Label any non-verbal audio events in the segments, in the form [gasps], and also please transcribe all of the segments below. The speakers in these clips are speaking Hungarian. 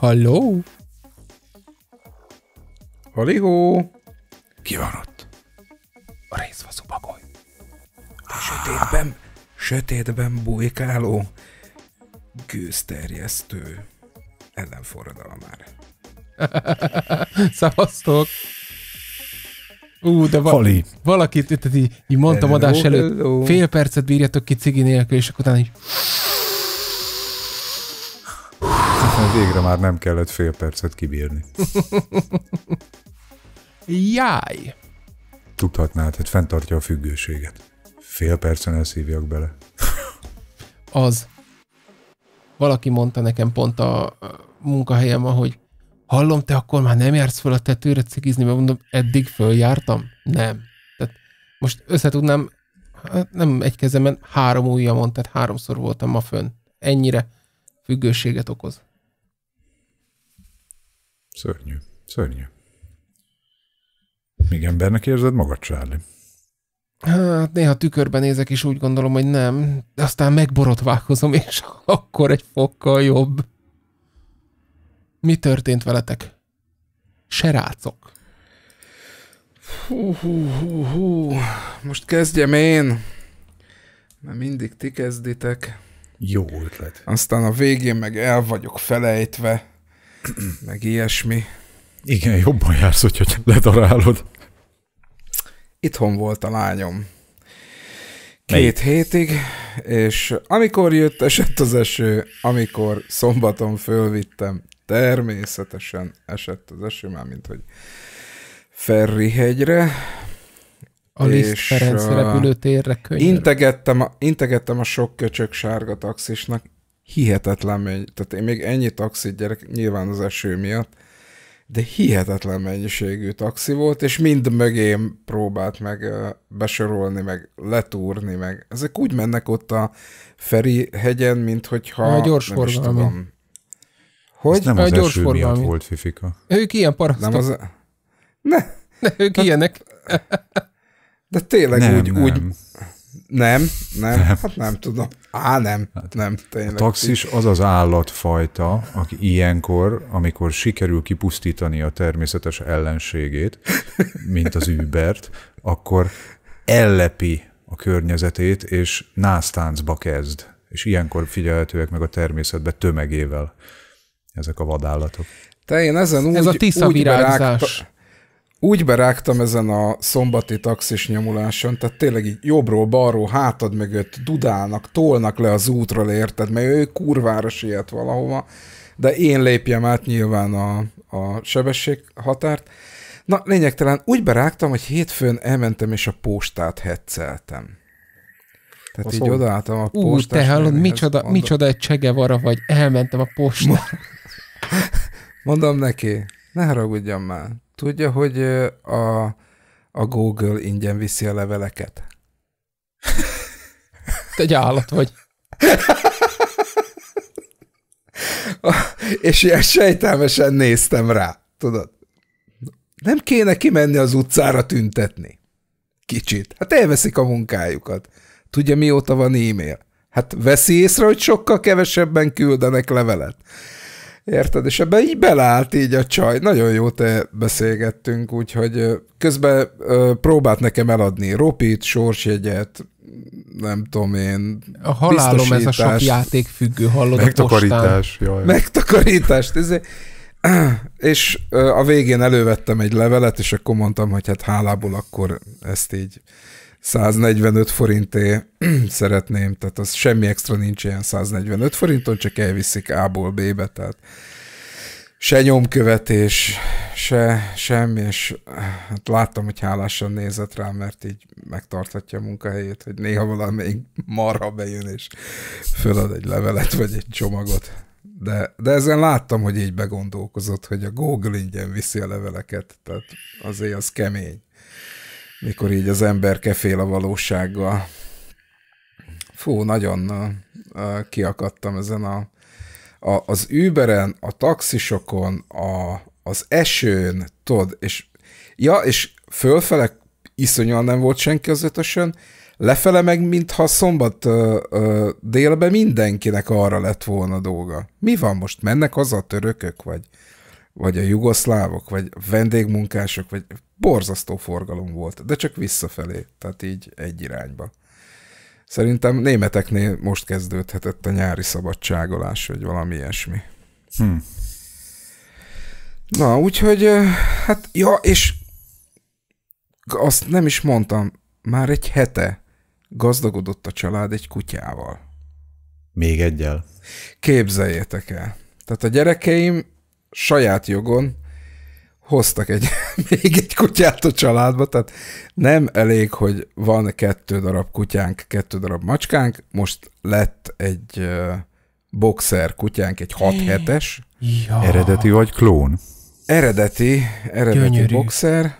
Halló? Halihó? Ki van ott? A részfaszú bagoly. A sötétben, sötétben bujkáló gőzterjesztő ellenforradalom már. [laughs] Szevasztok! Ú, de val- valakit, tehát így, így mondtam hello, adás előtt, hello. fél percet bírjatok ki cigi nélkül, és akkor utána így... Végre már nem kellett fél percet kibírni. [laughs] Jaj! Tudhatnád, hogy hát fenntartja a függőséget. Fél percen elszívjak bele. Az. Valaki mondta nekem pont a, munkahelyem, ahogy hallom, te akkor már nem jársz fel a tetőre cigizni, mert mondom, eddig följártam? Nem. Tehát most összetudnám, hát nem egy kezemen, három ujjamon, tehát háromszor voltam ma fönn. Ennyire függőséget okoz. Szörnyű, szörnyű. Még embernek érzed magad, Charlie? Hát néha tükörben nézek, és úgy gondolom, hogy nem. De aztán megborotválkozom, és [laughs] akkor egy fokkal jobb. Mi történt veletek? Serácok. Hú, hú, hú, hú. Most kezdjem én. Mert mindig ti kezditek. Jó ötlet. Aztán a végén meg el vagyok felejtve, meg ilyesmi. Igen, jobban jársz, hogyha ledarálod. Itthon volt a lányom. Két Melyik? hétig, és amikor jött, esett az eső, amikor szombaton fölvittem, Természetesen esett az eső, már mint hogy Ferri hegyre. A Liszt Ferenc a... repülőtérre könyörök. integettem, a, integettem a sok köcsök sárga taxisnak, hihetetlen mennyi, tehát én még ennyi taxit gyerek, nyilván az eső miatt, de hihetetlen mennyiségű taxi volt, és mind mögém próbált meg besorolni, meg letúrni, meg ezek úgy mennek ott a Feri hegyen, mint hogyha... A gyors nem is tudom, hogy? Ezt nem az gyors eső miatt volt fifika. Ők ilyen parasztok. Nem az... Ne. ne ők hát... ilyenek. De tényleg nem, úgy, nem. úgy... Nem, nem, nem. Hát nem tudom. Á, nem, hát nem, tényleg. A taxis az az állatfajta, aki ilyenkor, amikor sikerül kipusztítani a természetes ellenségét, mint az Übert, akkor ellepi a környezetét, és násztáncba kezd. És ilyenkor figyelhetőek meg a természetbe tömegével ezek a vadállatok. Te én ezen úgy, Ez a tisza úgy, berágta, úgy berágtam ezen a szombati taxis nyomuláson, tehát tényleg így jobbról, balról, hátad mögött dudálnak, tolnak le az útról, érted, mert ő kurvára siet valahova, de én lépjem át nyilván a, a sebességhatárt. Na, lényegtelen, úgy berágtam, hogy hétfőn elmentem és a postát hecceltem. Tehát a így odaálltam a postát. Úgy te hallod, micsoda, micsoda egy csegevara vagy, elmentem a postát. [laughs] Mondom neki, ne haragudjon már. Tudja, hogy a, a Google ingyen viszi a leveleket? Te egy állat vagy. [laughs] És ilyen sejtelmesen néztem rá, tudod. Nem kéne kimenni az utcára tüntetni. Kicsit. Hát elveszik a munkájukat. Tudja, mióta van e-mail? Hát veszi észre, hogy sokkal kevesebben küldenek levelet. Érted? És ebbe így beleállt így a csaj. Nagyon jó te beszélgettünk, úgyhogy közben próbált nekem eladni ropit, sorsjegyet, nem tudom én, A halálom ez a sok játék függő, hallod Megtakarítás. A Megtakarítást. Ezért. És a végén elővettem egy levelet, és akkor mondtam, hogy hát hálából akkor ezt így 145 forinté [clears throat] szeretném, tehát az semmi extra nincs ilyen 145 forinton, csak elviszik A-ból B-be, tehát se nyomkövetés, se semmi, és hát láttam, hogy hálásan nézett rám, mert így megtarthatja a munkahelyét, hogy néha valami marha bejön, és fölad egy levelet, vagy egy csomagot. De, de ezen láttam, hogy így begondolkozott, hogy a Google ingyen viszi a leveleket, tehát azért az kemény mikor így az ember kefél a valósággal. Fú, nagyon uh, kiakadtam ezen a, a, az Uberen, a taxisokon, a, az esőn, tudod, és ja, és fölfele iszonyúan nem volt senki az ötösön, lefele meg, mintha szombat ö, ö, délben mindenkinek arra lett volna dolga. Mi van most? Mennek haza a törökök, vagy, vagy a jugoszlávok, vagy vendégmunkások, vagy borzasztó forgalom volt, de csak visszafelé, tehát így egy irányba. Szerintem németeknél most kezdődhetett a nyári szabadságolás, vagy valami ilyesmi. Hm. Na, úgyhogy, hát, ja, és azt nem is mondtam, már egy hete gazdagodott a család egy kutyával. Még egyel. Képzeljétek el. Tehát a gyerekeim saját jogon hoztak egy, [laughs] még egy kutyát a családba, tehát nem elég, hogy van kettő darab kutyánk, kettő darab macskánk, most lett egy uh, boxer kutyánk, egy 6 hetes. Ja. Eredeti vagy klón? Eredeti, eredeti Gyönyörű. boxer.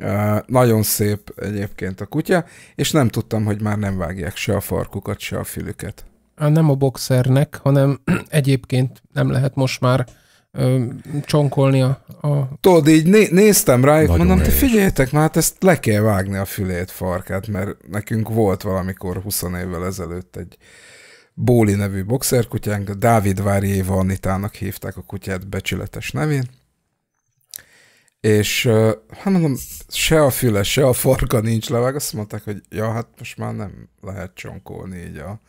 Uh, nagyon szép egyébként a kutya, és nem tudtam, hogy már nem vágják se a farkukat, se a fülüket. nem a boxernek, hanem [clears throat] egyébként nem lehet most már csonkolni a... a... Tudod, így né- néztem rá, Nagyon mondom, te figyeljetek már, hát ezt le kell vágni a fülét, farkát, mert nekünk volt valamikor 20 évvel ezelőtt egy Bóli nevű boxerkutyánk, Dávid Vári Éva Anitának hívták a kutyát becsületes nevén, és hát mondom, se a füle, se a farka nincs levág, azt mondták, hogy ja, hát most már nem lehet csonkolni így a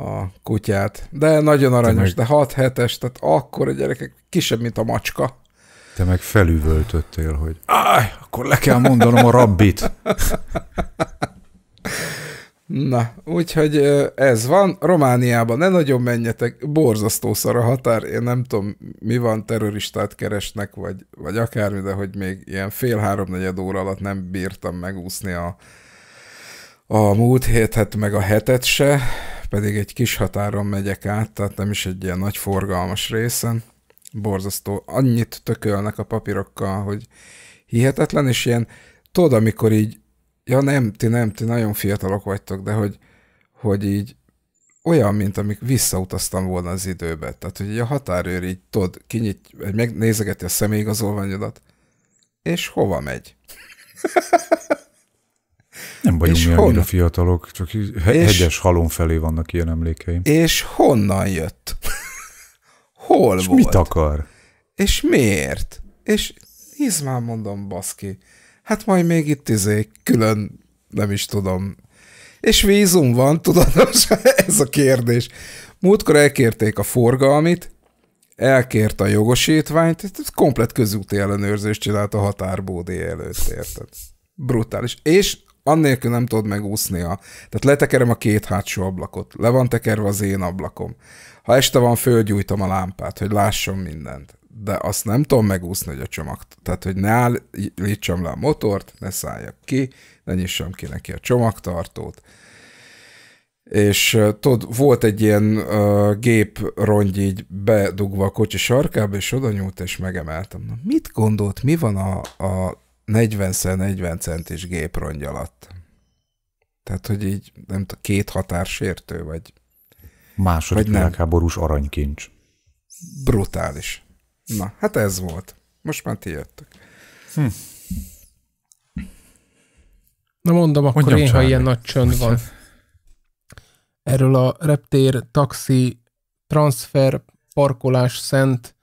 a kutyát. De nagyon aranyos, meg... de 6 hetes, tehát akkor a gyerekek kisebb, mint a macska. Te meg felüvöltöttél, hogy Áj, akkor le kell mondanom a rabbit. [laughs] Na, úgyhogy ez van. Romániában ne nagyon menjetek, borzasztó szar a határ, én nem tudom, mi van, terroristát keresnek, vagy, vagy akármi, de hogy még ilyen fél-háromnegyed óra alatt nem bírtam megúszni a, a múlt hét, hát meg a hetet se, pedig egy kis határon megyek át, tehát nem is egy ilyen nagy forgalmas részen. Borzasztó. Annyit tökölnek a papírokkal, hogy hihetetlen, és ilyen, tudod, amikor így, ja nem, ti nem, ti nagyon fiatalok vagytok, de hogy, hogy így olyan, mint amik visszautaztam volna az időbe. Tehát, hogy a határőr így, tudod, kinyit, megnézegeti a személyigazolványodat, és hova megy? [laughs] Nem vagyunk és mi hon... fiatalok, csak he- és... hegyes halom felé vannak ilyen emlékeim. És honnan jött? Hol és volt? mit akar? És miért? És nézd már mondom, baszki. Hát majd még itt izé külön, nem is tudom. És vízum van, tudod, [laughs] ez a kérdés. Múltkor elkérték a forgalmit, elkért a jogosítványt, komplet közúti ellenőrzést csinált a határbódé előtt, érted? Brutális. És annélkül nem tudod megúszni a... Tehát letekerem a két hátsó ablakot, le van tekerve az én ablakom. Ha este van, fölgyújtom a lámpát, hogy lásson mindent. De azt nem tudom megúszni, hogy a csomag... Tehát, hogy ne állítsam le a motort, ne szálljak ki, ne nyissam ki neki a csomagtartót. És tudod, volt egy ilyen uh, gép rongy így bedugva a kocsi sarkába, és oda nyúlt, és megemeltem. Na, mit gondolt, mi van a, a 40 x 40 centis géprongy alatt. Tehát, hogy így, nem tudom, két határsértő, vagy... Második vagy világháborús aranykincs. Brutális. Na, hát ez volt. Most már ti jöttök. Hm. Na mondom, akkor Mondjam én, csalni. ha ilyen nagy csönd van. Erről a reptér, taxi, transfer, parkolás, szent,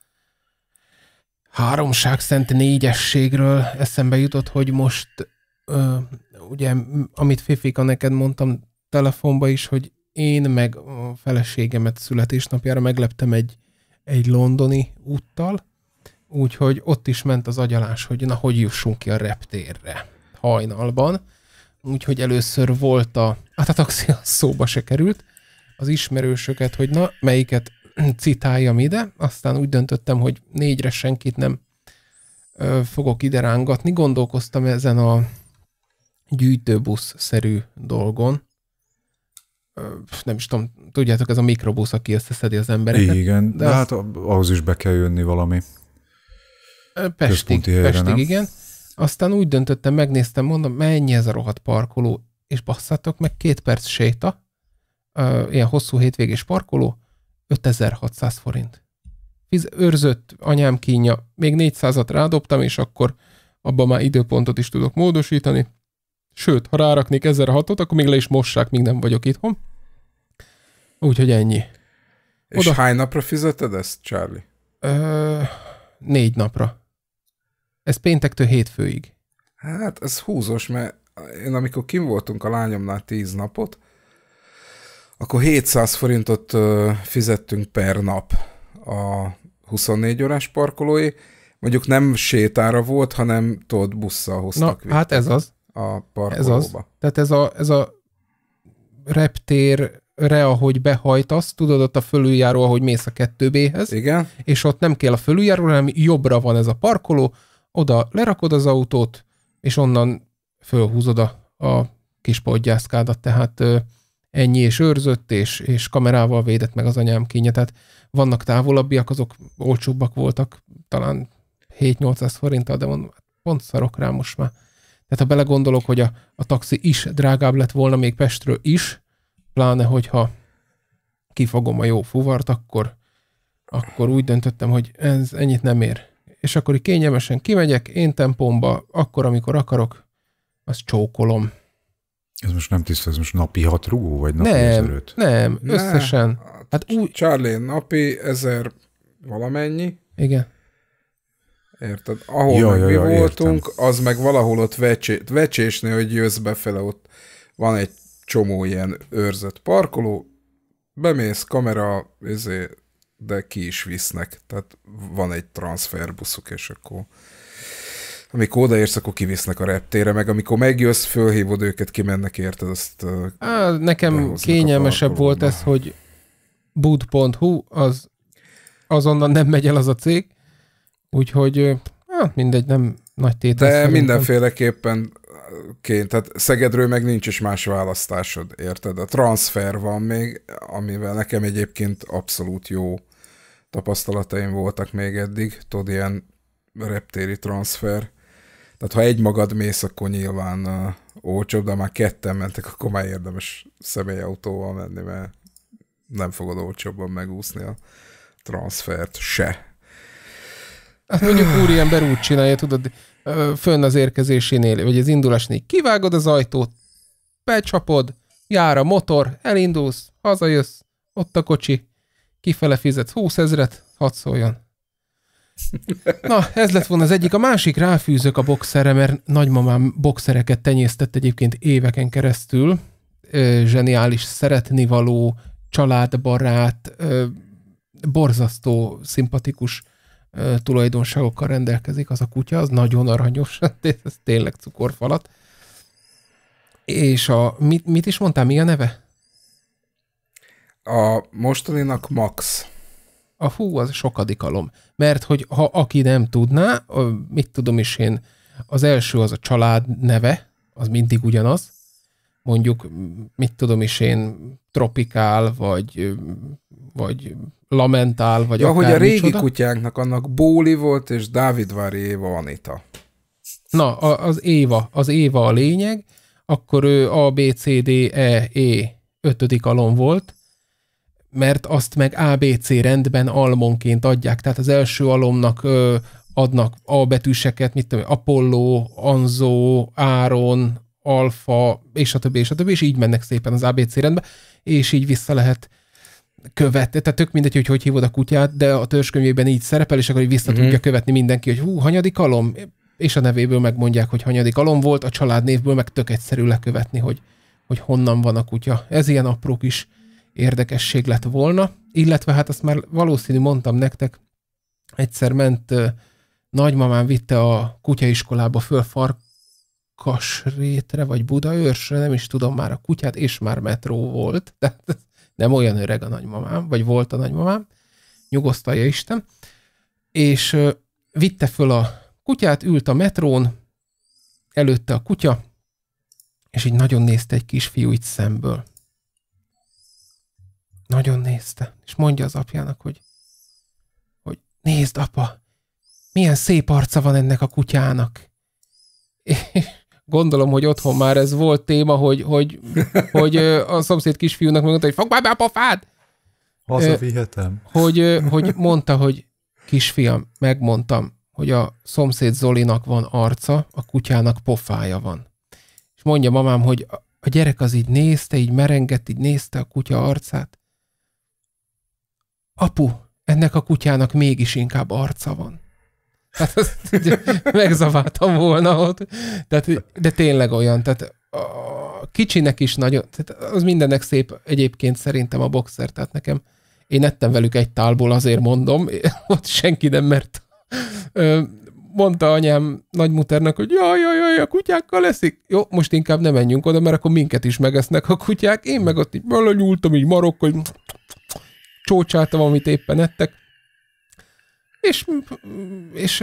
szent négyességről eszembe jutott, hogy most ö, ugye, amit Fifika neked mondtam telefonba is, hogy én meg a feleségemet születésnapjára megleptem egy, egy londoni úttal, úgyhogy ott is ment az agyalás, hogy na, hogy jussunk ki a reptérre hajnalban. Úgyhogy először volt a, hát a taxi szóba se került, az ismerősöket, hogy na, melyiket citáljam ide, aztán úgy döntöttem, hogy négyre senkit nem ö, fogok ide rángatni. Gondolkoztam ezen a gyűjtőbusz-szerű dolgon. Ö, nem is tudom, tudjátok, ez a mikrobusz, aki összeszedi az embereket. Igen, de, de hát ahhoz is be kell jönni valami. Pestig, helyre, Pestig igen. Aztán úgy döntöttem, megnéztem, mondom, mennyi ez a rohadt parkoló, és basszatok meg két perc séta, ö, ilyen hosszú hétvégés parkoló, 5600 forint. Fiz, őrzött anyám kínja, még 400-at rádobtam, és akkor abban már időpontot is tudok módosítani. Sőt, ha ráraknék 1600 ot akkor még le is mossák, míg nem vagyok itthon. Úgyhogy ennyi. Oda... És hány napra fizeted ezt, Charlie? Ö, négy napra. Ez péntektől hétfőig. Hát, ez húzós, mert én amikor kim voltunk a lányomnál tíz napot, akkor 700 forintot fizettünk per nap a 24 órás parkolói. Mondjuk nem sétára volt, hanem tudod, busszal hoztak. Na, hát ez az. A parkolóba. Ez az. Tehát ez a, ez a reptér re, ahogy behajtasz, tudod, ott a fölüljáró, ahogy mész a 2B-hez. Igen. És ott nem kell a fölüljáró, hanem jobbra van ez a parkoló, oda lerakod az autót, és onnan fölhúzod a, a kis podgyászkádat. Tehát ennyi és őrzött, és, és kamerával védett meg az anyám kénye. Tehát vannak távolabbiak, azok olcsóbbak voltak, talán 7-800 forinttal, de mondom, hát pont szarok rá most már. Tehát ha belegondolok, hogy a, a taxi is drágább lett volna, még Pestről is, pláne hogyha kifogom a jó fuvart, akkor, akkor úgy döntöttem, hogy ez ennyit nem ér. És akkor így kényelmesen kimegyek, én tempomba, akkor, amikor akarok, azt csókolom. Ez most nem tiszta, ez most napi hat rugó, vagy napi nem, öt. Nem, összesen. Ne, hát, hát úgy... Charlie napi ezer valamennyi. Igen. Érted? Ahol ja, meg ja, mi ja, voltunk, értem. az meg valahol ott vecsé, vecsésnél, hogy jössz befele, ott van egy csomó ilyen őrzött parkoló, bemész, kamera, ezért, de ki is visznek. Tehát van egy transferbuszuk, és akkor amikor odaérsz, akkor kivisznek a reptére, meg amikor megjössz, fölhívod őket, kimennek érted, azt... Á, nekem kényelmesebb volt ez, hogy bud.hu, az azonnal nem megy el az a cég, úgyhogy á, mindegy, nem nagy tétel. De szerintem. mindenféleképpen ként, tehát Szegedről meg nincs is más választásod, érted? A transfer van még, amivel nekem egyébként abszolút jó tapasztalataim voltak még eddig, tudod, ilyen reptéri transfer, tehát ha egy magad mész, akkor nyilván uh, olcsóbb, de ha már ketten mentek, akkor már érdemes személyautóval menni, mert nem fogod olcsóbban megúszni a transfert se. Hát mondjuk úriember úgy csinálja, tudod, fönn az érkezésénél, vagy az indulásnél kivágod az ajtót, becsapod, jár a motor, elindulsz, hazajössz, ott a kocsi, kifele fizetsz 20 ezeret, hadd szóljon. Na, ez lett volna az egyik. A másik ráfűzök a boxerre, mert nagymamám boxereket tenyésztett egyébként éveken keresztül. Ö, zseniális, szeretnivaló, családbarát, ö, borzasztó, szimpatikus ö, tulajdonságokkal rendelkezik az a kutya, az nagyon aranyos, hát ez tényleg cukorfalat. És a, mit, mit is mondtál, mi a neve? A mostaninak Max a fú az sokadik alom. Mert hogy ha aki nem tudná, mit tudom is én, az első az a család neve, az mindig ugyanaz. Mondjuk, mit tudom is én, tropikál, vagy, vagy lamentál, vagy ja, akár hogy a régi micsoda. kutyánknak annak Bóli volt, és Vári Éva Anita. Na, az Éva, az Éva a lényeg, akkor ő A, B, C, D, E, E ötödik alom volt, mert azt meg ABC rendben almonként adják, tehát az első alomnak ö, adnak A betűseket, mit tudom, Apollo, Anzó, Áron, Alfa, és a többi, és a többi, és így mennek szépen az ABC rendben, és így vissza lehet követni. Tehát tök mindegy, hogy hogy hívod a kutyát, de a törzskönyvében így szerepel, és akkor így vissza mm-hmm. tudja követni mindenki, hogy hú, hanyadik alom? És a nevéből megmondják, hogy hanyadik alom volt, a családnévből meg tök egyszerű lekövetni, hogy, hogy honnan van a kutya. Ez ilyen apró kis érdekesség lett volna, illetve hát azt már valószínű mondtam nektek, egyszer ment nagymamám vitte a kutyaiskolába föl Farkasrétre, vagy Budaörsre, nem is tudom már a kutyát, és már metró volt, [laughs] tehát nem olyan öreg a nagymamám, vagy volt a nagymamám, nyugosztalja Isten, és vitte föl a kutyát, ült a metrón, előtte a kutya, és így nagyon nézte egy kisfiú itt szemből. Nagyon nézte, és mondja az apjának, hogy, hogy nézd, apa, milyen szép arca van ennek a kutyának. És gondolom, hogy otthon már ez volt téma, hogy, hogy, hogy a szomszéd kisfiúnak megmondta, hogy fogd már be a pofád! Hazavihetem. Hogy, hogy mondta, hogy kisfiam, megmondtam, hogy a szomszéd Zolinak van arca, a kutyának pofája van. És mondja mamám, hogy a gyerek az így nézte, így merengett, így nézte a kutya arcát, apu, ennek a kutyának mégis inkább arca van. Hát, azt megzaváltam volna ott. Tehát, de tényleg olyan, tehát a kicsinek is nagyon, tehát az mindennek szép egyébként szerintem a boxer, tehát nekem én ettem velük egy tálból, azért mondom, [laughs] ott senki nem mert mondta anyám nagymuternak, hogy jaj, jaj, jaj, a kutyákkal leszik. Jó, most inkább nem menjünk oda, mert akkor minket is megesznek a kutyák. Én meg ott így belenyúltam, így marok, hogy csócsáltam, amit éppen ettek, és, és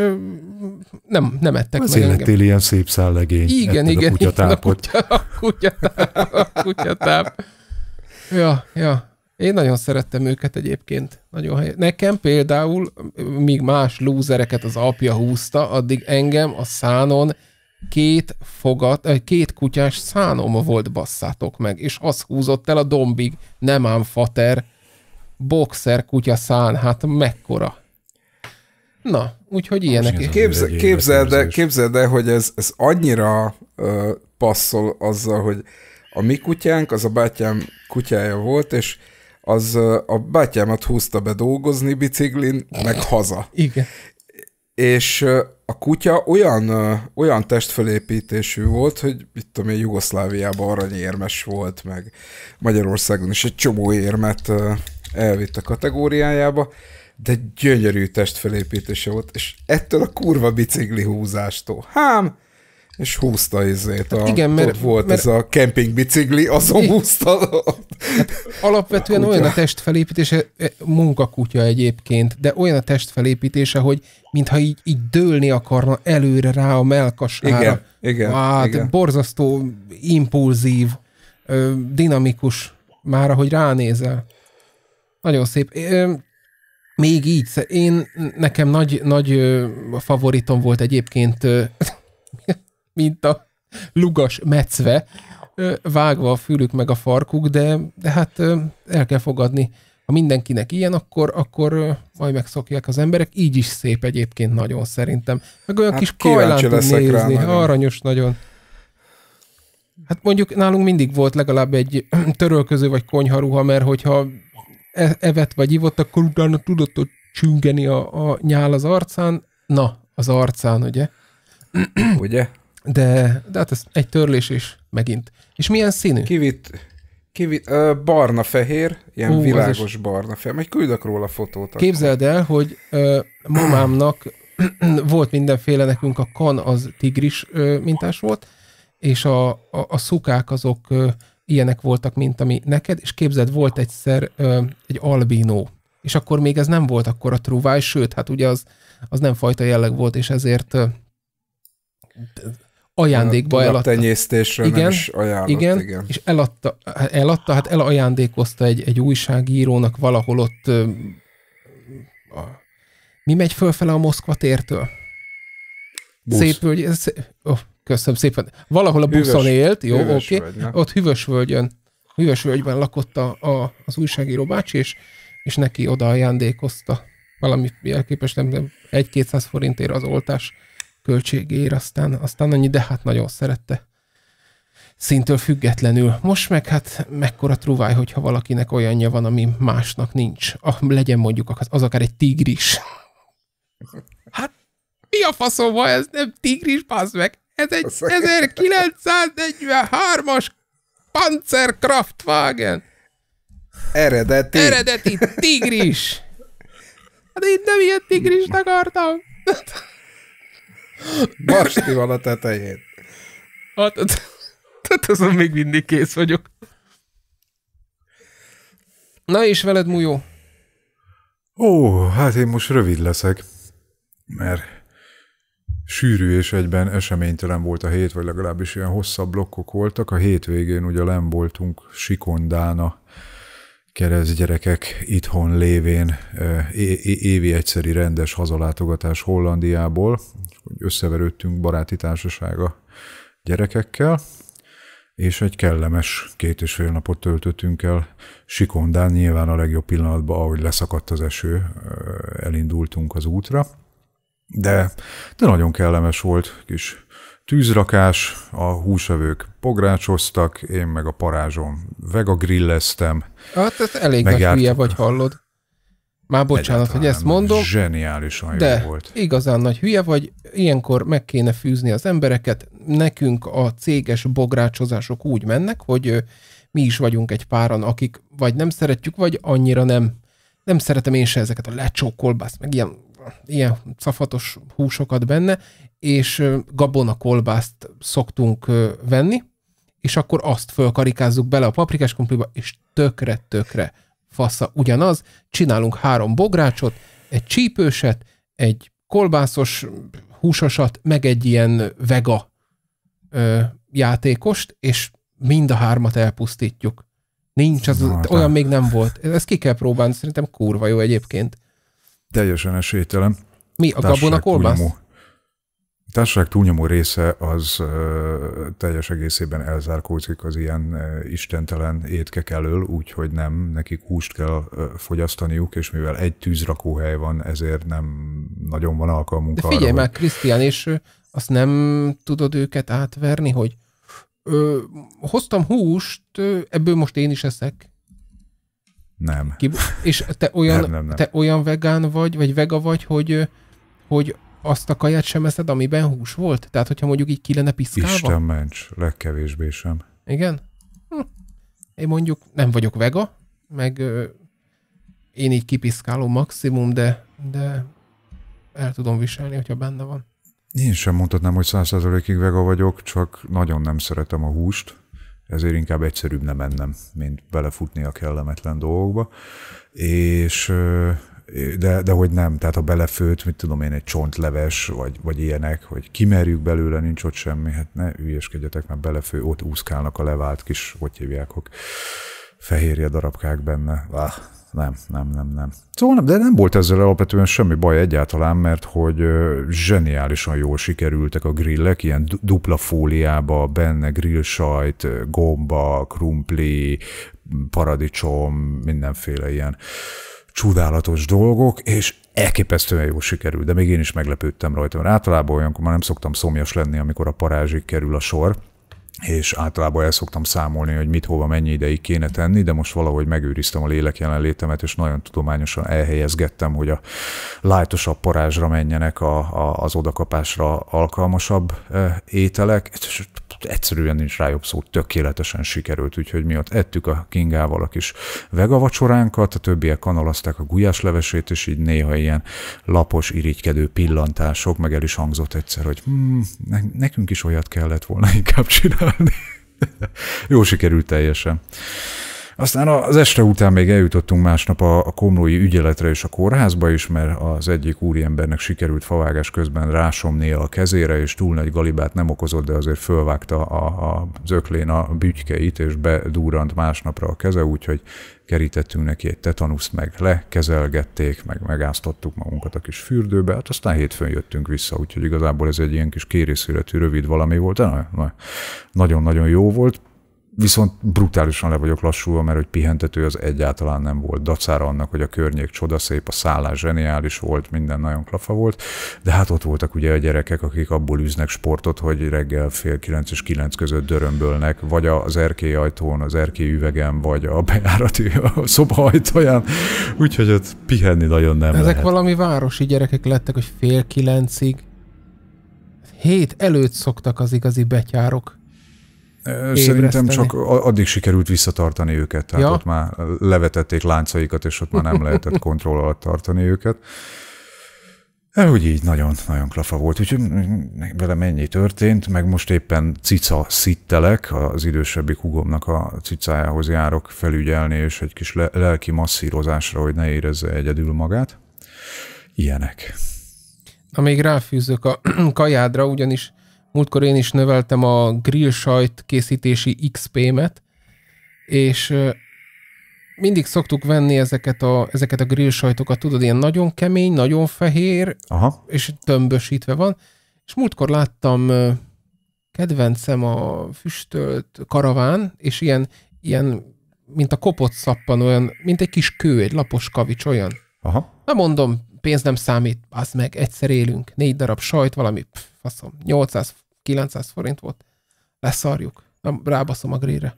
nem, nem ettek Ez meg engem. engem. ilyen szép szállegény. Igen, igen, a kutyatáp. a, kutya, a kutyatáp. A kutyatáp. Ja, ja. Én nagyon szerettem őket egyébként. Nagyon hely. Nekem például, míg más lúzereket az apja húzta, addig engem a szánon két fogat, két kutyás szánom volt basszátok meg, és az húzott el a dombig, nem ám fater boxer kutya szán, hát mekkora. Na, úgyhogy ilyenek. Képzel, képzeld, el, képzeld el, hogy ez, ez annyira uh, passzol azzal, hogy a mi kutyánk, az a bátyám kutyája volt, és az a bátyámat húzta be dolgozni biciklin, meg haza. Igen. És a kutya olyan, olyan testfelépítésű volt, hogy mit tudom én, Jugoszláviában aranyérmes volt, meg Magyarországon is egy csomó érmet elvitt a kategóriájába, de gyönyörű testfelépítése volt, és ettől a kurva bicikli húzástól. Hám, és húzta izét. Hát a, hát igen, mert, ott volt mert, ez a bicikli, azon mi? húzta. A, hát alapvetően a olyan a testfelépítése, e, munkakutya egyébként, de olyan a testfelépítése, hogy mintha így, így dőlni akarna előre rá a melkasára. Igen, igen. Hát igen. borzasztó, impulzív, dinamikus már, ahogy ránézel. Nagyon szép. Még így, én, nekem nagy, nagy favoritom volt egyébként, [laughs] mint a lugas mecve, vágva a fülük meg a farkuk, de, de hát el kell fogadni. Ha mindenkinek ilyen, akkor, akkor majd megszokják az emberek. Így is szép egyébként nagyon szerintem. Meg olyan hát kis kajlán tud nézni, nagyon. aranyos nagyon. Hát mondjuk nálunk mindig volt legalább egy [clears throat] törölköző vagy konyharuha, mert hogyha E, evett vagy ivott, akkor utána tudott ott csüngeni a, a nyál az arcán. Na, az arcán, ugye? [clears throat] ugye? De, de hát ez egy törlés is megint. És milyen színű? Kivit, kivit ö, barna-fehér, ilyen Ú, világos is... barna-fehér. Majd küldök róla fotót. Képzeld akkor. el, hogy ö, mamámnak [clears throat] volt mindenféle, nekünk a kan az tigris ö, mintás volt, és a, a, a szukák azok ö, ilyenek voltak, mint ami neked, és képzeld, volt egyszer ö, egy albinó, és akkor még ez nem volt akkor a truváj, sőt, hát ugye az, az nem fajta jelleg volt, és ezért ö, ajándékba eladta. igen, nem is ajánlott, igen, igen. és eladta, eladta, hát elajándékozta egy, egy újságírónak valahol ott ö, a, mi megy fölfele a Moszkva tértől? Busz. Szép, hogy ez, oh, Köszönöm szépen. Valahol a buszon hűvös, élt, jó, oké. Okay. Völgy, völgyön, Hűvösvölgyön, völgyben lakott a, a, az újságíró bácsi, és, és neki oda ajándékozta valami jelképes, nem, nem 1-200 forintért az oltás költségéért, aztán, aztán annyi, de hát nagyon szerette szintől függetlenül. Most meg hát mekkora trúváj, hogyha valakinek olyanja van, ami másnak nincs. Ah, legyen mondjuk az akár egy tigris. Hát mi a faszom van ez? Nem tigris, pász meg. Ez egy 1943-as Panzer Kraftwagen. Eredeti. Eredeti tigris. Hát én nem ilyen tigris akartam. Basti van a tetején. Hát, tehát azon még mindig kész vagyok. Na és veled, Mujó? Ó, hát én most rövid leszek, mert sűrű és egyben eseménytelen volt a hét, vagy legalábbis ilyen hosszabb blokkok voltak. A hétvégén ugye nem voltunk Sikondána keresztgyerekek itthon lévén e, évi egyszeri rendes hazalátogatás Hollandiából, hogy összeverődtünk baráti társasága gyerekekkel, és egy kellemes két és fél napot töltöttünk el Sikondán, nyilván a legjobb pillanatban, ahogy leszakadt az eső, e, elindultunk az útra de, de nagyon kellemes volt, kis tűzrakás, a húsevők pográcsoztak, én meg a parázsom vegagrilleztem. Hát ez elég nagy hülye vagy, hallod. Már bocsánat, hogy ezt mondom. Zseniálisan de jó volt. igazán nagy hülye vagy, ilyenkor meg kéne fűzni az embereket. Nekünk a céges bográcsozások úgy mennek, hogy mi is vagyunk egy páran, akik vagy nem szeretjük, vagy annyira nem. Nem szeretem én se ezeket a lecsókolbász, meg ilyen ilyen cafatos húsokat benne, és gabona kolbászt szoktunk venni, és akkor azt fölkarikázzuk bele a paprikás krumpliba, és tökre-tökre fassa ugyanaz. Csinálunk három bográcsot, egy csípőset, egy kolbászos húsosat, meg egy ilyen vega ö, játékost, és mind a hármat elpusztítjuk. Nincs, az, Na, hát olyan még nem volt. Ezt ki kell próbálni, szerintem kurva jó egyébként. Teljesen esélytelen. Mi, a gabona kolbász? A társaság túlnyomó része az ö, teljes egészében elzárkózik az ilyen ö, istentelen étkek elől, úgyhogy nem, nekik húst kell ö, fogyasztaniuk, és mivel egy tűzrakóhely van, ezért nem nagyon van alkalmunk De figyelj arra, már, Krisztián, és azt nem tudod őket átverni, hogy ö, hoztam húst, ö, ebből most én is eszek. Nem. Ki, és te olyan, nem, nem, nem. te olyan vegán vagy, vagy vega vagy, hogy, hogy azt a kaját sem eszed, amiben hús volt? Tehát, hogyha mondjuk így ki lenne piszkálva? Isten ments, legkevésbé sem. Igen? Hm. Én mondjuk nem vagyok vega, meg ö, én így kipiszkálom maximum, de, de el tudom viselni, hogyha benne van. Én sem mondhatnám, hogy százszerzalékig vega vagyok, csak nagyon nem szeretem a húst ezért inkább egyszerűbb nem mennem, mint belefutni a kellemetlen dolgokba. És de, de hogy nem, tehát ha belefőtt, mit tudom én, egy csontleves, vagy, vagy ilyenek, hogy kimerjük belőle, nincs ott semmi, hát ne ügyeskedjetek, mert belefő, ott úszkálnak a levált kis, hogy hívják, hogy fehérje darabkák benne. váh nem, nem, nem, nem. Szóval nem, de nem volt ezzel alapvetően semmi baj egyáltalán, mert hogy zseniálisan jól sikerültek a grillek, ilyen dupla fóliába, benne grillsajt, gomba, krumpli, paradicsom, mindenféle ilyen csodálatos dolgok, és elképesztően jól sikerült, de még én is meglepődtem rajta, mert általában olyankor már nem szoktam szomjas lenni, amikor a parázsig kerül a sor, és általában el szoktam számolni, hogy mit, hova, mennyi ideig kéne tenni, de most valahogy megőriztem a lélek jelenlétemet, és nagyon tudományosan elhelyezgettem, hogy a lájtosabb parázsra menjenek a, a, az odakapásra alkalmasabb eh, ételek, Hát egyszerűen nincs rájuk szó, tökéletesen sikerült, úgyhogy mi ott ettük a Kingával a kis vega vacsoránkat, a többiek kanalazták a gulyáslevesét, és így néha ilyen lapos, irigykedő pillantások, meg el is hangzott egyszer, hogy hmm, nekünk is olyat kellett volna [laughs] inkább csinálni. Jó sikerült teljesen. Aztán az este után még eljutottunk másnap a, a komlói ügyeletre és a kórházba is, mert az egyik úriembernek sikerült favágás közben rásomni a kezére, és túl nagy galibát nem okozott, de azért fölvágta a, a zöklén a bütykeit, és bedúrant másnapra a keze, úgyhogy kerítettünk neki egy tetanuszt, meg lekezelgették, meg megáztattuk magunkat a kis fürdőbe, hát aztán hétfőn jöttünk vissza, úgyhogy igazából ez egy ilyen kis kérészületű rövid valami volt, de nagyon-nagyon jó volt. Viszont brutálisan le vagyok lassulva, mert hogy pihentető az egyáltalán nem volt. Dacára annak, hogy a környék csodaszép, a szállás zseniális volt, minden nagyon klafa volt, de hát ott voltak ugye a gyerekek, akik abból üznek sportot, hogy reggel fél kilenc és kilenc között dörömbölnek, vagy az erkély ajtón, az erkély üvegen, vagy a bejárati a szoba ajtaján, úgyhogy ott pihenni nagyon nem Ezek lehet. valami városi gyerekek lettek, hogy fél kilencig. Hét előtt szoktak az igazi betyárok. Szerintem csak addig sikerült visszatartani őket, tehát ja. ott már levetették láncaikat, és ott már nem lehetett [laughs] kontroll alatt tartani őket. Úgy így nagyon-nagyon klafa volt, úgyhogy vele mennyi történt, meg most éppen cica szittelek, az idősebbi hugomnak a cicájához járok felügyelni, és egy kis lelki masszírozásra, hogy ne érezze egyedül magát. Ilyenek. Na még ráfűzök a [clears throat] kajádra, ugyanis múltkor én is növeltem a grill sajt készítési XP-met, és mindig szoktuk venni ezeket a, ezeket a grill sajtokat, tudod, ilyen nagyon kemény, nagyon fehér, Aha. és tömbösítve van, és múltkor láttam kedvencem a füstölt karaván, és ilyen, ilyen mint a kopott szappan, olyan, mint egy kis kő, egy lapos kavics, olyan. Aha. Na mondom, pénz nem számít, az meg, egyszer élünk, négy darab sajt, valami, pff, faszom, 800 900 forint volt. Leszarjuk. Rábaszom a grére.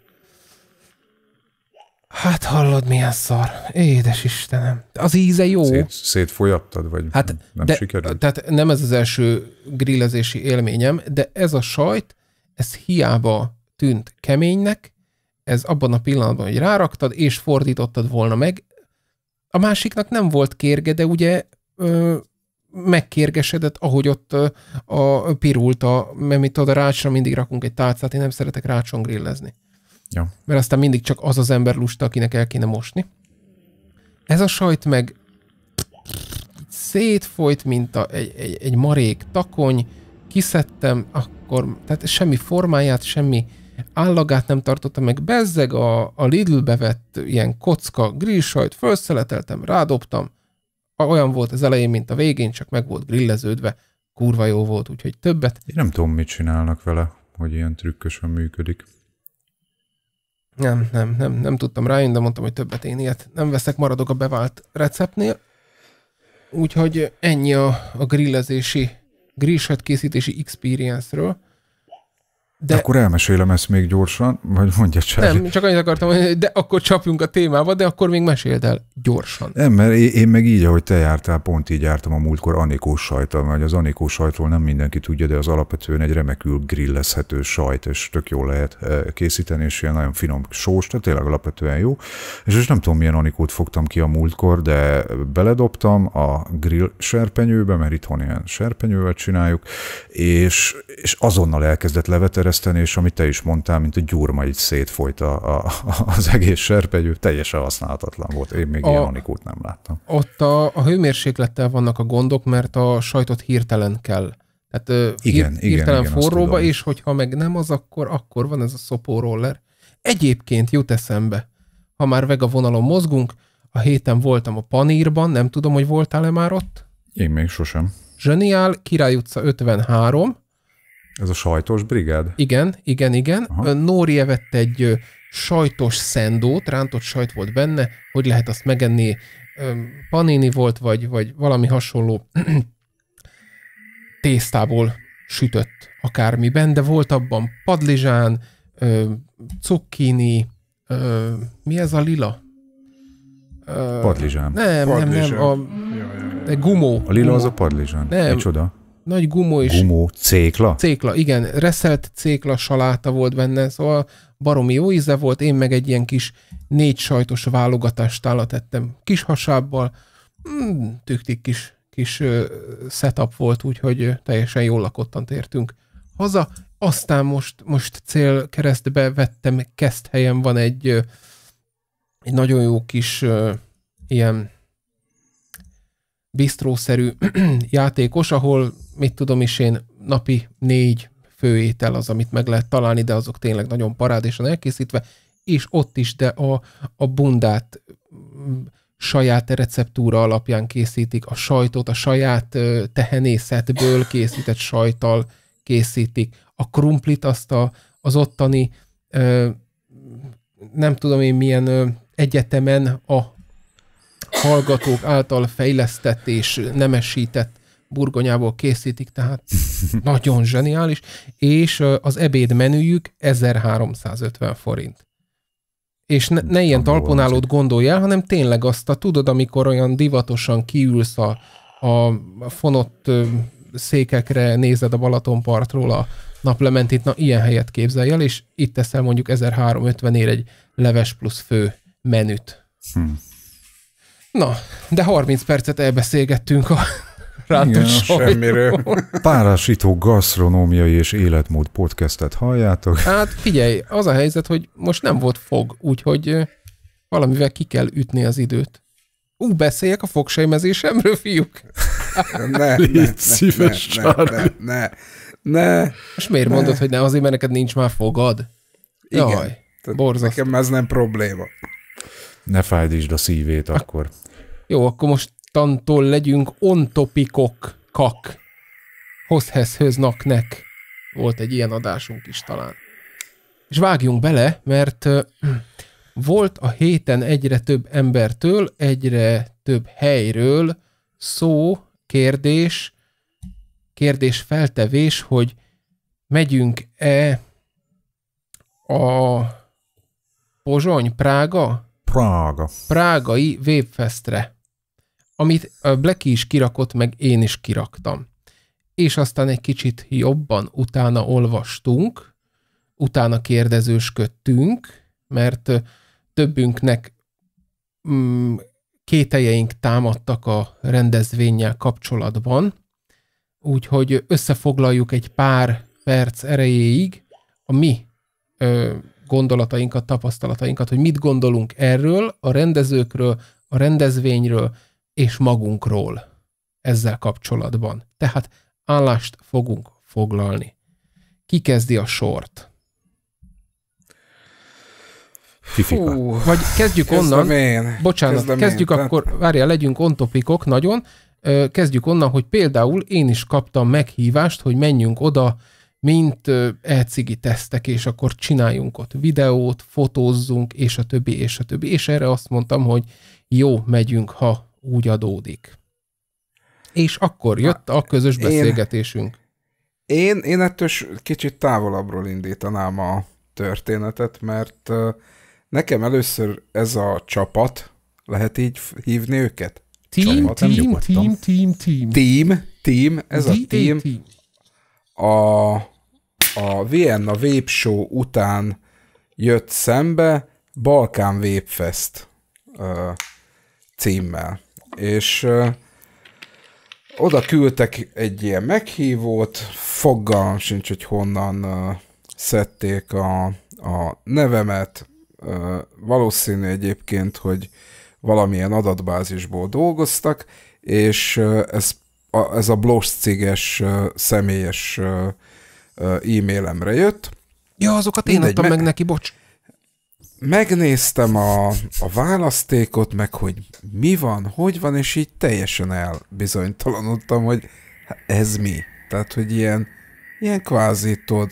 Hát hallod, milyen szar. Édes Istenem. Az íze jó. Szét, szétfolyattad, vagy hát nem de, sikerült? Tehát nem ez az első grillezési élményem, de ez a sajt, ez hiába tűnt keménynek, ez abban a pillanatban, hogy ráraktad, és fordítottad volna meg. A másiknak nem volt kérge, de ugye megkérgesedett, ahogy ott a pirult a, mert mit a rácsra mindig rakunk egy tálcát, én nem szeretek rácson grillezni. Ja. Mert aztán mindig csak az az ember lusta, akinek el kéne mosni. Ez a sajt meg szétfolyt, mint a, egy, egy, egy marék takony, kiszedtem, akkor, tehát semmi formáját, semmi állagát nem tartotta meg, bezzeg a, a Lidl bevett ilyen kocka sajt, felszeleteltem, rádobtam, olyan volt az elején, mint a végén, csak meg volt grilleződve, kurva jó volt, úgyhogy többet. Én nem tudom, mit csinálnak vele, hogy ilyen trükkösen működik. Nem, nem, nem, nem tudtam rájönni, de mondtam, hogy többet én ilyet nem veszek, maradok a bevált receptnél. Úgyhogy ennyi a, a grillezési, grillshot készítési experience-ről. De... Akkor elmesélem ezt még gyorsan, vagy mondja csak. Nem, csak annyit akartam hogy de akkor csapjunk a témába, de akkor még meséld el gyorsan. Nem, mert én, meg így, ahogy te jártál, pont így jártam a múltkor Anikós sajta, mert az Anikós sajtról nem mindenki tudja, de az alapvetően egy remekül grillezhető sajt, és tök jól lehet eh, készíteni, és ilyen nagyon finom sós, tehát tényleg alapvetően jó. És most nem tudom, milyen Anikót fogtam ki a múltkor, de beledobtam a grill serpenyőbe, mert itthon ilyen serpenyővel csináljuk, és, és azonnal elkezdett levetere terjeszteni, és amit te is mondtál, mint a gyurma így szétfolyt a, a, az egész serpegyő, teljesen használhatatlan volt. Én még a, ilyen anikút nem láttam. Ott a, a hőmérséklettel vannak a gondok, mert a sajtot hirtelen kell. Tehát igen, hír, igen, hirtelen igen, forróba, és hogyha meg nem az, akkor, akkor van ez a szopóroller. Egyébként jut eszembe, ha már vega vonalon mozgunk, a héten voltam a Panírban, nem tudom, hogy voltál-e már ott? Én még sosem. Zseniál, Király utca 53, ez a sajtos brigád? Igen, igen, igen. Aha. Nóri evett egy sajtos szendót, rántott sajt volt benne, hogy lehet azt megenni, panini volt, vagy, vagy valami hasonló [clears throat] tésztából sütött akármiben, de volt abban padlizsán, cukkini, mi ez a lila? Padlizsán. Nem, padlizsán. nem, nem, a ja, ja, ja. gumó. A lila gumó. az a padlizsán. Nem. Egy csoda nagy gumó is. Gumó, cékla? Cékla, igen. Reszelt cékla saláta volt benne, szóval baromi jó íze volt, én meg egy ilyen kis négy sajtos válogatást tettem kis hasábbal, mm, tüktik kis, kis setup volt, úgyhogy teljesen jól lakottan tértünk haza. Aztán most, most célkeresztbe vettem, kezd helyen van egy, egy nagyon jó kis ilyen bistrószerű [clears throat] játékos, ahol, mit tudom is én, napi négy főétel az, amit meg lehet találni, de azok tényleg nagyon parádésen elkészítve, és ott is, de a, a bundát mm, saját receptúra alapján készítik, a sajtot a saját tehenészetből készített sajtal készítik, a krumplit azt a, az ottani nem tudom én milyen egyetemen a hallgatók által fejlesztett és nemesített burgonyából készítik, tehát [laughs] nagyon zseniális, és az ebéd menüjük 1350 forint. És ne, ne ilyen talponálót gondolj el, hanem tényleg azt a, tudod, amikor olyan divatosan kiülsz a, a fonott székekre, nézed a Balatonpartról a naplementit, na ilyen helyet képzelj el, és itt teszel mondjuk 1350 ér egy leves plusz fő menüt. Hmm. Na, de 30 percet elbeszélgettünk a [laughs] rántott Igen, semmiről. Párásító gasztronómiai és életmód podcastet halljátok. Hát figyelj, az a helyzet, hogy most nem volt fog, úgyhogy valamivel ki kell ütni az időt. Ú, beszéljek a fogsejmezésemről, fiúk? ne, Légy ne, szíves, ne, ne, ne, ne, ne, Most miért ne. mondod, hogy ne? Azért, mert neked nincs már fogad? Igen. Jaj, borzasztó. Nekem ez nem probléma. Ne fájdítsd a szívét Ak- akkor. Jó, akkor most tantól legyünk ontopikok, kak. Hoszhezhöznaknek. Volt egy ilyen adásunk is talán. És vágjunk bele, mert volt a héten egyre több embertől, egyre több helyről szó, kérdés, kérdés feltevés, hogy megyünk-e a Pozsony, Prága Prága. Prágai Webfestre, amit Blacky is kirakott, meg én is kiraktam. És aztán egy kicsit jobban utána olvastunk, utána kérdezősködtünk, mert többünknek mm, kételjeink támadtak a rendezvényel kapcsolatban, úgyhogy összefoglaljuk egy pár perc erejéig a mi ö, gondolatainkat, tapasztalatainkat, hogy mit gondolunk erről, a rendezőkről, a rendezvényről és magunkról ezzel kapcsolatban. Tehát állást fogunk foglalni. Ki kezdi a sort? Fú, vagy kezdjük Kezdem onnan. Én. Bocsánat, Kezdem kezdjük én. akkor, várjál, legyünk ontopikok nagyon. Kezdjük onnan, hogy például én is kaptam meghívást, hogy menjünk oda, mint elcigi tesztek, és akkor csináljunk ott videót, fotózzunk, és a többi, és a többi. És erre azt mondtam, hogy jó, megyünk, ha úgy adódik. És akkor jött a közös beszélgetésünk. Én, én, én ettől kicsit távolabbról indítanám a történetet, mert nekem először ez a csapat, lehet így hívni őket? Team, csapat, team, team, team, team, team. Team, team, ez D-A a team. team. A a Vienna Vape Show után jött szembe Balkán Vape Fest uh, címmel. És uh, oda küldtek egy ilyen meghívót, fogalm sincs, hogy honnan uh, szedték a, a nevemet. Uh, valószínű egyébként, hogy valamilyen adatbázisból dolgoztak, és uh, ez a, ez a Blosz céges uh, személyes uh, e-mailemre jött. Ja, azokat én adtam meg, neki, bocs. Megnéztem a, a választékot, meg hogy mi van, hogy van, és így teljesen elbizonytalanodtam, hogy ez mi. Tehát, hogy ilyen, ilyen kvázi, tud.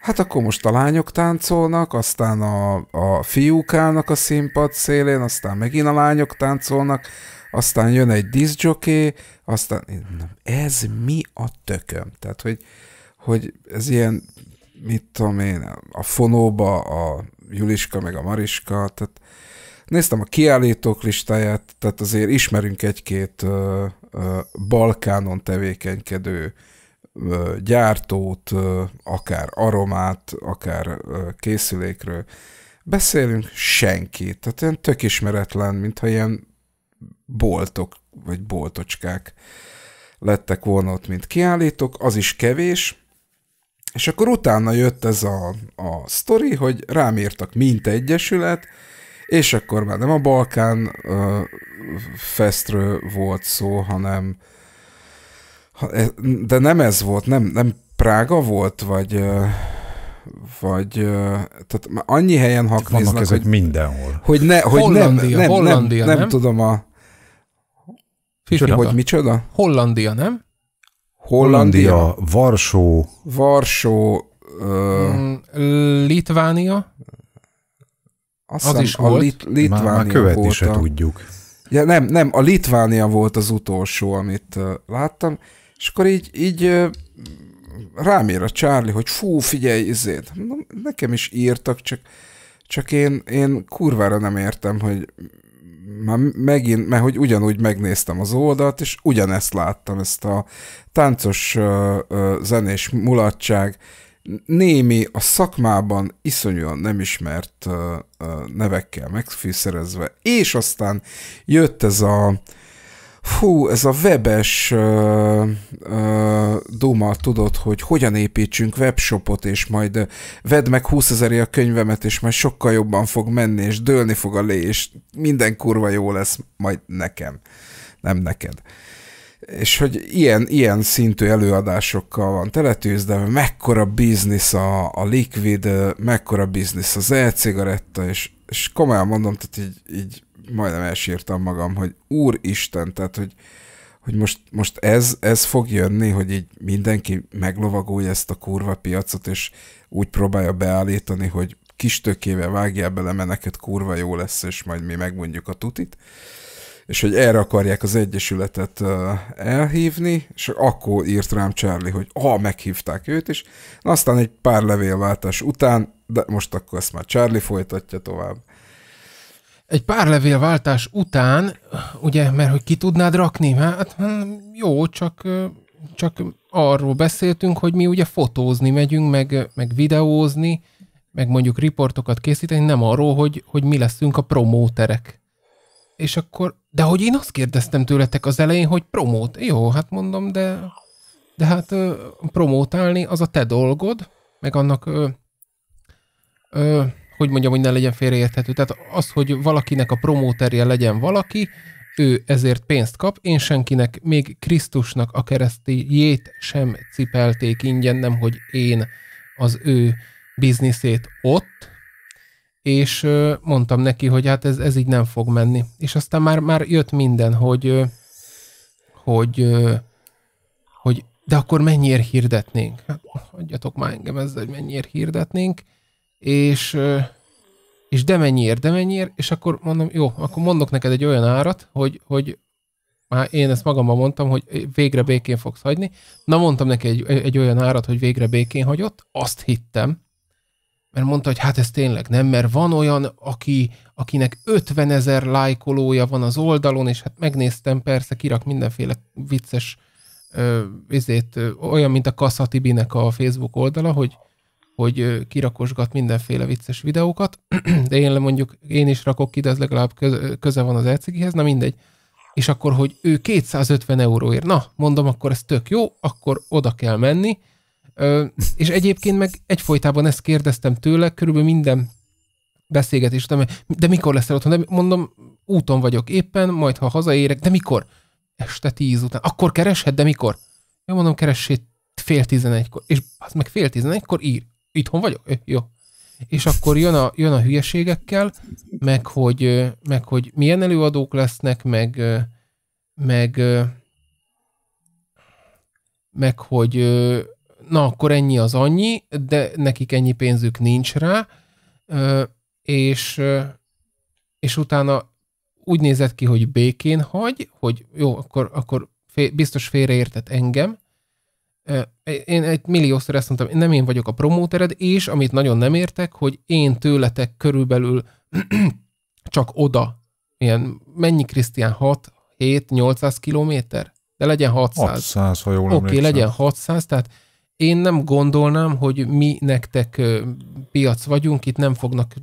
hát akkor most a lányok táncolnak, aztán a, a fiúk állnak a színpad szélén, aztán megint a lányok táncolnak, aztán jön egy diszjoké, aztán ez mi a tököm? Tehát, hogy hogy ez ilyen, mit tudom én, a fonóba a Juliska meg a Mariska, tehát néztem a kiállítók listáját, tehát azért ismerünk egy-két ö, ö, Balkánon tevékenykedő ö, gyártót, ö, akár aromát, akár ö, készülékről. Beszélünk senki, tehát ilyen tök ismeretlen, mintha ilyen boltok vagy boltocskák lettek volna ott, mint kiállítók, az is kevés, és akkor utána jött ez a, a sztori, hogy rám írtak mint egyesület, és akkor már nem a Balkán uh, festről volt szó, hanem e, de nem ez volt, nem, nem Prága volt, vagy uh, vagy tehát annyi helyen hakniznak, Vannak ezek hogy, mindenhol. Hogy, ne, hogy Hollandia, nem, nem, Hollandia, nem, nem, nem, nem tudom a... Micsoda, hogy micsoda? Hollandia, nem? Hollandia, Hollandia Varsó. Varsó. Uh, Litvánia. Azt az is a volt. Lit- Litvánia már, már követni volt se a... tudjuk. Ja, nem, nem, a Litvánia volt az utolsó, amit uh, láttam, és akkor így, így uh, ér a Charlie, hogy fú, figyelj, izéd, Nekem is írtak, csak, csak én, én kurvára nem értem, hogy már megint, mert hogy ugyanúgy megnéztem az oldalt, és ugyanezt láttam, ezt a táncos ö, ö, zenés mulatság, némi a szakmában iszonyúan nem ismert ö, ö, nevekkel megfűszerezve, és aztán jött ez a fú, ez a webes uh, uh, duma, tudod, hogy hogyan építsünk webshopot, és majd vedd meg 20 ezeré a könyvemet, és majd sokkal jobban fog menni, és dőlni fog a lé, és minden kurva jó lesz majd nekem, nem neked. És hogy ilyen, ilyen szintű előadásokkal van teletűzve, mekkora biznisz a, a Liquid, mekkora biznisz az e-cigaretta, és, és komolyan mondom, tehát így, így majdnem elsírtam magam, hogy úristen, tehát, hogy, hogy most, most ez, ez fog jönni, hogy így mindenki meglovagolja ezt a kurva piacot, és úgy próbálja beállítani, hogy kis tökével vágjál bele, mert neked kurva jó lesz, és majd mi megmondjuk a tutit. És hogy erre akarják az Egyesületet elhívni, és akkor írt rám Charlie, hogy ha meghívták őt is. Na, aztán egy pár levélváltás után, de most akkor ezt már Charlie folytatja tovább egy pár levélváltás után, ugye, mert hogy ki tudnád rakni? Hát hm, jó, csak, csak arról beszéltünk, hogy mi ugye fotózni megyünk, meg, meg videózni, meg mondjuk riportokat készíteni, nem arról, hogy, hogy mi leszünk a promóterek. És akkor, de hogy én azt kérdeztem tőletek az elején, hogy promót. Jó, hát mondom, de, de hát ö, promótálni az a te dolgod, meg annak ö, ö, hogy mondjam, hogy ne legyen félreérthető. Tehát az, hogy valakinek a promóterje legyen valaki, ő ezért pénzt kap, én senkinek, még Krisztusnak a keresztélyét sem cipelték ingyen, nem hogy én az ő bizniszét ott, és mondtam neki, hogy hát ez, ez így nem fog menni. És aztán már, már jött minden, hogy, hogy, hogy de akkor mennyiért hirdetnénk? Hát adjatok már engem ezzel, hogy mennyiért hirdetnénk és, és de mennyiért, de mennyiért, és akkor mondom, jó, akkor mondok neked egy olyan árat, hogy, hogy már én ezt magamban mondtam, hogy végre békén fogsz hagyni. Na mondtam neki egy, egy olyan árat, hogy végre békén hagyott, azt hittem, mert mondta, hogy hát ez tényleg nem, mert van olyan, aki, akinek 50 ezer lájkolója van az oldalon, és hát megnéztem, persze kirak mindenféle vicces ö, vizét, ö, olyan, mint a Tibinek a Facebook oldala, hogy hogy kirakosgat mindenféle vicces videókat, [clears throat] de én mondjuk én is rakok ki, de ez legalább köze van az elcigihez, na mindegy. És akkor, hogy ő 250 euróért, na, mondom, akkor ez tök jó, akkor oda kell menni. és egyébként meg egyfolytában ezt kérdeztem tőle, körülbelül minden beszélgetés után, de mikor leszel otthon? De mondom, úton vagyok éppen, majd ha hazaérek, de mikor? Este tíz után. Akkor kereshet, de mikor? Én mondom, keressét fél tizenegykor. És az meg fél tizenegykor ír itthon vagyok? Jó. És akkor jön a, jön a hülyeségekkel, meg hogy, meg hogy milyen előadók lesznek, meg, meg, meg hogy na akkor ennyi az annyi, de nekik ennyi pénzük nincs rá, és, és utána úgy nézett ki, hogy békén hagy, hogy jó, akkor, akkor fél, biztos félreértett engem, én egy milliószor ezt mondtam, nem én vagyok a promótered, és amit nagyon nem értek, hogy én tőletek körülbelül [clears throat] csak oda, ilyen mennyi Krisztián, 6, 7, 800 kilométer? De legyen 600. 600, ha jól Oké, okay, legyen 600, tehát én nem gondolnám, hogy mi nektek piac vagyunk, itt nem fognak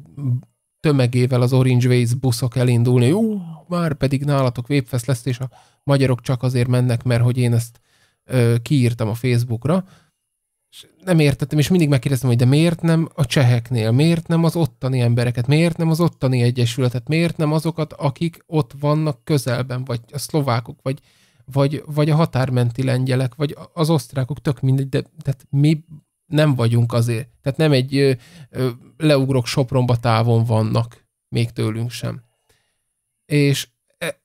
tömegével az Orange Waze buszok elindulni, jó, már pedig nálatok vépfesz lesz, és a magyarok csak azért mennek, mert hogy én ezt kiírtam a Facebookra, és nem értettem, és mindig megkérdeztem, hogy de miért nem a cseheknél, miért nem az ottani embereket, miért nem az ottani egyesületet, miért nem azokat, akik ott vannak közelben, vagy a szlovákok, vagy, vagy, vagy a határmenti lengyelek, vagy az osztrákok, tök mindegy, de tehát mi nem vagyunk azért. Tehát nem egy ö, ö, leugrok Sopronba távon vannak, még tőlünk sem. És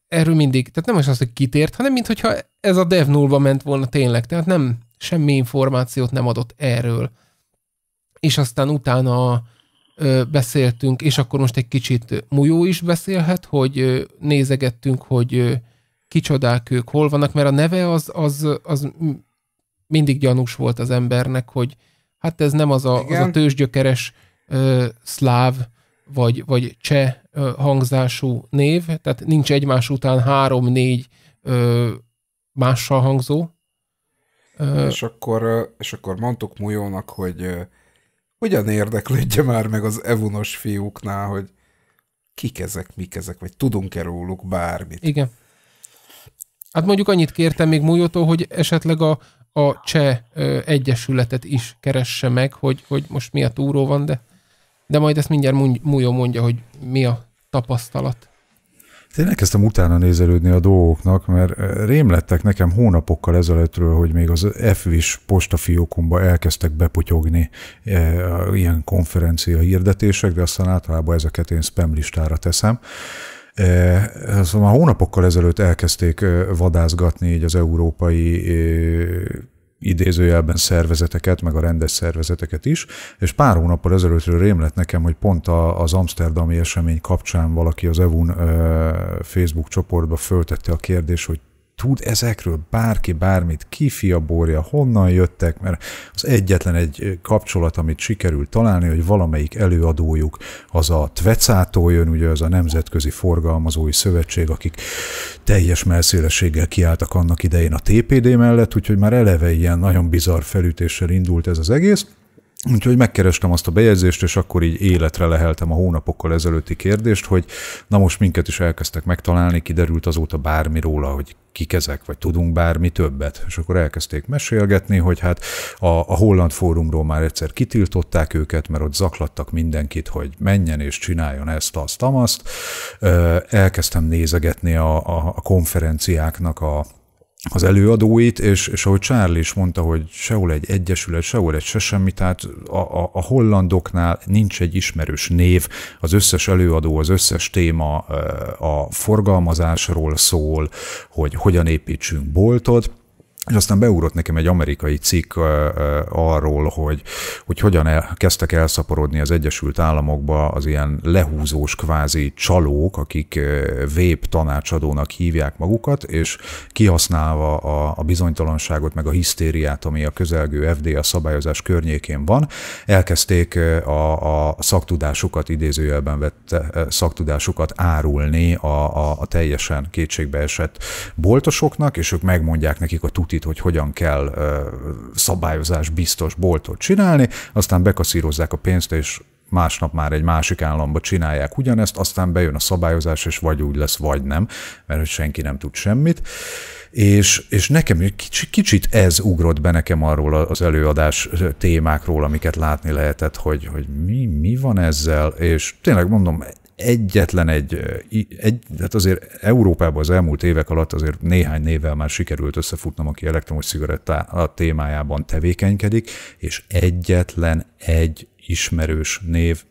erről mindig, tehát nem is az, hogy kitért, hanem mintha ez a dev nullba ment volna tényleg, tehát nem, semmi információt nem adott erről. És aztán utána ö, beszéltünk, és akkor most egy kicsit Mujó is beszélhet, hogy ö, nézegettünk, hogy ö, kicsodák ők, hol vannak, mert a neve az, az, az mindig gyanús volt az embernek, hogy hát ez nem az a, az a tőzsgyökeres ö, szláv vagy, vagy cseh hangzású név, tehát nincs egymás után három-négy mással hangzó. És akkor, és akkor mondtuk Mujónak, hogy hogyan érdeklődje már meg az evunos fiúknál, hogy kik ezek, mik ezek, vagy tudunk-e róluk bármit. Igen. Hát mondjuk annyit kértem még Mujótól, hogy esetleg a, a cseh egyesületet is keresse meg, hogy, hogy most mi a túró van, de... De majd ezt mindjárt Mújó mondja, hogy mi a tapasztalat. Hát én elkezdtem utána nézelődni a dolgoknak, mert eh, rémlettek nekem hónapokkal ezelőttről, hogy még az FVIS postafiókomba elkezdtek bepotyogni e, ilyen konferencia hirdetések, de aztán általában ezeket én spam listára teszem. E, szóval hónapokkal ezelőtt elkezdték vadászgatni így az európai e, idézőjelben szervezeteket, meg a rendes szervezeteket is, és pár hónappal ezelőttről rém lett nekem, hogy pont a, az amsterdami esemény kapcsán valaki az EVUN Facebook csoportba föltette a kérdés, hogy tud ezekről bárki bármit, ki borja honnan jöttek, mert az egyetlen egy kapcsolat, amit sikerült találni, hogy valamelyik előadójuk az a Tvecától jön, ugye az a Nemzetközi Forgalmazói Szövetség, akik teljes melszélességgel kiálltak annak idején a TPD mellett, úgyhogy már eleve ilyen nagyon bizarr felütéssel indult ez az egész, Úgyhogy megkerestem azt a bejegyzést, és akkor így életre leheltem a hónapokkal ezelőtti kérdést, hogy na most minket is elkezdtek megtalálni, kiderült azóta bármi róla, hogy kik ezek, vagy tudunk bármi többet. És akkor elkezdték mesélgetni, hogy hát a, a Holland Fórumról már egyszer kitiltották őket, mert ott zaklattak mindenkit, hogy menjen és csináljon ezt, azt, amazt. Elkezdtem nézegetni a, a, a konferenciáknak a, az előadóit, és, és ahogy Charlie is mondta, hogy sehol egy egyesület, sehol egy se semmi, tehát a, a, a hollandoknál nincs egy ismerős név, az összes előadó, az összes téma a forgalmazásról szól, hogy hogyan építsünk boltot, és aztán beugrott nekem egy amerikai cikk arról, hogy, hogy hogyan el, kezdtek elszaporodni az Egyesült Államokba az ilyen lehúzós kvázi csalók, akik vép tanácsadónak hívják magukat, és kihasználva a, a bizonytalanságot, meg a hisztériát, ami a közelgő FDA szabályozás környékén van, elkezdték a, a szaktudásukat, idézőjelben vett szaktudásukat árulni a, a, a teljesen kétségbeesett boltosoknak, és ők megmondják nekik a tuti tanúsít, hogy hogyan kell szabályozás biztos boltot csinálni, aztán bekaszírozzák a pénzt, és másnap már egy másik államba csinálják ugyanezt, aztán bejön a szabályozás, és vagy úgy lesz, vagy nem, mert hogy senki nem tud semmit. És, és nekem kicsit, kicsit ez ugrott be nekem arról az előadás témákról, amiket látni lehetett, hogy, hogy mi, mi van ezzel, és tényleg mondom, egyetlen egy, egy, hát azért Európában az elmúlt évek alatt azért néhány névvel már sikerült összefutnom, aki elektromos cigaretta témájában tevékenykedik, és egyetlen egy ismerős név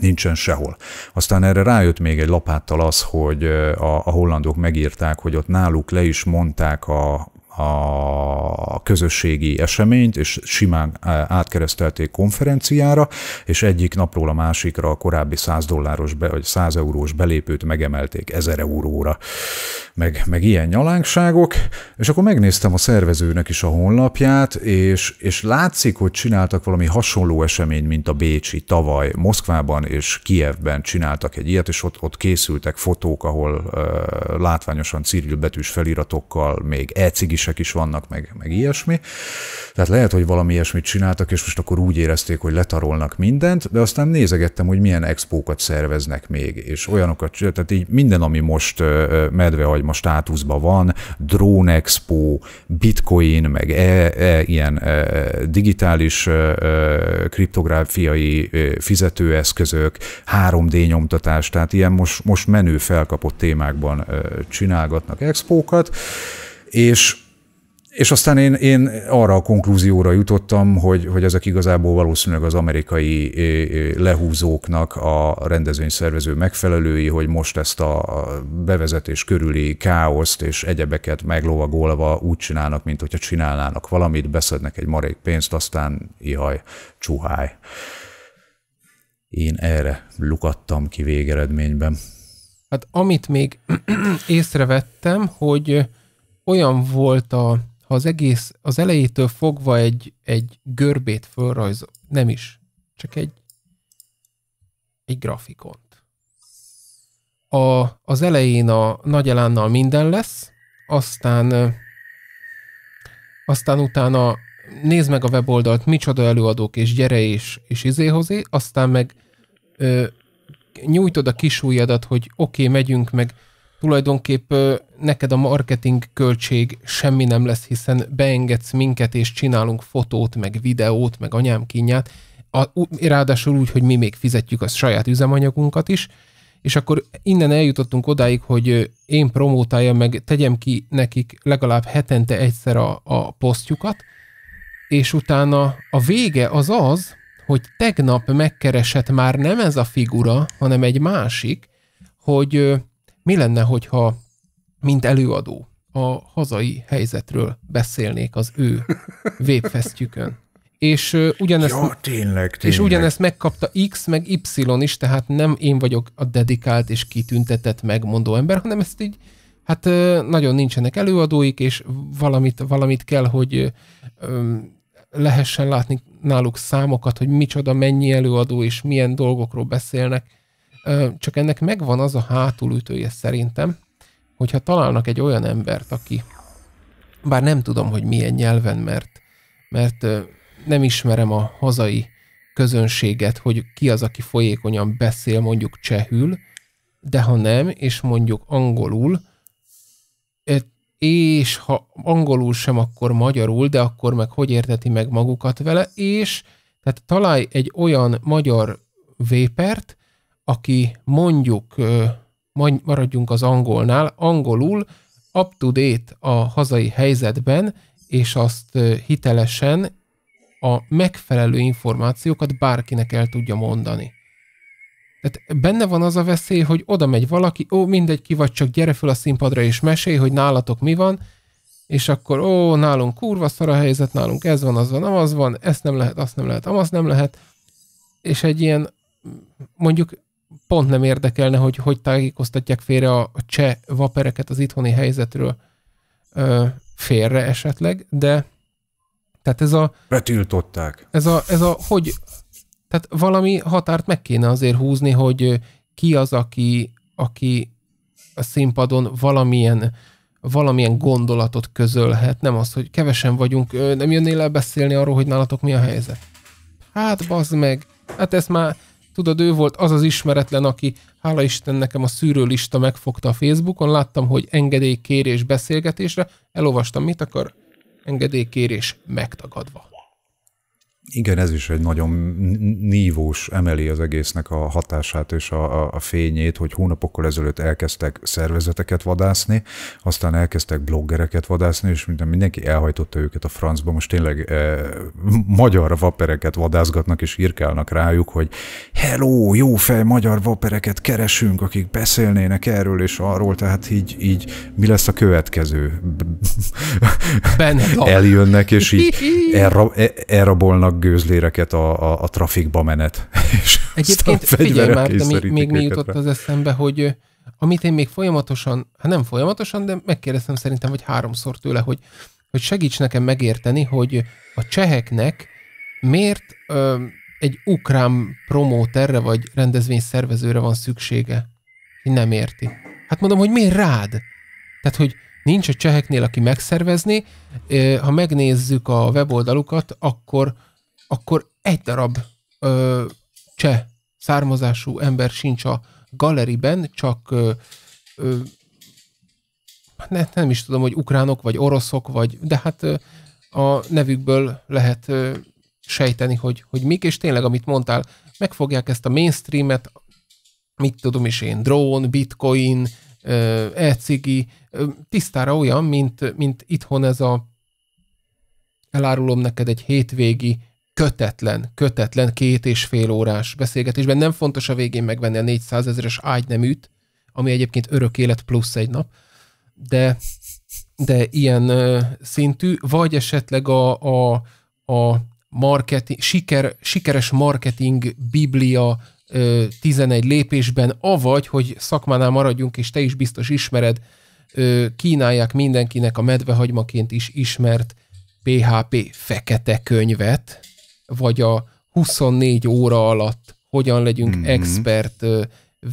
nincsen sehol. Aztán erre rájött még egy lapáttal az, hogy a, a hollandok megírták, hogy ott náluk le is mondták a, a közösségi eseményt, és simán eh, átkeresztelték konferenciára, és egyik napról a másikra a korábbi 100 dolláros be, vagy 100 eurós belépőt megemelték 1000 euróra, meg, meg ilyen nyalánkságok, és akkor megnéztem a szervezőnek is a honlapját, és, és látszik, hogy csináltak valami hasonló eseményt, mint a Bécsi tavaly, Moszkvában és Kijevben csináltak egy ilyet, és ott, ott készültek fotók, ahol uh, látványosan cirilbetűs feliratokkal még e krízisek is vannak, meg, meg ilyesmi. Tehát lehet, hogy valami ilyesmit csináltak, és most akkor úgy érezték, hogy letarolnak mindent, de aztán nézegettem, hogy milyen expókat szerveznek még, és olyanokat, tehát így minden, ami most medvehagyma státuszban van, drone expo, bitcoin, meg e, e, ilyen e, digitális e, kriptográfiai e, fizetőeszközök, 3D nyomtatás, tehát ilyen most, most menő felkapott témákban e, csinálgatnak expókat, és és aztán én, én arra a konklúzióra jutottam, hogy, hogy ezek igazából valószínűleg az amerikai lehúzóknak a rendezvényszervező megfelelői, hogy most ezt a bevezetés körüli káoszt és egyebeket meglovagolva úgy csinálnak, mint hogyha csinálnának valamit, beszednek egy marék pénzt, aztán ihaj, csuháj. Én erre lukadtam ki végeredményben. Hát amit még [clears throat] észrevettem, hogy olyan volt a ha az egész, az elejétől fogva egy, egy görbét fölrajzol, nem is, csak egy, egy grafikont. A, az elején a nagy elánnal minden lesz, aztán aztán utána nézd meg a weboldalt, micsoda előadók, és gyere és, és izéhozé, aztán meg ö, nyújtod a kis ujjadat, hogy oké, okay, megyünk, meg tulajdonképp neked a marketing költség semmi nem lesz, hiszen beengedsz minket, és csinálunk fotót, meg videót, meg anyám kínját, a, ráadásul úgy, hogy mi még fizetjük a saját üzemanyagunkat is, és akkor innen eljutottunk odáig, hogy én promótáljam meg, tegyem ki nekik legalább hetente egyszer a, a posztjukat, és utána a vége az az, hogy tegnap megkeresett már nem ez a figura, hanem egy másik, hogy mi lenne, hogyha, mint előadó, a hazai helyzetről beszélnék az ő [laughs] vépfesztjükön? és ugyanezt, ja, tényleg, tényleg. és ugyanezt megkapta X meg Y is, tehát nem én vagyok a dedikált és kitüntetett megmondó ember, hanem ezt így, hát nagyon nincsenek előadóik, és valamit, valamit kell, hogy lehessen látni náluk számokat, hogy micsoda, mennyi előadó és milyen dolgokról beszélnek csak ennek megvan az a hátulütője szerintem, hogyha találnak egy olyan embert, aki, bár nem tudom, hogy milyen nyelven, mert, mert nem ismerem a hazai közönséget, hogy ki az, aki folyékonyan beszél mondjuk csehül, de ha nem, és mondjuk angolul, és ha angolul sem, akkor magyarul, de akkor meg hogy érteti meg magukat vele, és tehát találj egy olyan magyar vépert, aki mondjuk, maradjunk az angolnál, angolul up to date a hazai helyzetben, és azt hitelesen a megfelelő információkat bárkinek el tudja mondani. Tehát benne van az a veszély, hogy oda megy valaki, ó, mindegy, ki vagy, csak gyere föl a színpadra és mesélj, hogy nálatok mi van, és akkor ó, nálunk kurva szar a helyzet, nálunk ez van, az van, az van, ezt nem lehet, azt nem lehet, amaz nem lehet, és egy ilyen mondjuk pont nem érdekelne, hogy hogy tájékoztatják félre a, cseh vapereket az itthoni helyzetről ö, félre esetleg, de tehát ez a... Betiltották. Ez a, ez a hogy... Tehát valami határt meg kéne azért húzni, hogy ki az, aki, aki a színpadon valamilyen, valamilyen gondolatot közölhet, nem az, hogy kevesen vagyunk, nem jönnél el beszélni arról, hogy nálatok mi a helyzet. Hát, bazd meg, hát ezt már, Tudod, ő volt az az ismeretlen, aki, hála Isten nekem a szűrőlista megfogta a Facebookon, láttam, hogy engedélykérés beszélgetésre, elolvastam, mit akar, engedélykérés megtagadva. Igen, ez is egy nagyon nívós emeli az egésznek a hatását és a, a, a fényét, hogy hónapokkal ezelőtt elkezdtek szervezeteket vadászni, aztán elkezdtek bloggereket vadászni, és minden, mindenki elhajtotta őket a francba. Most tényleg eh, magyar vapereket vadászgatnak és írkálnak rájuk, hogy hello, jó fej, magyar vapereket keresünk, akik beszélnének erről és arról, tehát így, így mi lesz a következő? Eljönnek és így [laughs] elra, e, elrabolnak gőzléreket a, a, a trafikba menet. [laughs] És Egyébként figyelj már, de még, még mi jutott az eszembe, hogy amit én még folyamatosan, hát nem folyamatosan, de megkérdeztem szerintem, hogy háromszor tőle, hogy, hogy segíts nekem megérteni, hogy a cseheknek miért ö, egy ukrán promóterre vagy rendezvényszervezőre van szüksége. Nem érti. Hát mondom, hogy miért rád? Tehát, hogy nincs a cseheknél, aki megszervezni. Ha megnézzük a weboldalukat, akkor akkor egy darab ö, cseh származású ember sincs a galeriben, csak ö, ö, hát ne, nem is tudom, hogy ukránok, vagy oroszok, vagy, de hát ö, a nevükből lehet ö, sejteni, hogy, hogy mik, és tényleg, amit mondtál, megfogják ezt a mainstreamet, mit tudom is én, drón, bitcoin, elcigi, tisztára olyan, mint, mint itthon ez a elárulom neked egy hétvégi kötetlen, kötetlen két és fél órás beszélgetésben. Nem fontos a végén megvenni a 400 ezeres ágyneműt, ami egyébként örök élet plusz egy nap, de, de ilyen szintű, vagy esetleg a, a, a marketing, siker, sikeres marketing biblia 11 lépésben, avagy, hogy szakmánál maradjunk, és te is biztos ismered, kínálják mindenkinek a medvehagymaként is ismert PHP fekete könyvet, vagy a 24 óra alatt hogyan legyünk mm-hmm. expert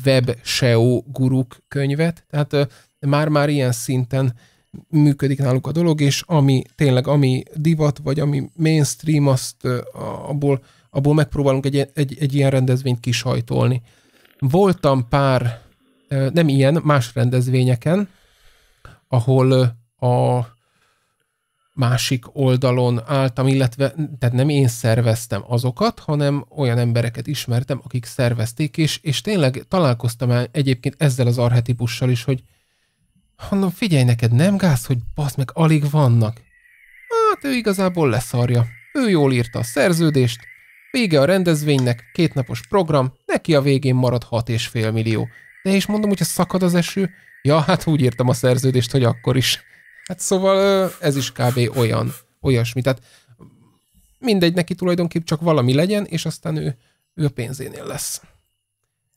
web SEO guruk könyvet, tehát már-már ilyen szinten működik náluk a dolog, és ami tényleg, ami divat, vagy ami mainstream, azt abból, abból megpróbálunk egy, egy, egy ilyen rendezvényt kisajtolni. Voltam pár, nem ilyen, más rendezvényeken, ahol a másik oldalon álltam, illetve tehát nem én szerveztem azokat, hanem olyan embereket ismertem, akik szervezték, és, és tényleg találkoztam egyébként ezzel az arhetipussal is, hogy mondom, figyelj neked, nem gáz, hogy basz meg, alig vannak. Hát ő igazából leszarja. Ő jól írta a szerződést, vége a rendezvénynek, kétnapos program, neki a végén marad 6,5 millió. De és mondom, hogy ha szakad az eső, ja, hát úgy írtam a szerződést, hogy akkor is. Hát szóval ez is kb. olyan, olyasmi. Tehát mindegy, neki tulajdonképp csak valami legyen, és aztán ő, ő a pénzénél lesz.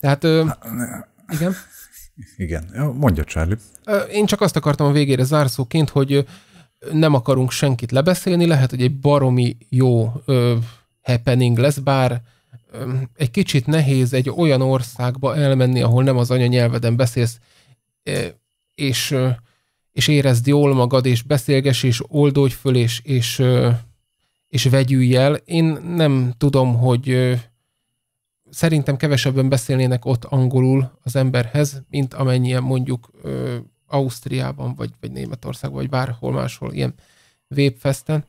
Tehát... Hát, igen? Igen, mondja Charlie. Én csak azt akartam a végére zárszóként, hogy nem akarunk senkit lebeszélni, lehet, hogy egy baromi jó ö, happening lesz, bár ö, egy kicsit nehéz egy olyan országba elmenni, ahol nem az anyanyelveden beszélsz, ö, és ö, és érezd jól magad, és beszélges, és oldódj föl, és, és, és vegyülj el. Én nem tudom, hogy szerintem kevesebben beszélnének ott angolul az emberhez, mint amennyien mondjuk Ausztriában, vagy, vagy Németországban, vagy bárhol máshol ilyen vépfesten.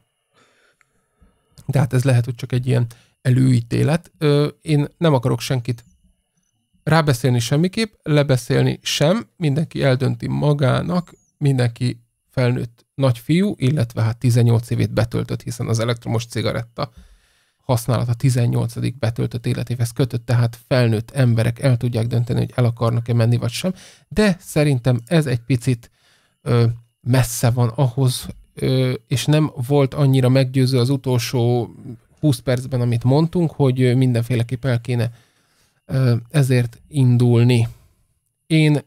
De hát ez lehet, hogy csak egy ilyen előítélet. én nem akarok senkit rábeszélni semmiképp, lebeszélni sem, mindenki eldönti magának, mindenki felnőtt nagy fiú, illetve hát 18 évét betöltött, hiszen az elektromos cigaretta használata 18. betöltött életéhez kötött, tehát felnőtt emberek el tudják dönteni, hogy el akarnak-e menni vagy sem, de szerintem ez egy picit ö, messze van ahhoz, ö, és nem volt annyira meggyőző az utolsó 20 percben, amit mondtunk, hogy mindenféleképp el kéne ö, ezért indulni. Én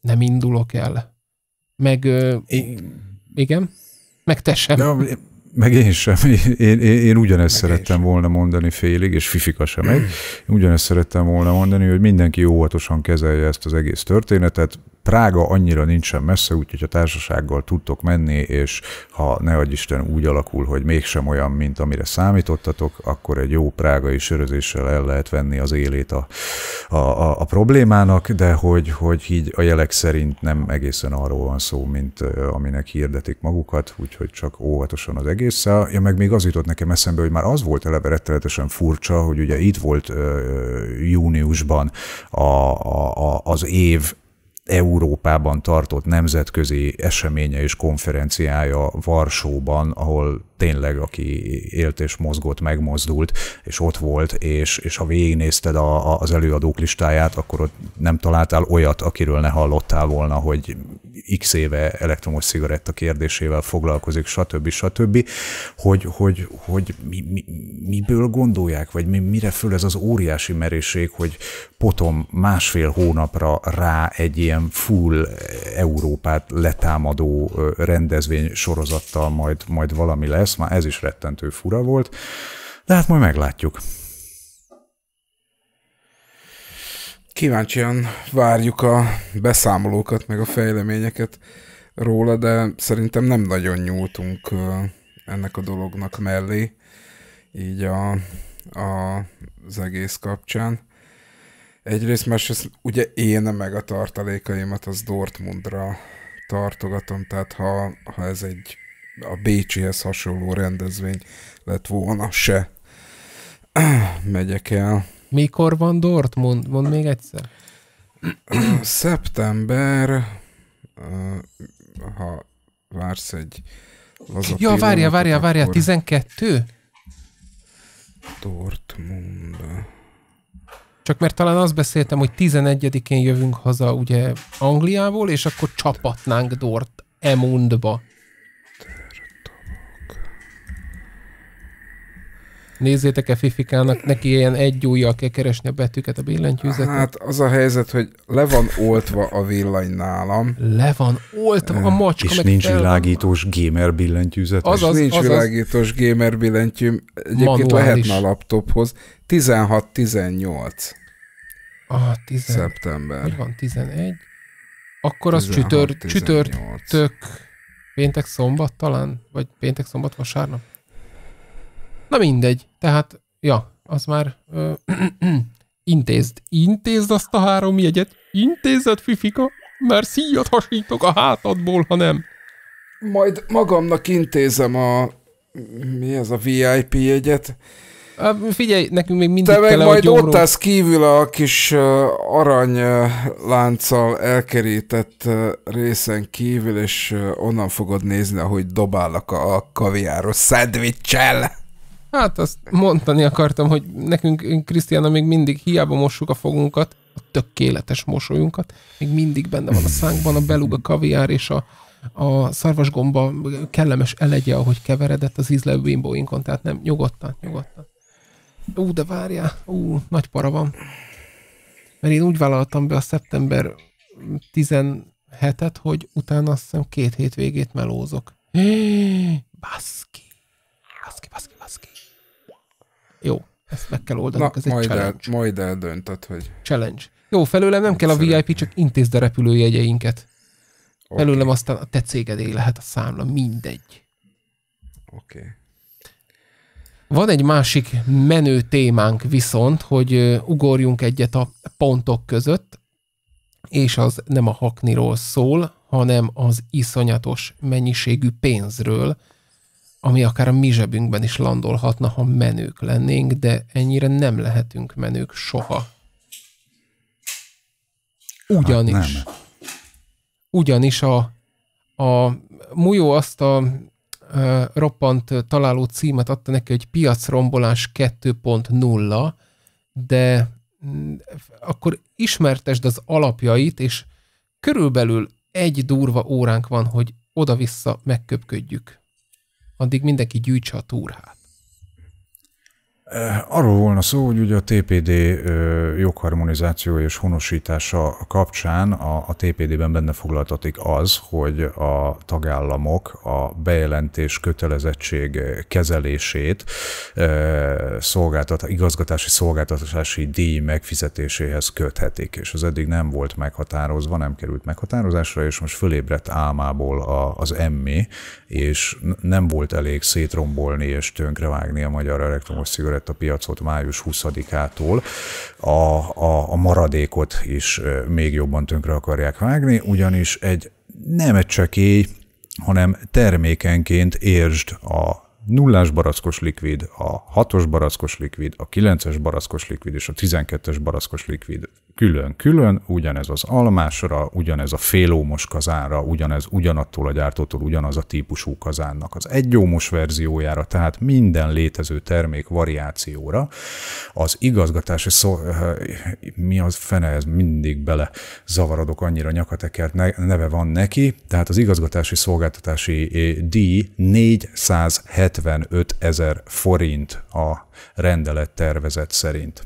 nem indulok el meg én... igen, meg te sem. No, meg én sem. Én, én, én ugyanezt meg szerettem én volna mondani félig, és Fifika sem meg. Én ugyanezt szerettem volna mondani, hogy mindenki óvatosan kezelje ezt az egész történetet, Prága annyira nincsen messze, úgyhogy a társasággal tudtok menni, és ha ne adj Isten úgy alakul, hogy mégsem olyan, mint amire számítottatok, akkor egy jó prágai sörözéssel el lehet venni az élét a, a, a, a problémának, de hogy, hogy így a jelek szerint nem egészen arról van szó, mint aminek hirdetik magukat, úgyhogy csak óvatosan az egésszel. Ja, meg még az jutott nekem eszembe, hogy már az volt eleve rettenetesen furcsa, hogy ugye itt volt ö, júniusban a, a, a, az év Európában tartott nemzetközi eseménye és konferenciája Varsóban, ahol tényleg aki élt és mozgott, megmozdult, és ott volt, és, és ha végignézted a, a, az előadók listáját, akkor ott nem találtál olyat, akiről ne hallottál volna, hogy x éve elektromos cigaretta kérdésével foglalkozik, stb. stb. Hogy, hogy, hogy mi, mi, miből gondolják, vagy mi, mire föl ez az óriási merészség, hogy potom másfél hónapra rá egy ilyen ilyen full Európát letámadó rendezvény sorozattal majd, majd valami lesz, már ez is rettentő fura volt, de hát majd meglátjuk. Kíváncsian várjuk a beszámolókat, meg a fejleményeket róla, de szerintem nem nagyon nyúltunk ennek a dolognak mellé, így a, a, az egész kapcsán. Egyrészt, másrészt ugye én meg a tartalékaimat az Dortmundra tartogatom, tehát ha, ha ez egy a Bécsihez hasonló rendezvény lett volna, se [clears throat] megyek el. Mikor van Dortmund? Mond még egyszer. Szeptember, ha vársz egy laza Ja, várja, várja, várja, 12? Dortmund. Csak mert talán azt beszéltem, hogy 11-én jövünk haza ugye Angliából, és akkor csapatnánk Dort Emundba. Nézzétek-e Fifikának, neki ilyen egy ujjal kell keresni a betűket a billentyűzetnek? Hát az a helyzet, hogy le van oltva a villany nálam. Le van oltva a macska. És meg nincs világítós gamer billentyűzet. Az és nincs azaz. világítós gamer billentyűm. Egyébként Manuális. lehetne a laptophoz. 16-18. Ah, 10. Szeptember. Mi van, 11? Akkor az 16, csütörtök, péntek, szombat talán? Vagy péntek, szombat, vasárnap? Na mindegy, tehát, ja, az már ö, [clears throat] intézd, intézd azt a három jegyet, intézed, fifika, mert szíjat hasítok a hátadból, ha nem. Majd magamnak intézem a, mi ez a VIP jegyet, A, figyelj, nekünk még mindig Te meg majd gyomró. ott állsz kívül a kis arany lánccal elkerített részen kívül, és onnan fogod nézni, ahogy dobálnak a, a kaviáros szendvicsel. Hát azt mondani akartam, hogy nekünk Krisztiána még mindig hiába mossuk a fogunkat, a tökéletes mosolyunkat, még mindig benne van a szánkban a beluga kaviár és a, a szarvasgomba kellemes elegye, ahogy keveredett az ízlelő bimbóinkon, tehát nem, nyugodtan, nyugodtan. Ú, de várjál, ú, nagy para van. Mert én úgy vállaltam be a szeptember 17-et, hogy utána azt hiszem két hétvégét melózok. [gasps] Baszki, baszki, baszki. Jó, ezt meg kell oldanunk, Na, ez egy majd challenge. El, majd eldöntöd, hogy... Challenge. Jó, felőlem nem kell a VIP, csak intézd a repülőjegyeinket. Okay. Felőlem aztán a te cégedé lehet a számla, mindegy. Oké. Okay. Van egy másik menő témánk viszont, hogy ugorjunk egyet a pontok között, és az nem a hakniról szól, hanem az iszonyatos mennyiségű pénzről, ami akár a mi zsebünkben is landolhatna, ha menők lennénk, de ennyire nem lehetünk menők soha. Ugyanis. Hát nem. Ugyanis a, a Mujó azt a e, roppant találó címet adta neki, hogy piacrombolás 2.0, de mm, akkor ismertesd az alapjait, és körülbelül egy durva óránk van, hogy oda-vissza megköpködjük addig mindenki gyűjtse a túrhát. Arról volna szó, hogy ugye a TPD jogharmonizáció és honosítása kapcsán a, a TPD-ben benne foglaltatik az, hogy a tagállamok a bejelentés kötelezettség kezelését szolgáltat, igazgatási szolgáltatási díj megfizetéséhez köthetik, és az eddig nem volt meghatározva, nem került meghatározásra, és most fölébredt álmából a, az emmi, és nem volt elég szétrombolni és tönkrevágni a magyar elektromos szigorú a piacot május 20-ától, a, a, a maradékot is még jobban tönkre akarják vágni, ugyanis egy nem egy csekély, hanem termékenként értsd a nullás barackos likvid, a hatos barackos likvid, a kilences barackos likvid és a tizenkettes barackos likvid külön-külön, ugyanez az almásra, ugyanez a félómos kazánra, ugyanez ugyanattól a gyártótól ugyanaz a típusú kazánnak az egyómos verziójára, tehát minden létező termék variációra. Az igazgatási szó, eh, mi az fene, ez mindig bele zavarodok, annyira nyakatekert neve van neki, tehát az igazgatási szolgáltatási eh, díj 475 ezer forint a rendelet tervezet szerint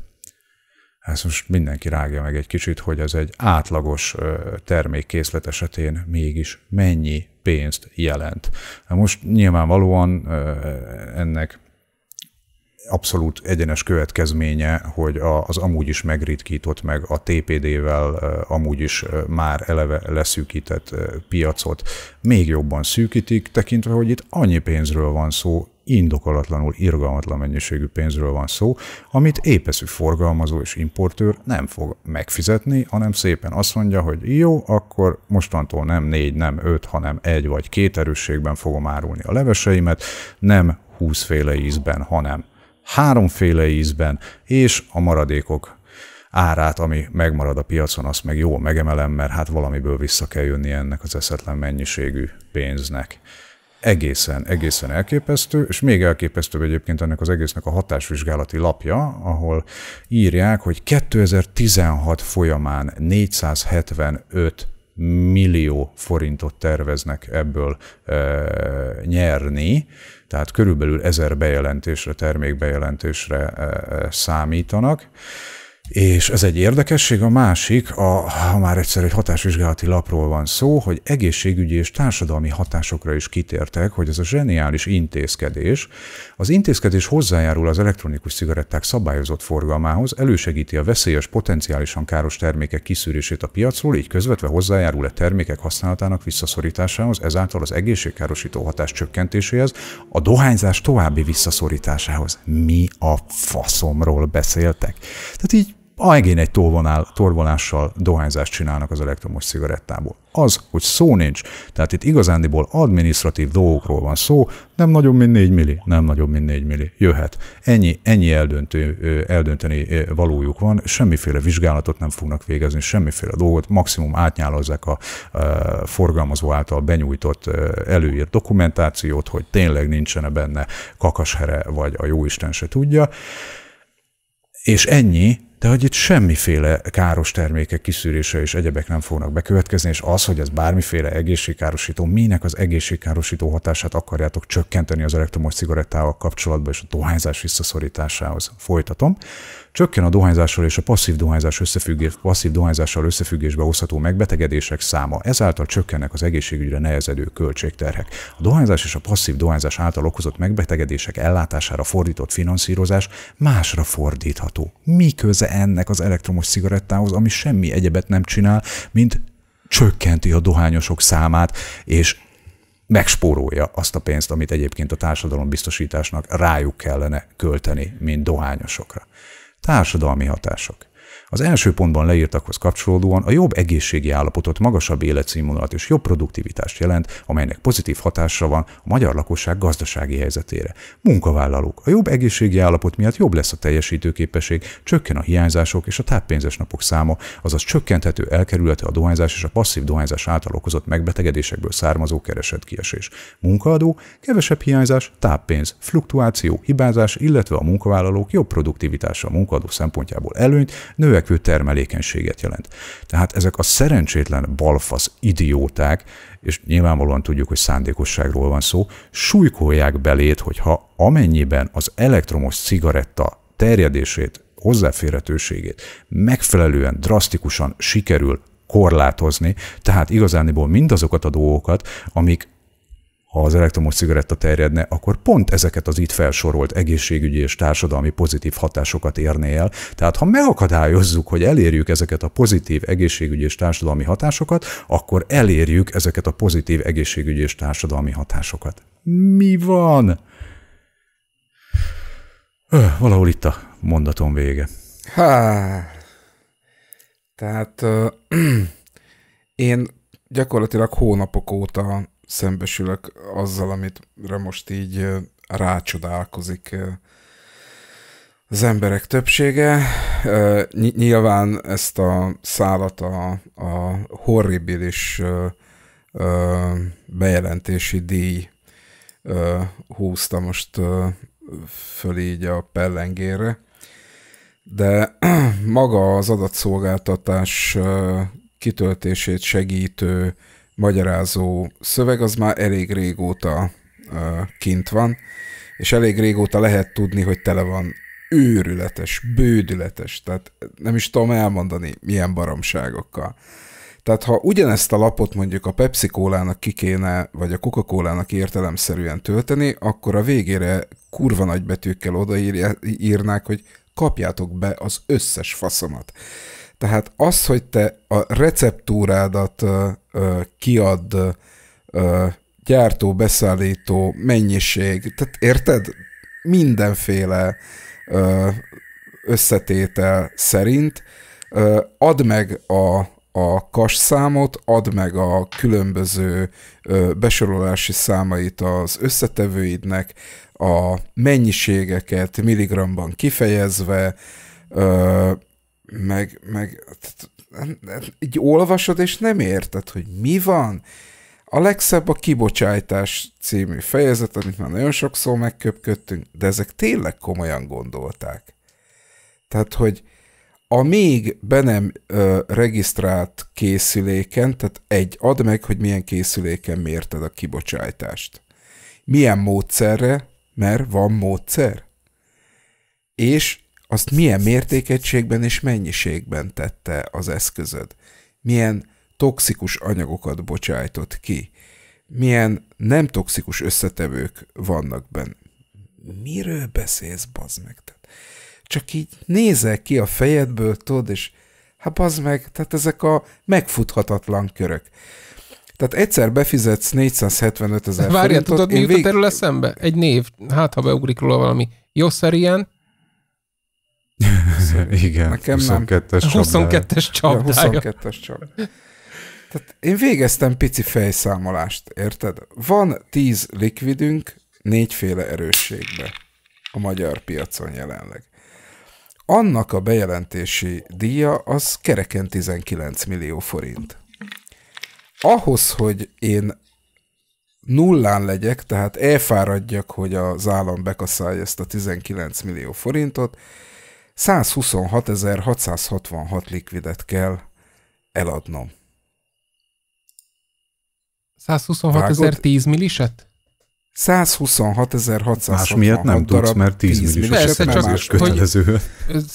ezt most mindenki rágja meg egy kicsit, hogy ez egy átlagos termékkészlet esetén mégis mennyi pénzt jelent. Most nyilvánvalóan ennek abszolút egyenes következménye, hogy az amúgy is megritkított, meg a TPD-vel amúgy is már eleve leszűkített piacot még jobban szűkítik, tekintve, hogy itt annyi pénzről van szó, indokolatlanul irgalmatlan mennyiségű pénzről van szó, amit épeszű forgalmazó és importőr nem fog megfizetni, hanem szépen azt mondja, hogy jó, akkor mostantól nem négy, nem öt, hanem egy vagy két erősségben fogom árulni a leveseimet, nem húszféle ízben, hanem háromféle ízben, és a maradékok árát, ami megmarad a piacon, azt meg jól megemelem, mert hát valamiből vissza kell jönni ennek az eszetlen mennyiségű pénznek. Egészen, egészen elképesztő, és még elképesztőbb egyébként ennek az egésznek a hatásvizsgálati lapja, ahol írják, hogy 2016 folyamán 475 millió forintot terveznek ebből e, nyerni, tehát körülbelül ezer bejelentésre, termékbejelentésre eh, eh, számítanak. És ez egy érdekesség, a másik, a, ha már egyszer egy hatásvizsgálati lapról van szó, hogy egészségügyi és társadalmi hatásokra is kitértek, hogy ez a zseniális intézkedés. Az intézkedés hozzájárul az elektronikus cigaretták szabályozott forgalmához, elősegíti a veszélyes, potenciálisan káros termékek kiszűrését a piacról, így közvetve hozzájárul a termékek használatának visszaszorításához, ezáltal az egészségkárosító hatás csökkentéséhez, a dohányzás további visszaszorításához. Mi a faszomról beszéltek? Tehát így egén egy tolvonál, torvonással dohányzást csinálnak az elektromos cigarettából. Az, hogy szó nincs, tehát itt igazándiból administratív dolgokról van szó, nem nagyobb, mint 4 milli, nem nagyobb, mint 4 milli, jöhet. Ennyi, ennyi eldöntő, eldönteni valójuk van, semmiféle vizsgálatot nem fognak végezni, semmiféle dolgot, maximum átnyálozzák a, a forgalmazó által benyújtott előírt dokumentációt, hogy tényleg nincsen benne kakashere, vagy a jóisten se tudja, és ennyi, de hogy itt semmiféle káros termékek kiszűrése és egyebek nem fognak bekövetkezni, és az, hogy ez bármiféle egészségkárosító, minek az egészségkárosító hatását akarjátok csökkenteni az elektromos cigarettával kapcsolatban és a dohányzás visszaszorításához. Folytatom. Csökken a dohányzással és a passzív, dohányzás összefüggés, passzív dohányzással összefüggésbe hozható megbetegedések száma, ezáltal csökkennek az egészségügyre nehezedő költségterhek. A dohányzás és a passzív dohányzás által okozott megbetegedések ellátására fordított finanszírozás másra fordítható. Mi köze ennek az elektromos cigarettához, ami semmi egyebet nem csinál, mint csökkenti a dohányosok számát, és megspórolja azt a pénzt, amit egyébként a társadalom biztosításnak rájuk kellene költeni, mint dohányosokra. Társadalmi hatások. Az első pontban leírtakhoz kapcsolódóan a jobb egészségi állapotot, magasabb életszínvonalat és jobb produktivitást jelent, amelynek pozitív hatása van a magyar lakosság gazdasági helyzetére. Munkavállalók, a jobb egészségi állapot miatt jobb lesz a teljesítőképesség, csökken a hiányzások és a táppénzes napok száma, azaz csökkenthető elkerülete a dohányzás és a passzív dohányzás által okozott megbetegedésekből származó keresetkiesés. Munkaadó, kevesebb hiányzás, táppénz, fluktuáció, hibázás, illetve a munkavállalók jobb produktivitása a munkaadó szempontjából előnyt, nő növekvő termelékenységet jelent. Tehát ezek a szerencsétlen balfasz idióták, és nyilvánvalóan tudjuk, hogy szándékosságról van szó, súlykolják belét, hogyha amennyiben az elektromos cigaretta terjedését, hozzáférhetőségét megfelelően, drasztikusan sikerül korlátozni, tehát igazániból mindazokat a dolgokat, amik ha az elektromos cigaretta terjedne, akkor pont ezeket az itt felsorolt egészségügyi és társadalmi pozitív hatásokat érné el. Tehát ha megakadályozzuk, hogy elérjük ezeket a pozitív egészségügyi és társadalmi hatásokat, akkor elérjük ezeket a pozitív egészségügyi és társadalmi hatásokat. Mi van? Öh, valahol itt a mondatom vége. Há, tehát ö, [clears throat] én gyakorlatilag hónapok óta szembesülök azzal, amit most így rácsodálkozik az emberek többsége. Nyilván ezt a szállat a, a horribilis bejelentési díj húzta most föl így a pellengére, de [clears throat] maga az adatszolgáltatás kitöltését segítő magyarázó szöveg az már elég régóta kint van, és elég régóta lehet tudni, hogy tele van őrületes, bődületes, tehát nem is tudom elmondani milyen baromságokkal. Tehát ha ugyanezt a lapot mondjuk a Pepsi kólának ki kéne, vagy a coca cola értelemszerűen tölteni, akkor a végére kurva nagybetűkkel betűkkel odaírnák, hogy kapjátok be az összes faszomat. Tehát az, hogy te a receptúrádat kiad gyártó, beszállító, mennyiség, tehát érted? Mindenféle összetétel szerint add meg a, a kas számot, add meg a különböző besorolási számait az összetevőidnek, a mennyiségeket milligramban kifejezve, meg, meg így olvasod, és nem érted, hogy mi van. A legszebb a kibocsájtás című fejezet, amit már nagyon sokszor megköpködtünk, de ezek tényleg komolyan gondolták. Tehát, hogy a még be nem ö, regisztrált készüléken, tehát egy, add meg, hogy milyen készüléken mérted a kibocsátást. Milyen módszerre, mert van módszer. És azt milyen mértékegységben és mennyiségben tette az eszközöd, milyen toxikus anyagokat bocsájtott ki, milyen nem toxikus összetevők vannak benne. Miről beszélsz, bazd meg? Tehát csak így nézel ki a fejedből, tudod, és hát bazd meg, tehát ezek a megfuthatatlan körök. Tehát egyszer befizetsz 475 ezer forintot. Várjál, tudod, mi jut vég... erről eszembe? Egy név, hát ha beugrik róla valami. Josszerian, igen, Nekem 22-es csapdája. 22-es csapdája. Ja, 22-es csapdája. Tehát én végeztem pici fejszámolást, érted? Van 10 likvidünk négyféle erősségbe a magyar piacon jelenleg. Annak a bejelentési díja az kereken 19 millió forint. Ahhoz, hogy én nullán legyek, tehát elfáradjak, hogy az állam bekaszálja ezt a 19 millió forintot, 126.666 likvidet kell eladnom. 126.010 milliset? 126.666 Más miatt nem darab, tudsz, mert 10 milliset, Persze, mert csak más kötelező.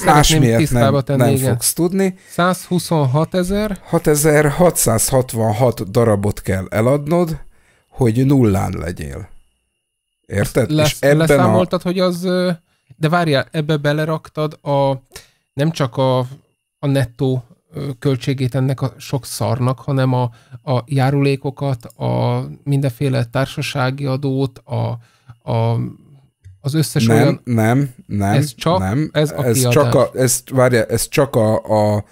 Más miatt nem, nem fogsz tudni. 126.666 darabot kell eladnod, hogy nullán legyél. Érted? Lesz, és ebben leszámoltad, a... hogy az de várjál, ebbe beleraktad a, nem csak a, a nettó költségét ennek a sok szarnak, hanem a, a járulékokat, a mindenféle társasági adót, a, a az összes nem, olyan... Nem, nem, ez csak, nem. Ez, a ez csak a, ez, várja, ez csak a, a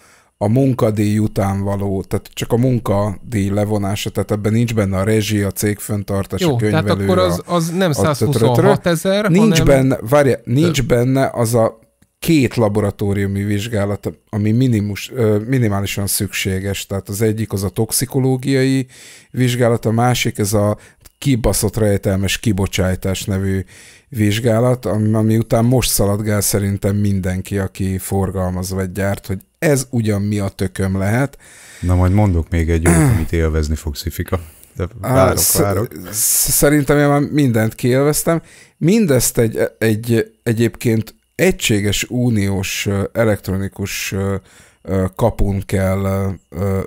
a munkadíj után való, tehát csak a munkadíj levonása, tehát ebben nincs benne a rezsi, a cég föntartás, Jó, a könyvelő. tehát akkor az, az nem 126 ezer, Nincs hanem... benne, várja, nincs benne az a két laboratóriumi vizsgálat, ami minimus, minimálisan szükséges. Tehát az egyik az a toxikológiai vizsgálat, a másik ez a kibaszott rejtelmes kibocsátás nevű vizsgálat, ami után most szaladgál szerintem mindenki, aki forgalmaz vagy gyárt, hogy ez ugyan mi a tököm lehet. Na majd mondok még egy jót, amit élvezni fogsz, Ifika. De várok, várok. Szerintem én már mindent kiélveztem. Mindezt egy, egy egyébként egységes uniós elektronikus kapun kell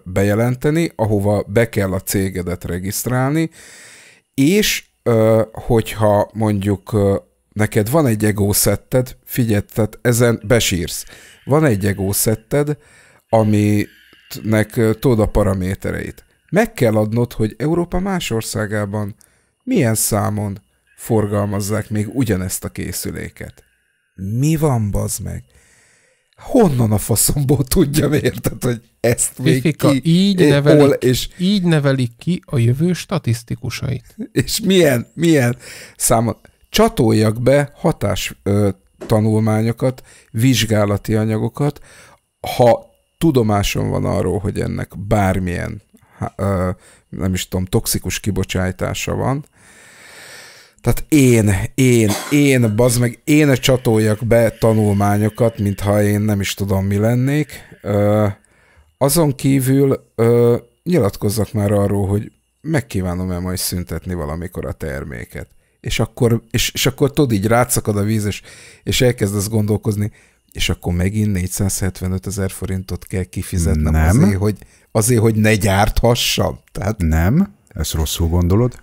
bejelenteni, ahova be kell a cégedet regisztrálni, és hogyha mondjuk neked van egy egószetted, figyelj, tehát ezen besírsz. Van egy egószetted, aminek tudod a paramétereit. Meg kell adnod, hogy Európa más országában milyen számon forgalmazzák még ugyanezt a készüléket. Mi van, bazd meg? honnan a faszomból tudja érted, hogy ezt még Fifika, ki, így, é, nevelik, hol, és, így nevelik ki a jövő statisztikusait. És milyen, milyen számot csatoljak be hatás ö, tanulmányokat, vizsgálati anyagokat, ha tudomásom van arról, hogy ennek bármilyen, ö, nem is tudom, toxikus kibocsátása van, tehát én, én, én, bazd meg, én csatoljak be tanulmányokat, mintha én nem is tudom, mi lennék. azon kívül nyilatkozzak már arról, hogy megkívánom-e majd szüntetni valamikor a terméket. És akkor, és, és akkor tudod, így rátszakad a víz, és, és elkezdesz gondolkozni, és akkor megint 475 ezer forintot kell kifizetnem nem. azért, hogy, azért, hogy ne gyárthassam. Tehát... Nem, ezt rosszul gondolod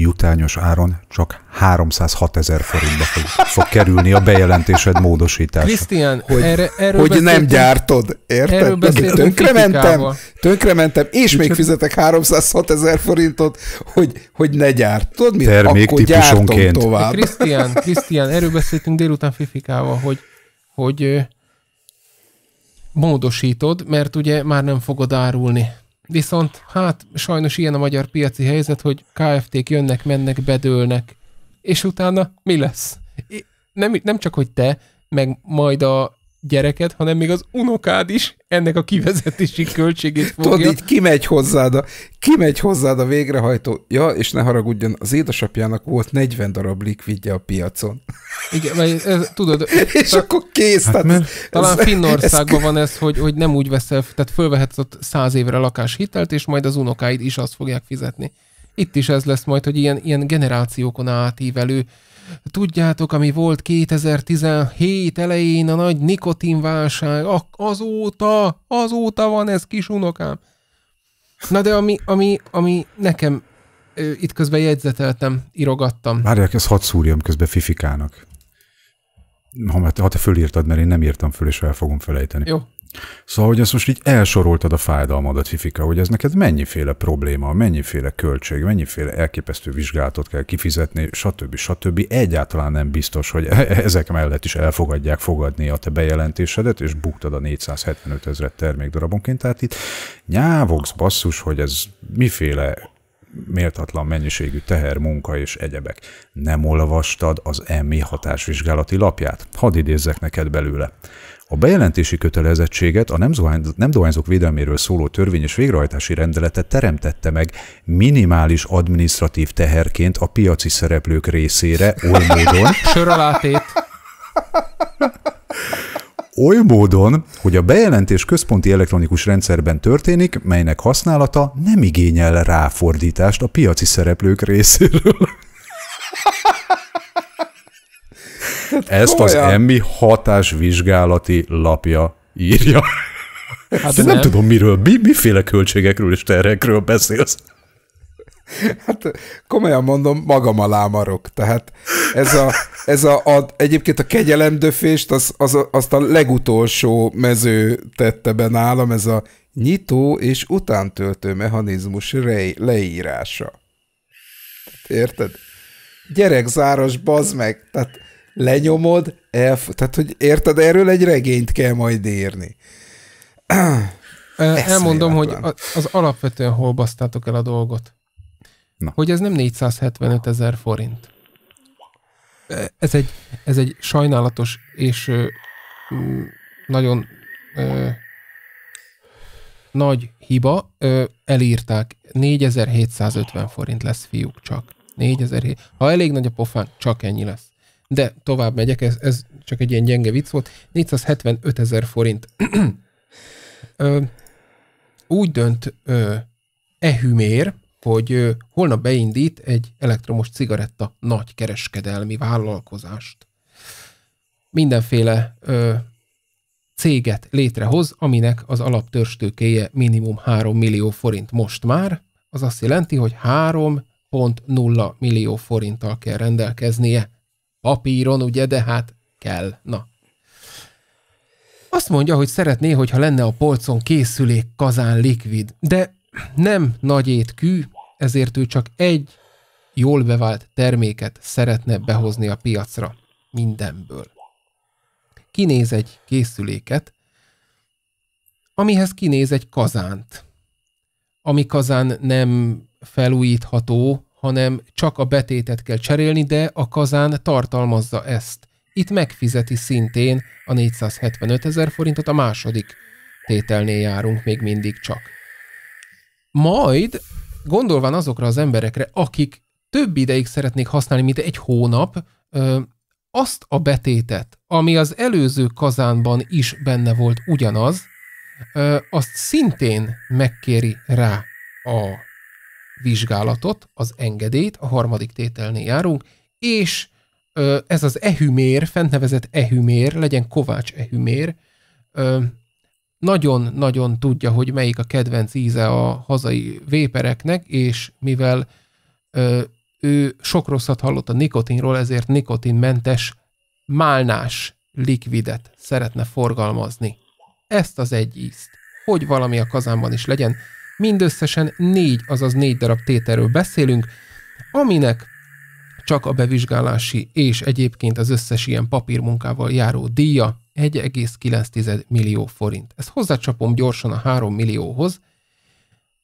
jutányos áron csak 306 ezer forintba fog, fog kerülni a bejelentésed módosítása. Krisztián, hogy, erre, erről hogy nem gyártod, érted? Tönkrementem, tönkrementem, és Úgy még fizetek 306 ezer forintot, hogy, hogy ne gyártod, mi? Termék Akkor gyártom tovább. Krisztián, Krisztián, erről beszéltünk délután Fifikával, hogy, hogy módosítod, mert ugye már nem fogod árulni. Viszont hát sajnos ilyen a magyar piaci helyzet, hogy KFT-k jönnek, mennek, bedőlnek, és utána mi lesz? Nem, nem csak, hogy te, meg majd a gyereket, hanem még az unokád is ennek a kivezetési költségét fogja. Tudod, így kimegy hozzád a, kimegy hozzád a végrehajtó. Ja, és ne haragudjon, az édesapjának volt 40 darab likvidje a piacon. Igen, vagy ez, tudod... [laughs] és tehát, akkor kész. Hát, tehát, talán ez, Finnországban ez, van ez, hogy, hogy nem úgy veszel, tehát fölvehetsz ott száz évre lakáshitelt, és majd az unokáid is azt fogják fizetni. Itt is ez lesz majd, hogy ilyen, ilyen generációkon átívelő Tudjátok, ami volt 2017 elején a nagy nikotinválság, azóta, azóta van ez kisunokám. Na de ami, ami, ami nekem itt közben jegyzeteltem, irogattam. Várják, ez hat szúrjam közben Fifikának. Ha, ha te fölírtad, mert én nem írtam föl, és el fogom felejteni. Jó, Szóval, hogy ezt most így elsoroltad a fájdalmadat, Fifika, hogy ez neked mennyiféle probléma, mennyiféle költség, mennyiféle elképesztő vizsgálatot kell kifizetni, stb. stb. Egyáltalán nem biztos, hogy e-, ezek mellett is elfogadják fogadni a te bejelentésedet, és buktad a 475 ezeret termékdarabonként. Tehát itt nyávogsz basszus, hogy ez miféle méltatlan mennyiségű teher, munka és egyebek. Nem olvastad az EMI hatásvizsgálati lapját? Hadd idézzek neked belőle. A bejelentési kötelezettséget a nem, zuhány, nem dohányzók védelméről szóló törvény és végrehajtási rendelete teremtette meg minimális administratív teherként a piaci szereplők részére oly módon... [laughs] Sör Oly módon, hogy a bejelentés központi elektronikus rendszerben történik, melynek használata nem igényel ráfordítást a piaci szereplők részéről. [laughs] Ezt az emmi hatásvizsgálati lapja írja. Hát De nem, nem tudom miről, mi, miféle költségekről és terhekről beszélsz. Hát komolyan mondom, magam alá marok. Tehát ez a, ez a, a egyébként a kegyelemdöfést, az, az, azt a legutolsó mező tette be nálam, ez a nyitó és utántöltő mechanizmus rej, leírása. Érted? záros, bazd meg! Tehát lenyomod, elf- tehát hogy érted, erről egy regényt kell majd írni. Elmondom, hogy az alapvetően hol basztátok el a dolgot. Na. Hogy ez nem 475 ezer forint. Ez egy, ez egy sajnálatos és nagyon ö, nagy hiba. Ö, elírták. 4750 forint lesz fiúk csak. 4700 ha elég nagy a pofán, csak ennyi lesz. De tovább megyek, ez, ez csak egy ilyen gyenge vicc volt. 475 ezer forint. ö, úgy dönt ö, Ehümér, hogy ö, holnap beindít egy elektromos cigaretta nagy kereskedelmi vállalkozást. Mindenféle ö, céget létrehoz, aminek az alaptörstőkéje minimum 3 millió forint most már, az azt jelenti, hogy 3.0 millió forinttal kell rendelkeznie Papíron, ugye, de hát kell. Na. Azt mondja, hogy szeretné, hogyha lenne a polcon készülék kazán likvid, de nem nagy étkű, ezért ő csak egy jól bevált terméket szeretne behozni a piacra mindenből. Kinéz egy készüléket, amihez kinéz egy kazánt. Ami kazán nem felújítható, hanem csak a betétet kell cserélni, de a kazán tartalmazza ezt. Itt megfizeti szintén a 475 ezer forintot, a második tételnél járunk még mindig csak. Majd gondolván azokra az emberekre, akik több ideig szeretnék használni, mint egy hónap, ö, azt a betétet, ami az előző kazánban is benne volt ugyanaz, ö, azt szintén megkéri rá a vizsgálatot, az engedélyt, a harmadik tételnél járunk, és ez az ehümér, fent nevezett ehümér, legyen Kovács ehümér, nagyon-nagyon tudja, hogy melyik a kedvenc íze a hazai vépereknek, és mivel ő sok rosszat hallott a nikotinról, ezért nikotinmentes málnás likvidet szeretne forgalmazni. Ezt az egy ízt, hogy valami a kazánban is legyen, Mindösszesen négy, azaz négy darab tételről beszélünk, aminek csak a bevizsgálási és egyébként az összes ilyen papírmunkával járó díja 1,9 millió forint. Ez hozzácsapom gyorsan a 3 millióhoz,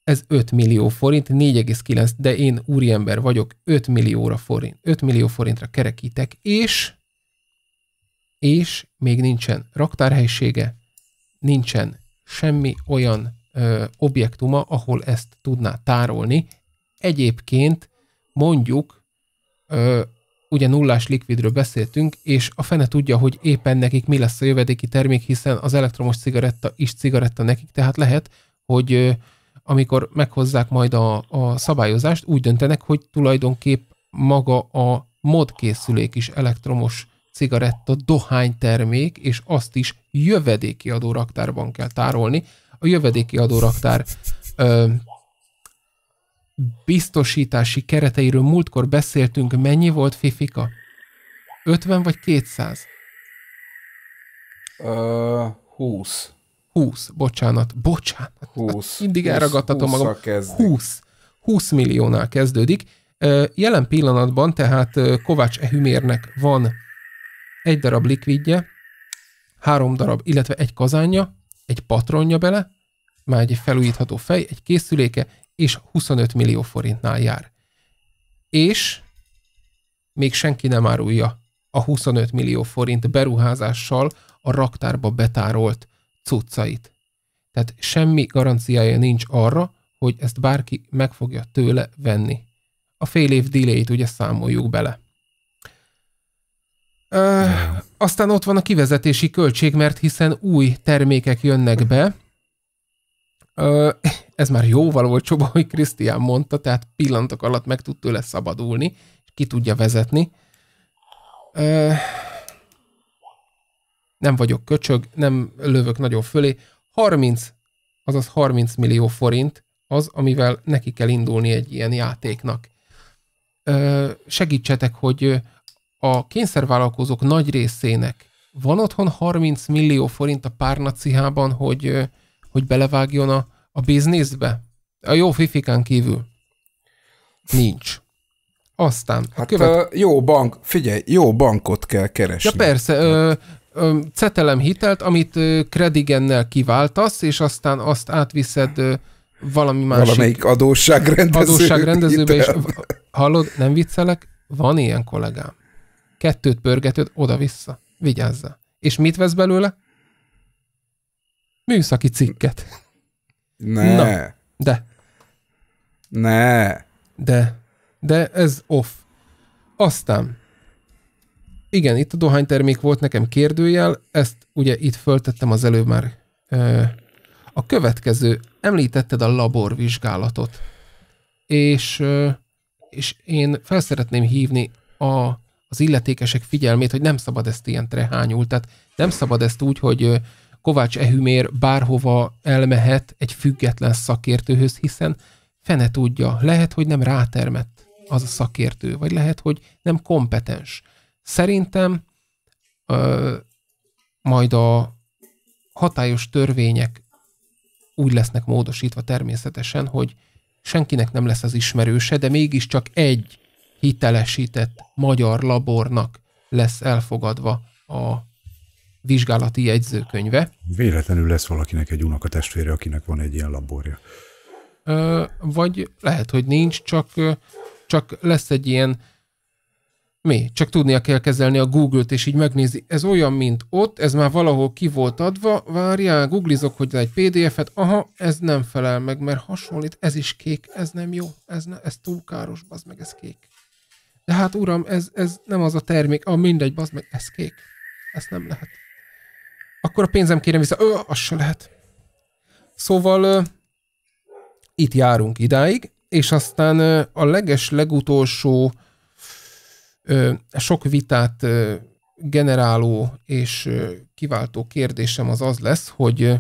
ez 5 millió forint, 4,9, de én úriember vagyok, 5 millióra forint, 5 millió forintra kerekítek, és és még nincsen raktárhelysége, nincsen semmi olyan ö, objektuma, ahol ezt tudná tárolni. Egyébként mondjuk, ö, ugye nullás likvidről beszéltünk, és a fene tudja, hogy éppen nekik mi lesz a jövedéki termék, hiszen az elektromos cigaretta is cigaretta nekik, tehát lehet, hogy ö, amikor meghozzák majd a, a szabályozást, úgy döntenek, hogy tulajdonképp maga a modkészülék is elektromos cigaretta dohánytermék, és azt is jövedéki adóraktárban kell tárolni, a jövedéki adóraktár ö, biztosítási kereteiről múltkor beszéltünk, mennyi volt Fifika? 50 vagy 200? Ö, 20. 20, bocsánat, bocsánat. 20. Mindig 20, elragadtatom 20 magam. 20. 20 milliónál kezdődik. Jelen pillanatban tehát Kovács Ehümérnek van egy darab likvidje, három darab, illetve egy kazánja, egy patronja bele, már egy felújítható fej, egy készüléke, és 25 millió forintnál jár. És még senki nem árulja a 25 millió forint beruházással a raktárba betárolt cuccait. Tehát semmi garanciája nincs arra, hogy ezt bárki meg fogja tőle venni. A fél év delay ugye számoljuk bele. Ö, aztán ott van a kivezetési költség, mert hiszen új termékek jönnek be. Ö, ez már jóval csoba, hogy Krisztián mondta, tehát pillantok alatt meg tud tőle szabadulni, és ki tudja vezetni. Ö, nem vagyok köcsög, nem lövök nagyon fölé. 30, azaz 30 millió forint az, amivel neki kell indulni egy ilyen játéknak. Ö, segítsetek, hogy a kényszervállalkozók nagy részének van otthon 30 millió forint a párnacihában, hogy, hogy belevágjon a, a bizniszbe? A jó fifikán kívül. Nincs. Aztán. Hát követ... jó bank, figyelj, jó bankot kell keresni. Ja persze, ö, ö, cetelem hitelt, amit ö, kredigennel kiváltasz, és aztán azt átviszed ö, valami másik... Valamelyik adósságrendező adósságrendezőbe, és hallod, nem viccelek, van ilyen kollégám kettőt pörgetőd oda-vissza. Vigyázzál. És mit vesz belőle? Műszaki cikket. Ne. Na, de. Ne. De. De ez off. Aztán. Igen, itt a dohánytermék volt nekem kérdőjel, ezt ugye itt föltettem az előbb már. A következő, említetted a laborvizsgálatot, és, és én felszeretném hívni a az illetékesek figyelmét, hogy nem szabad ezt ilyen trehányul. Tehát nem szabad ezt úgy, hogy Kovács Ehümér bárhova elmehet egy független szakértőhöz, hiszen fene tudja, lehet, hogy nem rátermett az a szakértő, vagy lehet, hogy nem kompetens. Szerintem ö, majd a hatályos törvények úgy lesznek módosítva természetesen, hogy senkinek nem lesz az ismerőse, de mégiscsak egy hitelesített magyar labornak lesz elfogadva a vizsgálati jegyzőkönyve. Véletlenül lesz valakinek egy unokatestvére, akinek van egy ilyen laborja. Ö, vagy lehet, hogy nincs, csak, csak lesz egy ilyen mi? Csak tudnia kell kezelni a Google-t, és így megnézi. Ez olyan, mint ott, ez már valahol ki volt adva, várjál, googlizok, hogy egy PDF-et, aha, ez nem felel meg, mert hasonlít, ez is kék, ez nem jó, ez, ne, ez túl káros, az meg ez kék. De hát uram, ez, ez nem az a termék. A ah, mindegy, bazd meg, ez kék. Ez nem lehet. Akkor a pénzem kérem vissza. Ö, az se lehet. Szóval ö, itt járunk idáig, és aztán ö, a leges legutolsó ö, sok vitát ö, generáló és ö, kiváltó kérdésem az az lesz, hogy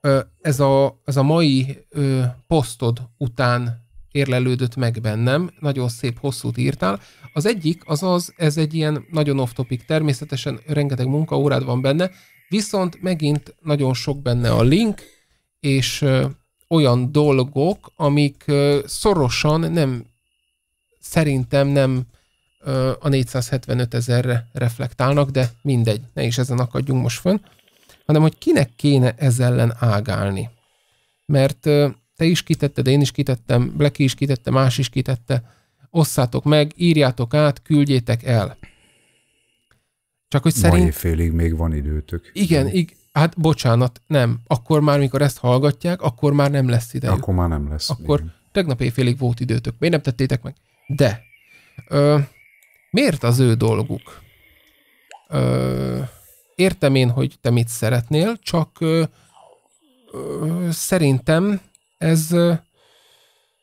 ö, ez, a, ez a mai ö, posztod után érlelődött meg bennem, nagyon szép hosszút írtál. Az egyik, az az, ez egy ilyen nagyon off-topic, természetesen rengeteg munkaórád van benne, viszont megint nagyon sok benne a link, és ö, olyan dolgok, amik ö, szorosan nem, szerintem nem ö, a 475 ezerre reflektálnak, de mindegy, ne is ezen akadjunk most fönn, hanem hogy kinek kéne ezzel ellen ágálni. Mert te is kitetted, én is kitettem, Blacky is kitette, más is kitette, osszátok meg, írjátok át, küldjétek el. Csak hogy szerint... Mai félig még van időtök. Igen, ig- hát bocsánat, nem. Akkor már, mikor ezt hallgatják, akkor már nem lesz ide. Akkor már nem lesz. Akkor igen. tegnap éjfélig volt időtök. Miért nem tettétek meg? De ö, miért az ő dolguk? Ö, értem én, hogy te mit szeretnél, csak ö, ö, szerintem ez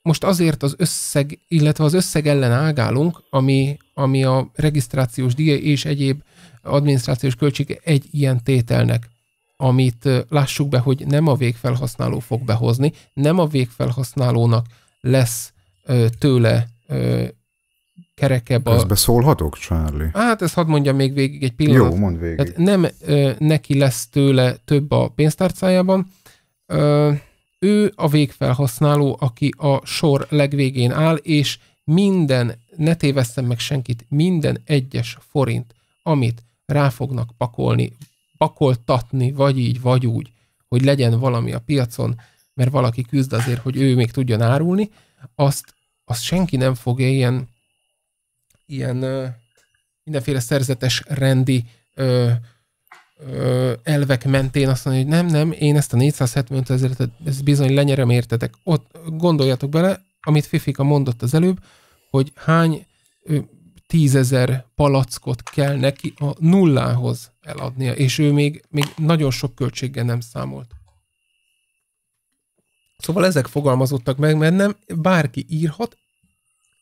most azért az összeg, illetve az összeg ellen ágálunk, ami, ami a regisztrációs díj és egyéb adminisztrációs költség egy ilyen tételnek, amit lássuk be, hogy nem a végfelhasználó fog behozni, nem a végfelhasználónak lesz ö, tőle ö, kerekebb. A... Ezt beszólhatok, Charlie? Hát ezt hadd mondjam még végig egy pillanat. Jó, mond végig. Tehát nem ö, neki lesz tőle több a pénztárcájában, ö, ő a végfelhasználó, aki a sor legvégén áll, és minden, ne tévesszem meg senkit, minden egyes forint, amit rá fognak pakolni, pakoltatni, vagy így, vagy úgy, hogy legyen valami a piacon, mert valaki küzd azért, hogy ő még tudjon árulni, azt, azt senki nem fogja ilyen, ilyen mindenféle szerzetes rendi ö, elvek mentén azt mondani, hogy nem, nem, én ezt a 475 ezeret, ezt bizony lenyerem értetek. Ott gondoljatok bele, amit Fifika mondott az előbb, hogy hány tízezer palackot kell neki a nullához eladnia, és ő még, még nagyon sok költséggel nem számolt. Szóval ezek fogalmazottak meg, mert nem bárki írhat,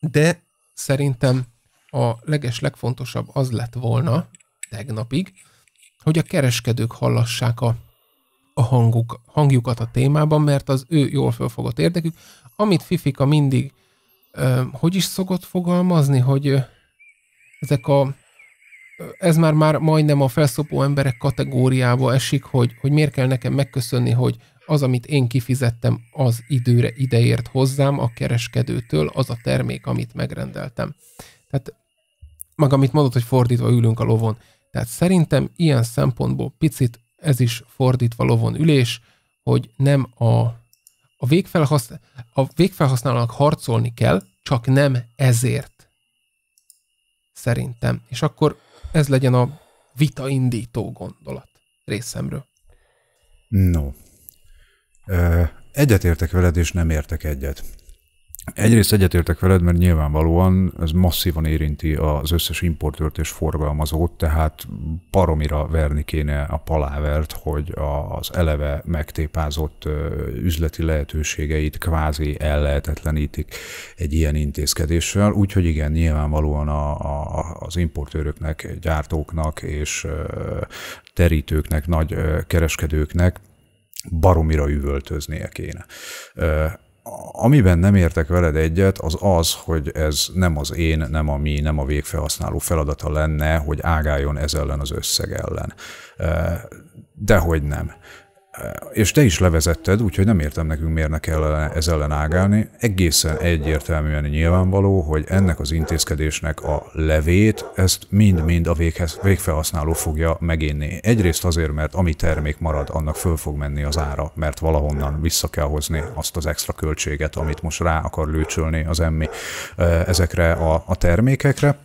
de szerintem a leges legfontosabb az lett volna tegnapig, hogy a kereskedők hallassák a, a hanguk, hangjukat a témában, mert az ő jól fölfogott érdekük. Amit Fifika mindig, ö, hogy is szokott fogalmazni, hogy ö, ezek a ez már, már majdnem a felszopó emberek kategóriába esik, hogy, hogy miért kell nekem megköszönni, hogy az, amit én kifizettem, az időre ideért hozzám a kereskedőtől, az a termék, amit megrendeltem. Tehát meg amit mondott, hogy fordítva ülünk a lovon. Tehát szerintem ilyen szempontból picit ez is fordítva lovon ülés, hogy nem a, a, végfelhasznál, a végfelhasználónak harcolni kell, csak nem ezért. Szerintem. És akkor ez legyen a vitaindító gondolat részemről. No. Egyetértek veled, és nem értek egyet. Egyrészt egyetértek veled, mert nyilvánvalóan ez masszívan érinti az összes importőrt és forgalmazót, tehát baromira verni kéne a palávert, hogy az eleve megtépázott üzleti lehetőségeit kvázi ellehetetlenítik egy ilyen intézkedéssel. Úgyhogy igen, nyilvánvalóan a, a, az importőröknek, gyártóknak és terítőknek, nagy kereskedőknek baromira üvöltöznie kéne amiben nem értek veled egyet, az az, hogy ez nem az én, nem a mi, nem a végfelhasználó feladata lenne, hogy ágáljon ez ellen az összeg ellen. Dehogy nem és te is levezetted, úgyhogy nem értem nekünk, miért ne kell ez ellen ágálni. Egészen egyértelműen nyilvánvaló, hogy ennek az intézkedésnek a levét, ezt mind-mind a véghez, végfelhasználó fogja megénni. Egyrészt azért, mert ami termék marad, annak föl fog menni az ára, mert valahonnan vissza kell hozni azt az extra költséget, amit most rá akar lőcsölni az emmi eh, ezekre a, a termékekre.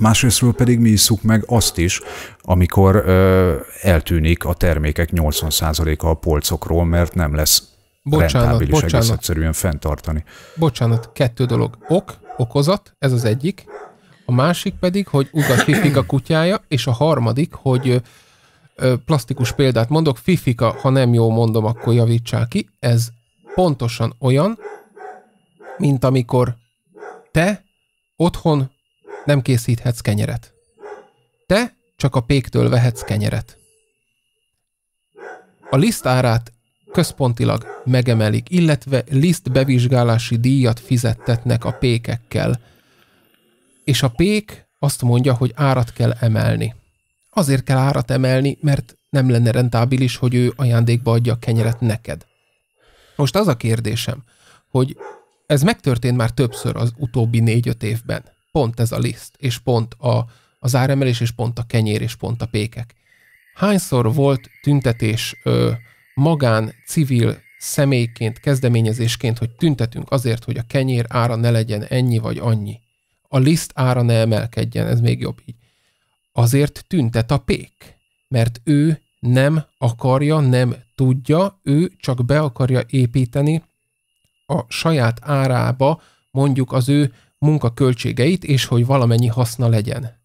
Másrésztről pedig mi isszuk meg azt is, amikor ö, eltűnik a termékek 80%-a a polcokról, mert nem lesz bocsánat, rentábilis bocsánat. egész egyszerűen fenntartani. Bocsánat, kettő dolog. Ok, okozat, ez az egyik. A másik pedig, hogy ugat fifik a kutyája, és a harmadik, hogy ö, plastikus példát mondok, fifika, ha nem jól mondom, akkor javítsák ki. Ez pontosan olyan, mint amikor te otthon nem készíthetsz kenyeret. Te csak a péktől vehetsz kenyeret. A liszt árát központilag megemelik, illetve liszt bevizsgálási díjat fizettetnek a pékekkel. És a pék azt mondja, hogy árat kell emelni. Azért kell árat emelni, mert nem lenne rentábilis, hogy ő ajándékba adja a kenyeret neked. Most az a kérdésem, hogy ez megtörtént már többször az utóbbi négy-öt évben pont ez a liszt, és pont a, az áremelés, és pont a kenyér, és pont a pékek. Hányszor volt tüntetés ö, magán, civil személyként, kezdeményezésként, hogy tüntetünk azért, hogy a kenyér ára ne legyen ennyi vagy annyi. A liszt ára ne emelkedjen, ez még jobb így. Azért tüntet a pék, mert ő nem akarja, nem tudja, ő csak be akarja építeni a saját árába mondjuk az ő munka költségeit, és hogy valamennyi haszna legyen.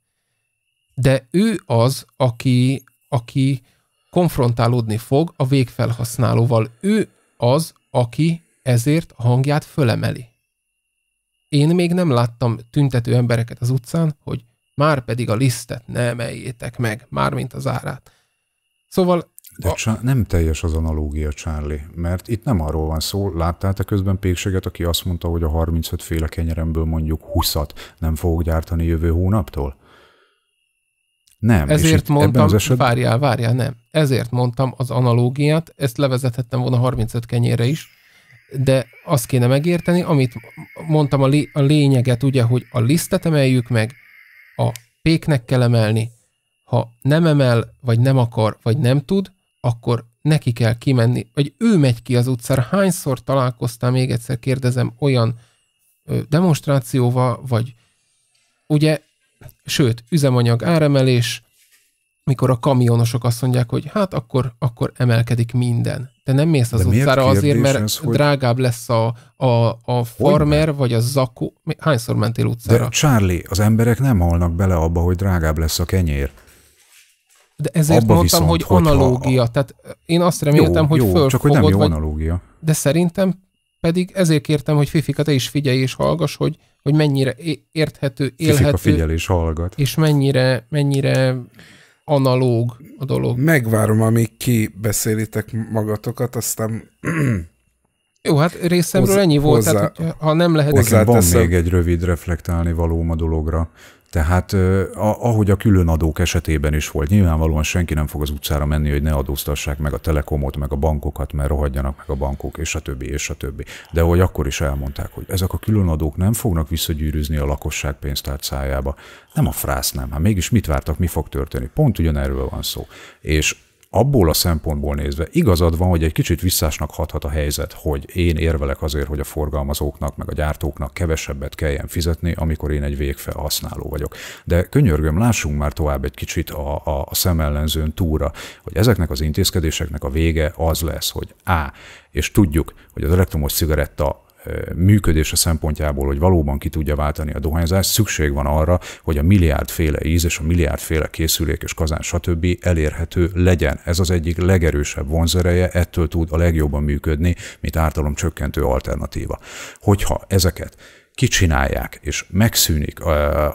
De ő az, aki, aki konfrontálódni fog a végfelhasználóval. Ő az, aki ezért a hangját fölemeli. Én még nem láttam tüntető embereket az utcán, hogy már pedig a lisztet ne emeljétek meg, mármint az árát. Szóval de a... nem teljes az analógia, Charlie, mert itt nem arról van szó. Láttál te közben Pékséget, aki azt mondta, hogy a 35 féle kenyeremből mondjuk 20-at nem fogok gyártani jövő hónaptól? Nem. Ezért mondtam, az eset... várjál, várjál, nem. Ezért mondtam az analógiát, ezt levezethettem volna 35 kenyére is, de azt kéne megérteni, amit mondtam a, a lényeget, ugye, hogy a lisztet emeljük meg, a péknek kell emelni, ha nem emel, vagy nem akar, vagy nem tud, akkor neki kell kimenni, vagy ő megy ki az utcára. Hányszor találkoztam még egyszer kérdezem, olyan demonstrációval, vagy ugye, sőt, üzemanyag áremelés, mikor a kamionosok azt mondják, hogy hát akkor, akkor emelkedik minden. Te nem mész az De utcára azért, mert ez, hogy... drágább lesz a, a, a farmer, vagy a zakó. Hányszor mentél utcára? De Charlie, az emberek nem halnak bele abba, hogy drágább lesz a kenyér. De ezért Abba mondtam, viszont, hogy analógia. A... Tehát eh, én azt reméltem, jó, hogy jó, fölfogod. Csak hogy nem jó vagy... analógia. De szerintem pedig ezért kértem, hogy Fifika, te is figyelj és hallgass, hogy, hogy mennyire érthető, élhető. Fifika figyel és hallgat. És mennyire, mennyire analóg a dolog. Megvárom, amíg kibeszélitek magatokat, aztán... Jó, hát részemről hozzá, ennyi volt, hozzá, tehát, hogyha, ha nem lehet... Hozzá van teszem. még egy rövid reflektálni valóma dologra, tehát ahogy a különadók esetében is volt, nyilvánvalóan senki nem fog az utcára menni, hogy ne adóztassák meg a telekomot, meg a bankokat, mert rohadjanak meg a bankok, és a többi, és a többi. De hogy akkor is elmondták, hogy ezek a különadók nem fognak visszagyűrűzni a lakosság pénztárcájába. Nem a frász nem. Hát mégis mit vártak, mi fog történni? Pont ugyanerről van szó. És abból a szempontból nézve igazad van, hogy egy kicsit visszásnak hathat a helyzet, hogy én érvelek azért, hogy a forgalmazóknak, meg a gyártóknak kevesebbet kelljen fizetni, amikor én egy végfelhasználó vagyok. De könyörgöm, lássunk már tovább egy kicsit a, a, a szemellenzőn túra, hogy ezeknek az intézkedéseknek a vége az lesz, hogy A, és tudjuk, hogy az elektromos cigaretta működése szempontjából, hogy valóban ki tudja váltani a dohányzást, szükség van arra, hogy a milliárdféle íz és a milliárdféle készülék és kazán, stb. elérhető legyen. Ez az egyik legerősebb vonzereje, ettől tud a legjobban működni, mint ártalomcsökkentő alternatíva. Hogyha ezeket kicsinálják, és megszűnik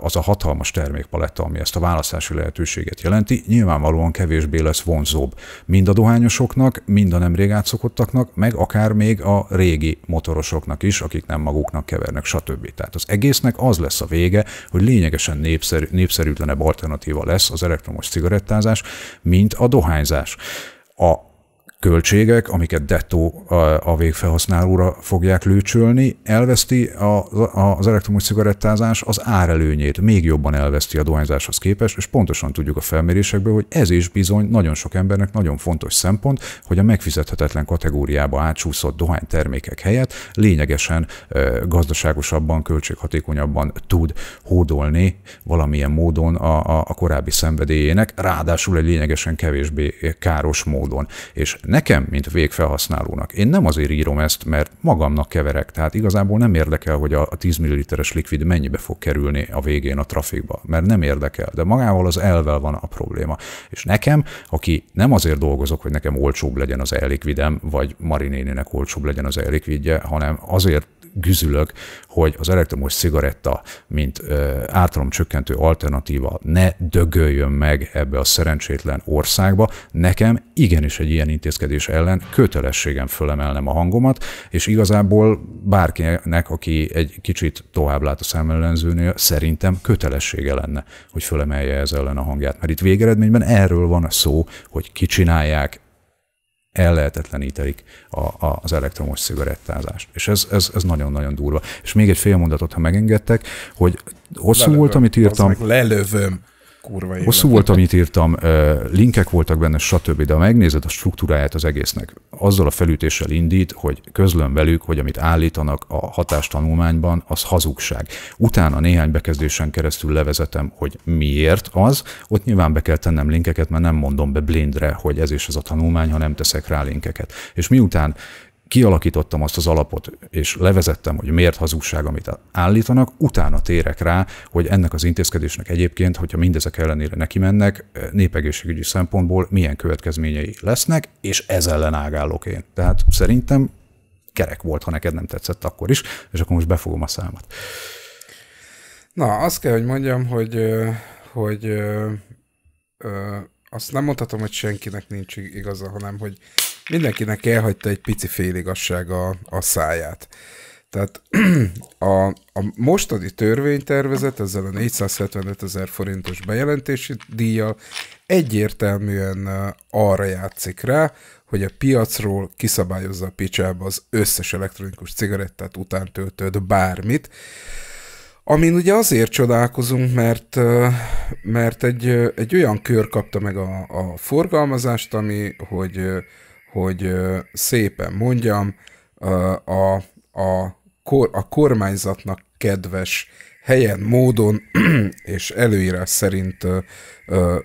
az a hatalmas termékpaletta, ami ezt a választási lehetőséget jelenti, nyilvánvalóan kevésbé lesz vonzóbb mind a dohányosoknak, mind a nemrég átszokottaknak, meg akár még a régi motorosoknak is, akik nem maguknak kevernek, stb. Tehát az egésznek az lesz a vége, hogy lényegesen népszerű, népszerűtlenebb alternatíva lesz az elektromos cigarettázás, mint a dohányzás. A költségek, amiket dettó a, végfelhasználóra fogják lőcsölni, elveszti a, az elektromos cigarettázás az árelőnyét, még jobban elveszti a dohányzáshoz képest, és pontosan tudjuk a felmérésekből, hogy ez is bizony nagyon sok embernek nagyon fontos szempont, hogy a megfizethetetlen kategóriába átsúszott dohánytermékek helyett lényegesen gazdaságosabban, költséghatékonyabban tud hódolni valamilyen módon a, a, a korábbi szenvedélyének, ráadásul egy lényegesen kevésbé káros módon. És Nekem, mint végfelhasználónak, én nem azért írom ezt, mert magamnak keverek, tehát igazából nem érdekel, hogy a 10 ml-es likvid mennyibe fog kerülni a végén a trafikba, mert nem érdekel, de magával az elvel van a probléma. És nekem, aki nem azért dolgozok, hogy nekem olcsóbb legyen az elikvidem, vagy Marinéninek olcsóbb legyen az elikvidje, hanem azért güzülök, hogy az elektromos cigaretta, mint ártalomcsökkentő alternatíva ne dögöljön meg ebbe a szerencsétlen országba. Nekem igenis egy ilyen intézkedés ellen kötelességem fölemelnem a hangomat, és igazából bárkinek, aki egy kicsit tovább lát a szemellenzőnél, szerintem kötelessége lenne, hogy fölemelje ez ellen a hangját. Mert itt végeredményben erről van a szó, hogy kicsinálják, ellehetetlenítelik a, a, az elektromos cigarettázást. És ez, ez, ez nagyon-nagyon durva. És még egy fél mondatot, ha megengedtek, hogy hosszú lelövöm, volt, amit írtam. Lelövöm kurva élet. Hosszú volt, amit írtam, linkek voltak benne, stb., de ha megnézed a struktúráját az egésznek, azzal a felütéssel indít, hogy közlöm velük, hogy amit állítanak a hatástanulmányban, az hazugság. Utána néhány bekezdésen keresztül levezetem, hogy miért az, ott nyilván be kell tennem linkeket, mert nem mondom be blindre, hogy ez is ez a tanulmány, ha nem teszek rá linkeket. És miután kialakítottam azt az alapot, és levezettem, hogy miért hazugság, amit állítanak, utána térek rá, hogy ennek az intézkedésnek egyébként, hogyha mindezek ellenére neki mennek, népegészségügyi szempontból milyen következményei lesznek, és ez ellen ágálok én. Tehát szerintem kerek volt, ha neked nem tetszett akkor is, és akkor most befogom a számat. Na, azt kell, hogy mondjam, hogy, hogy, hogy azt nem mondhatom, hogy senkinek nincs igaza, hanem hogy mindenkinek elhagyta egy pici féligasság a, a száját. Tehát [clears throat] a, a mostani törvénytervezet ezzel a 475 ezer forintos bejelentési díjjal egyértelműen arra játszik rá, hogy a piacról kiszabályozza a picsába az összes elektronikus cigarettát után bármit, Amin ugye azért csodálkozunk, mert, mert egy, egy olyan kör kapta meg a, a forgalmazást, ami, hogy, hogy szépen mondjam, a, a, kor, a kormányzatnak kedves helyen, módon [clears throat] és előírás szerint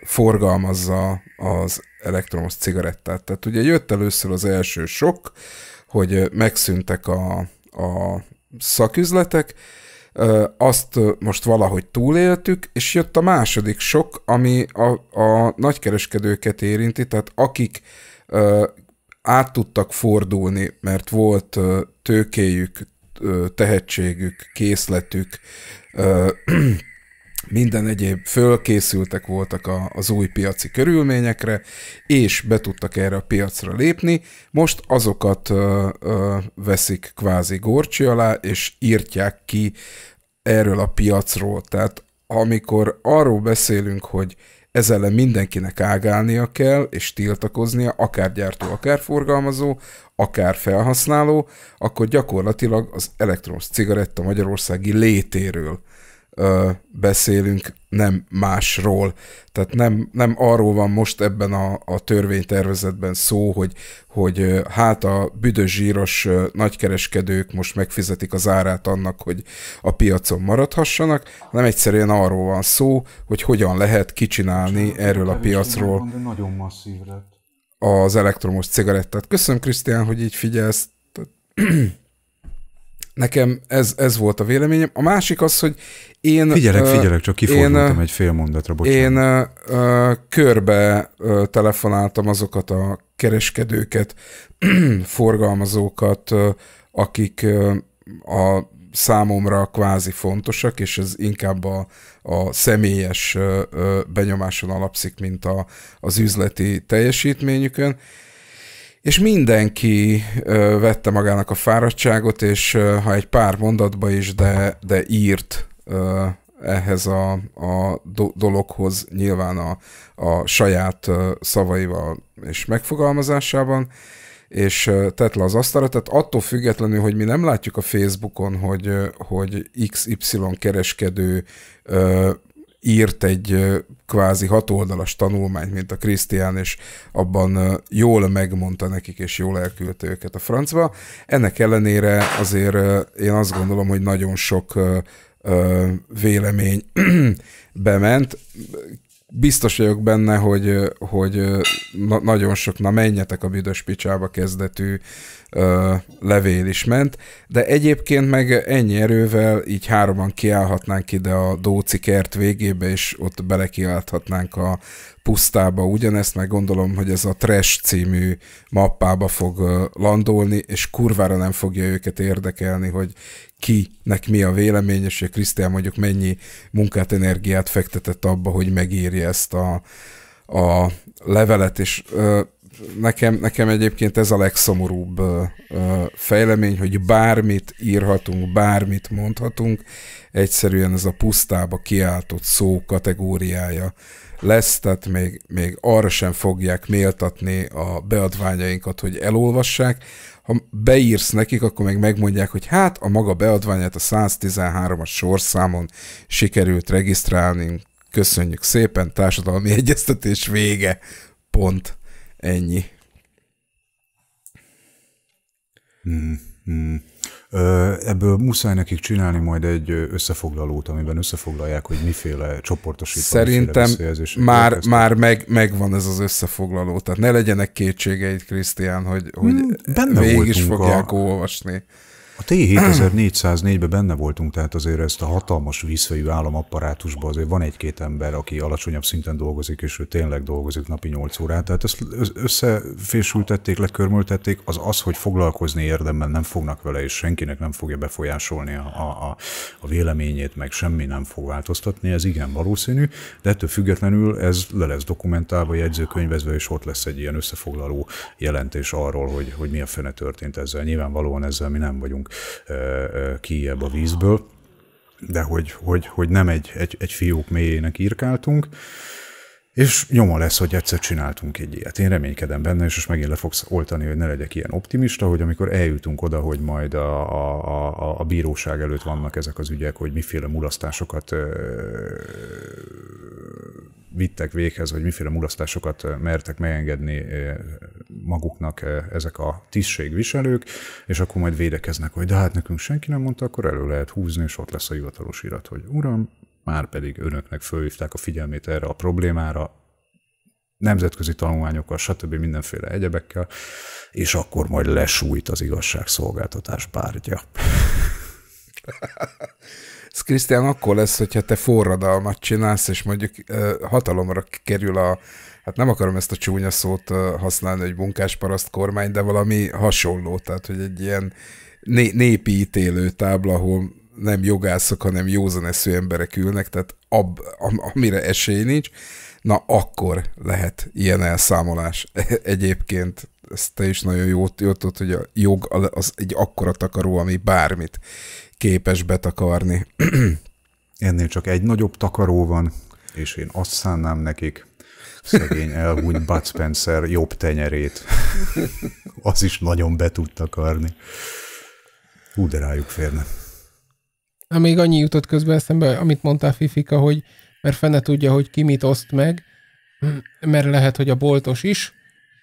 forgalmazza az elektromos cigarettát. Tehát ugye jött először az első sok, hogy megszűntek a, a szaküzletek, azt most valahogy túléltük, és jött a második sok, ami a, a nagykereskedőket érinti, tehát akik át tudtak fordulni, mert volt tőkéjük, tehetségük, készletük, minden egyéb fölkészültek voltak a, az új piaci körülményekre, és be tudtak erre a piacra lépni. Most azokat ö, ö, veszik kvázi gorcsi alá, és írtják ki erről a piacról. Tehát amikor arról beszélünk, hogy ez ellen mindenkinek ágálnia kell, és tiltakoznia, akár gyártó, akár forgalmazó, akár felhasználó, akkor gyakorlatilag az elektromos cigaretta magyarországi létéről ö, beszélünk, nem másról. Tehát nem, nem arról van most ebben a, a törvénytervezetben szó, hogy, hogy hát a büdös zsíros nagykereskedők most megfizetik az árát annak, hogy a piacon maradhassanak, hanem egyszerűen arról van szó, hogy hogyan lehet kicsinálni Csak erről a piacról. Van, de nagyon masszív lett az elektromos cigarettát. Köszönöm, Krisztián, hogy így figyelsz. Nekem ez, ez volt a véleményem. A másik az, hogy én... Figyelek, figyelek, csak kifordultam egy fél mondatra, bocsánat. Én uh, körbe uh, telefonáltam azokat a kereskedőket, [clears throat] forgalmazókat, uh, akik uh, a számomra kvázi fontosak, és ez inkább a, a személyes uh, benyomáson alapszik, mint a, az üzleti teljesítményükön és mindenki ö, vette magának a fáradtságot, és ö, ha egy pár mondatba is, de, de írt ö, ehhez a, a do- dologhoz nyilván a, a saját ö, szavaival és megfogalmazásában, és tett le az asztalra, tehát attól függetlenül, hogy mi nem látjuk a Facebookon, hogy, hogy XY kereskedő írt egy kvázi hatoldalas tanulmányt, mint a Krisztián, és abban jól megmondta nekik, és jól elküldte őket a francba. Ennek ellenére azért én azt gondolom, hogy nagyon sok vélemény [clears throat] bement biztos vagyok benne, hogy, hogy na, nagyon sok, na menjetek a büdös picsába kezdetű ö, levél is ment, de egyébként meg ennyi erővel így hároman kiállhatnánk ide a Dóci kert végébe, és ott belekiállhatnánk a pusztába ugyanezt, meg gondolom, hogy ez a Trash című mappába fog landolni, és kurvára nem fogja őket érdekelni, hogy kinek mi a vélemény, és hogy Krisztián mondjuk mennyi munkát, energiát fektetett abba, hogy megírja ezt a, a levelet, és ö, nekem, nekem egyébként ez a legszomorúbb ö, ö, fejlemény, hogy bármit írhatunk, bármit mondhatunk, egyszerűen ez a pusztába kiáltott szó kategóriája lesz, tehát még, még arra sem fogják méltatni a beadványainkat, hogy elolvassák, ha beírsz nekik, akkor meg megmondják, hogy hát a maga beadványát a 113-as sorszámon sikerült regisztrálni. Köszönjük szépen, társadalmi egyeztetés vége. Pont. Ennyi. mm mm. Ebből muszáj nekik csinálni majd egy összefoglalót, amiben összefoglalják, hogy miféle csoportosítás. Szerintem miféle már, már meg, megvan ez az összefoglaló. Tehát ne legyenek kétségeid, Krisztián, hogy, hogy hmm, benne végig is fogják a... olvasni. A T7404-ben benne voltunk, tehát azért ezt a hatalmas vízfejű államapparátusban azért van egy-két ember, aki alacsonyabb szinten dolgozik, és ő tényleg dolgozik napi 8 órát. Tehát ezt összefésültették, lekörmöltették, az az, hogy foglalkozni érdemben nem fognak vele, és senkinek nem fogja befolyásolni a, a, a véleményét, meg semmi nem fog változtatni, ez igen valószínű, de ettől függetlenül ez le lesz dokumentálva, jegyzőkönyvezve, és ott lesz egy ilyen összefoglaló jelentés arról, hogy, hogy mi a fene történt ezzel. Nyilvánvalóan ezzel mi nem vagyunk ki ebbe a vízből, de hogy, hogy, hogy nem egy, egy, egy fiók mélyének írkáltunk, és nyoma lesz, hogy egyszer csináltunk egy ilyet. Én reménykedem benne, és most megint le fogsz oltani, hogy ne legyek ilyen optimista, hogy amikor eljutunk oda, hogy majd a, a, a, a bíróság előtt vannak ezek az ügyek, hogy miféle mulasztásokat ö, vittek véghez, vagy miféle mulasztásokat mertek megengedni maguknak ezek a tisztségviselők, és akkor majd védekeznek, hogy de hát nekünk senki nem mondta, akkor elő lehet húzni, és ott lesz a hivatalos irat, hogy uram, már pedig önöknek fölhívták a figyelmét erre a problémára, nemzetközi tanulmányokkal, stb. mindenféle egyebekkel, és akkor majd lesújt az igazságszolgáltatás bárgya. Ez Krisztián akkor lesz, hogyha te forradalmat csinálsz, és mondjuk hatalomra kerül a, hát nem akarom ezt a csúnya szót használni, hogy munkásparaszt kormány, de valami hasonló, tehát hogy egy ilyen népi ítélő tábla, ahol nem jogászok, hanem józaneszű emberek ülnek, tehát ab, amire esély nincs, na akkor lehet ilyen elszámolás. [laughs] Egyébként ezt te is nagyon jót, jót tudod, hogy a jog az egy akkora takaró, ami bármit képes betakarni. [clears throat] Ennél csak egy nagyobb takaró van, és én azt szánnám nekik, szegény elhúnyt Bud Spencer jobb tenyerét. [laughs] Az is nagyon be tud takarni. Hú, de rájuk férne. Na, még annyi jutott közben eszembe, amit mondtál Fifika, hogy mert fene tudja, hogy ki mit oszt meg, mert lehet, hogy a boltos is.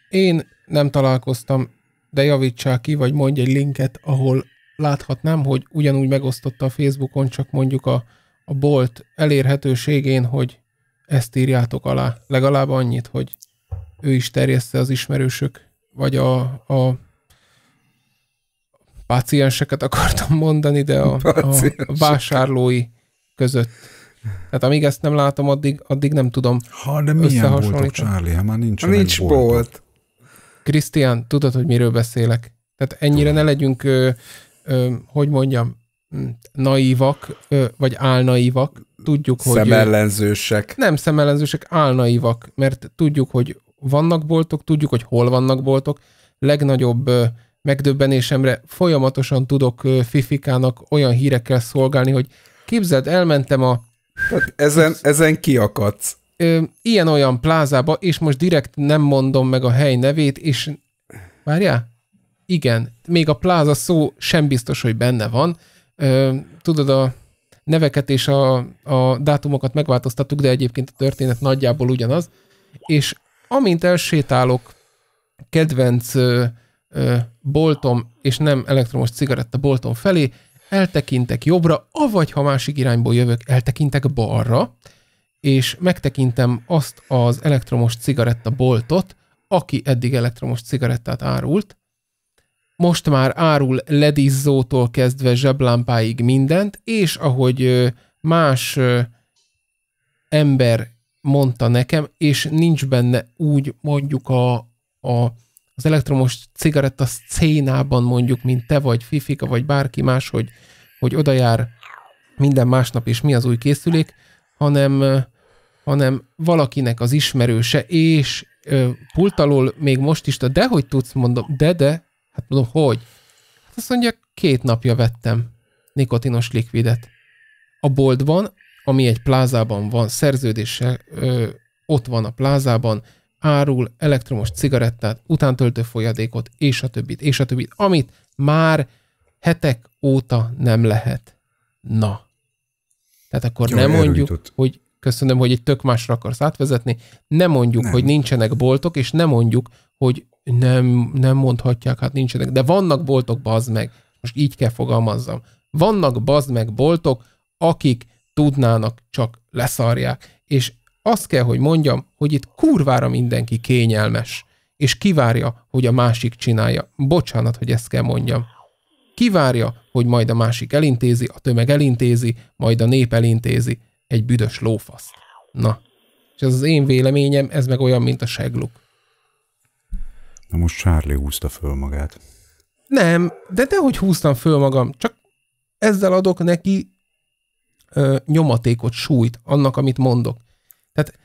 Én nem találkoztam, de javítsák ki, vagy mondj egy linket, ahol láthatnám, hogy ugyanúgy megosztotta a Facebookon, csak mondjuk a, a bolt elérhetőségén, hogy ezt írjátok alá. Legalább annyit, hogy ő is terjeszte az ismerősök, vagy a, a pácienseket akartam mondani, de a, a vásárlói között. Tehát amíg ezt nem látom, addig, addig nem tudom Ha, de milyen boltok, Charlie? Ha hát már nincs, ha nincs bolt. Krisztián, tudod, hogy miről beszélek. Tehát ennyire tudom. ne legyünk, ö, ö, hogy mondjam, naívak, ö, vagy álnaívak. Tudjuk, hogy... Szemellenzősek. Nem szemellenzősek, álnaívak, mert tudjuk, hogy vannak boltok, tudjuk, hogy hol vannak boltok. Legnagyobb ö, megdöbbenésemre folyamatosan tudok fifikának olyan hírekkel szolgálni, hogy képzeld, elmentem a... Tehát ezen, ezen kiakadsz. Ilyen-olyan plázába, és most direkt nem mondom meg a hely nevét, és várjál? Igen, még a pláza szó sem biztos, hogy benne van. tudod, a neveket és a, a dátumokat megváltoztattuk, de egyébként a történet nagyjából ugyanaz. És amint elsétálok kedvenc ö, boltom és nem elektromos cigaretta boltom felé, eltekintek jobbra, avagy ha másik irányból jövök, eltekintek balra, és megtekintem azt az elektromos cigaretta boltot, aki eddig elektromos cigarettát árult. Most már árul ledizzótól kezdve zseblámpáig mindent, és ahogy más ember mondta nekem, és nincs benne úgy mondjuk a, a az elektromos cigaretta szénában mondjuk, mint te vagy Fifika, vagy bárki más, hogy, hogy oda jár minden másnap, és mi az új készülék, hanem, hanem valakinek az ismerőse, és ö, pult alól még most is, de hogy tudsz, mondom, de, de, hát mondom, hogy? Hát azt mondja, két napja vettem nikotinos likvidet. A boltban, ami egy plázában van, szerződéssel ö, ott van a plázában, árul elektromos cigarettát, utántöltő folyadékot, és a többit, és a többit, amit már hetek óta nem lehet. Na. Tehát akkor nem mondjuk, jutott. hogy köszönöm, hogy egy tök másra akarsz átvezetni, nem mondjuk, nem. hogy nincsenek boltok, és nem mondjuk, hogy nem, nem mondhatják, hát nincsenek, de vannak boltok, bazd meg, most így kell fogalmazzam. Vannak bazd meg boltok, akik tudnának, csak leszarják. És azt kell, hogy mondjam, hogy itt kurvára mindenki kényelmes, és kivárja, hogy a másik csinálja. Bocsánat, hogy ezt kell mondjam. Kivárja, hogy majd a másik elintézi, a tömeg elintézi, majd a nép elintézi egy büdös lófasz. Na, és ez az én véleményem, ez meg olyan, mint a segluk. Na most Charlie húzta föl magát. Nem, de hogy húztam föl magam, csak ezzel adok neki ö, nyomatékot, súlyt, annak, amit mondok. Tehát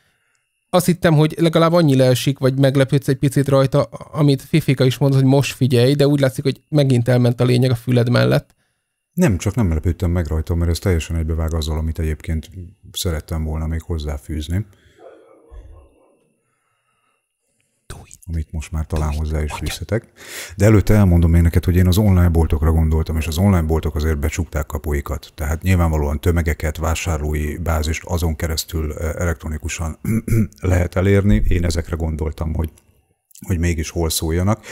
azt hittem, hogy legalább annyi leesik, vagy meglepődsz egy picit rajta, amit Fifika is mondott, hogy most figyelj, de úgy látszik, hogy megint elment a lényeg a füled mellett. Nem, csak nem lepődtem meg rajta, mert ez teljesen egybevág azzal, amit egyébként szerettem volna még hozzáfűzni. amit most már talán hozzá is fűzhetek. De előtte elmondom én neked, hogy én az online boltokra gondoltam, és az online boltok azért becsukták kapuikat. Tehát nyilvánvalóan tömegeket, vásárlói bázist azon keresztül eh, elektronikusan [clears throat] lehet elérni. Én ezekre gondoltam, hogy hogy mégis hol szóljanak,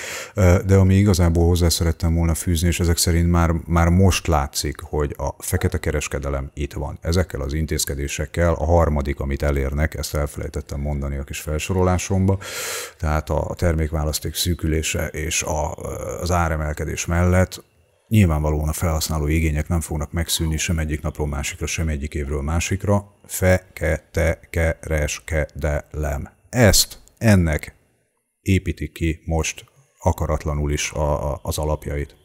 de ami igazából hozzá szerettem volna fűzni, és ezek szerint már, már most látszik, hogy a fekete kereskedelem itt van. Ezekkel az intézkedésekkel a harmadik, amit elérnek, ezt elfelejtettem mondani a kis felsorolásomba, tehát a termékválaszték szűkülése és a, az áremelkedés mellett Nyilvánvalóan a felhasználó igények nem fognak megszűnni sem egyik napról másikra, sem egyik évről másikra. te kereskedelem. Ezt ennek építi ki most akaratlanul is a, a, az alapjait.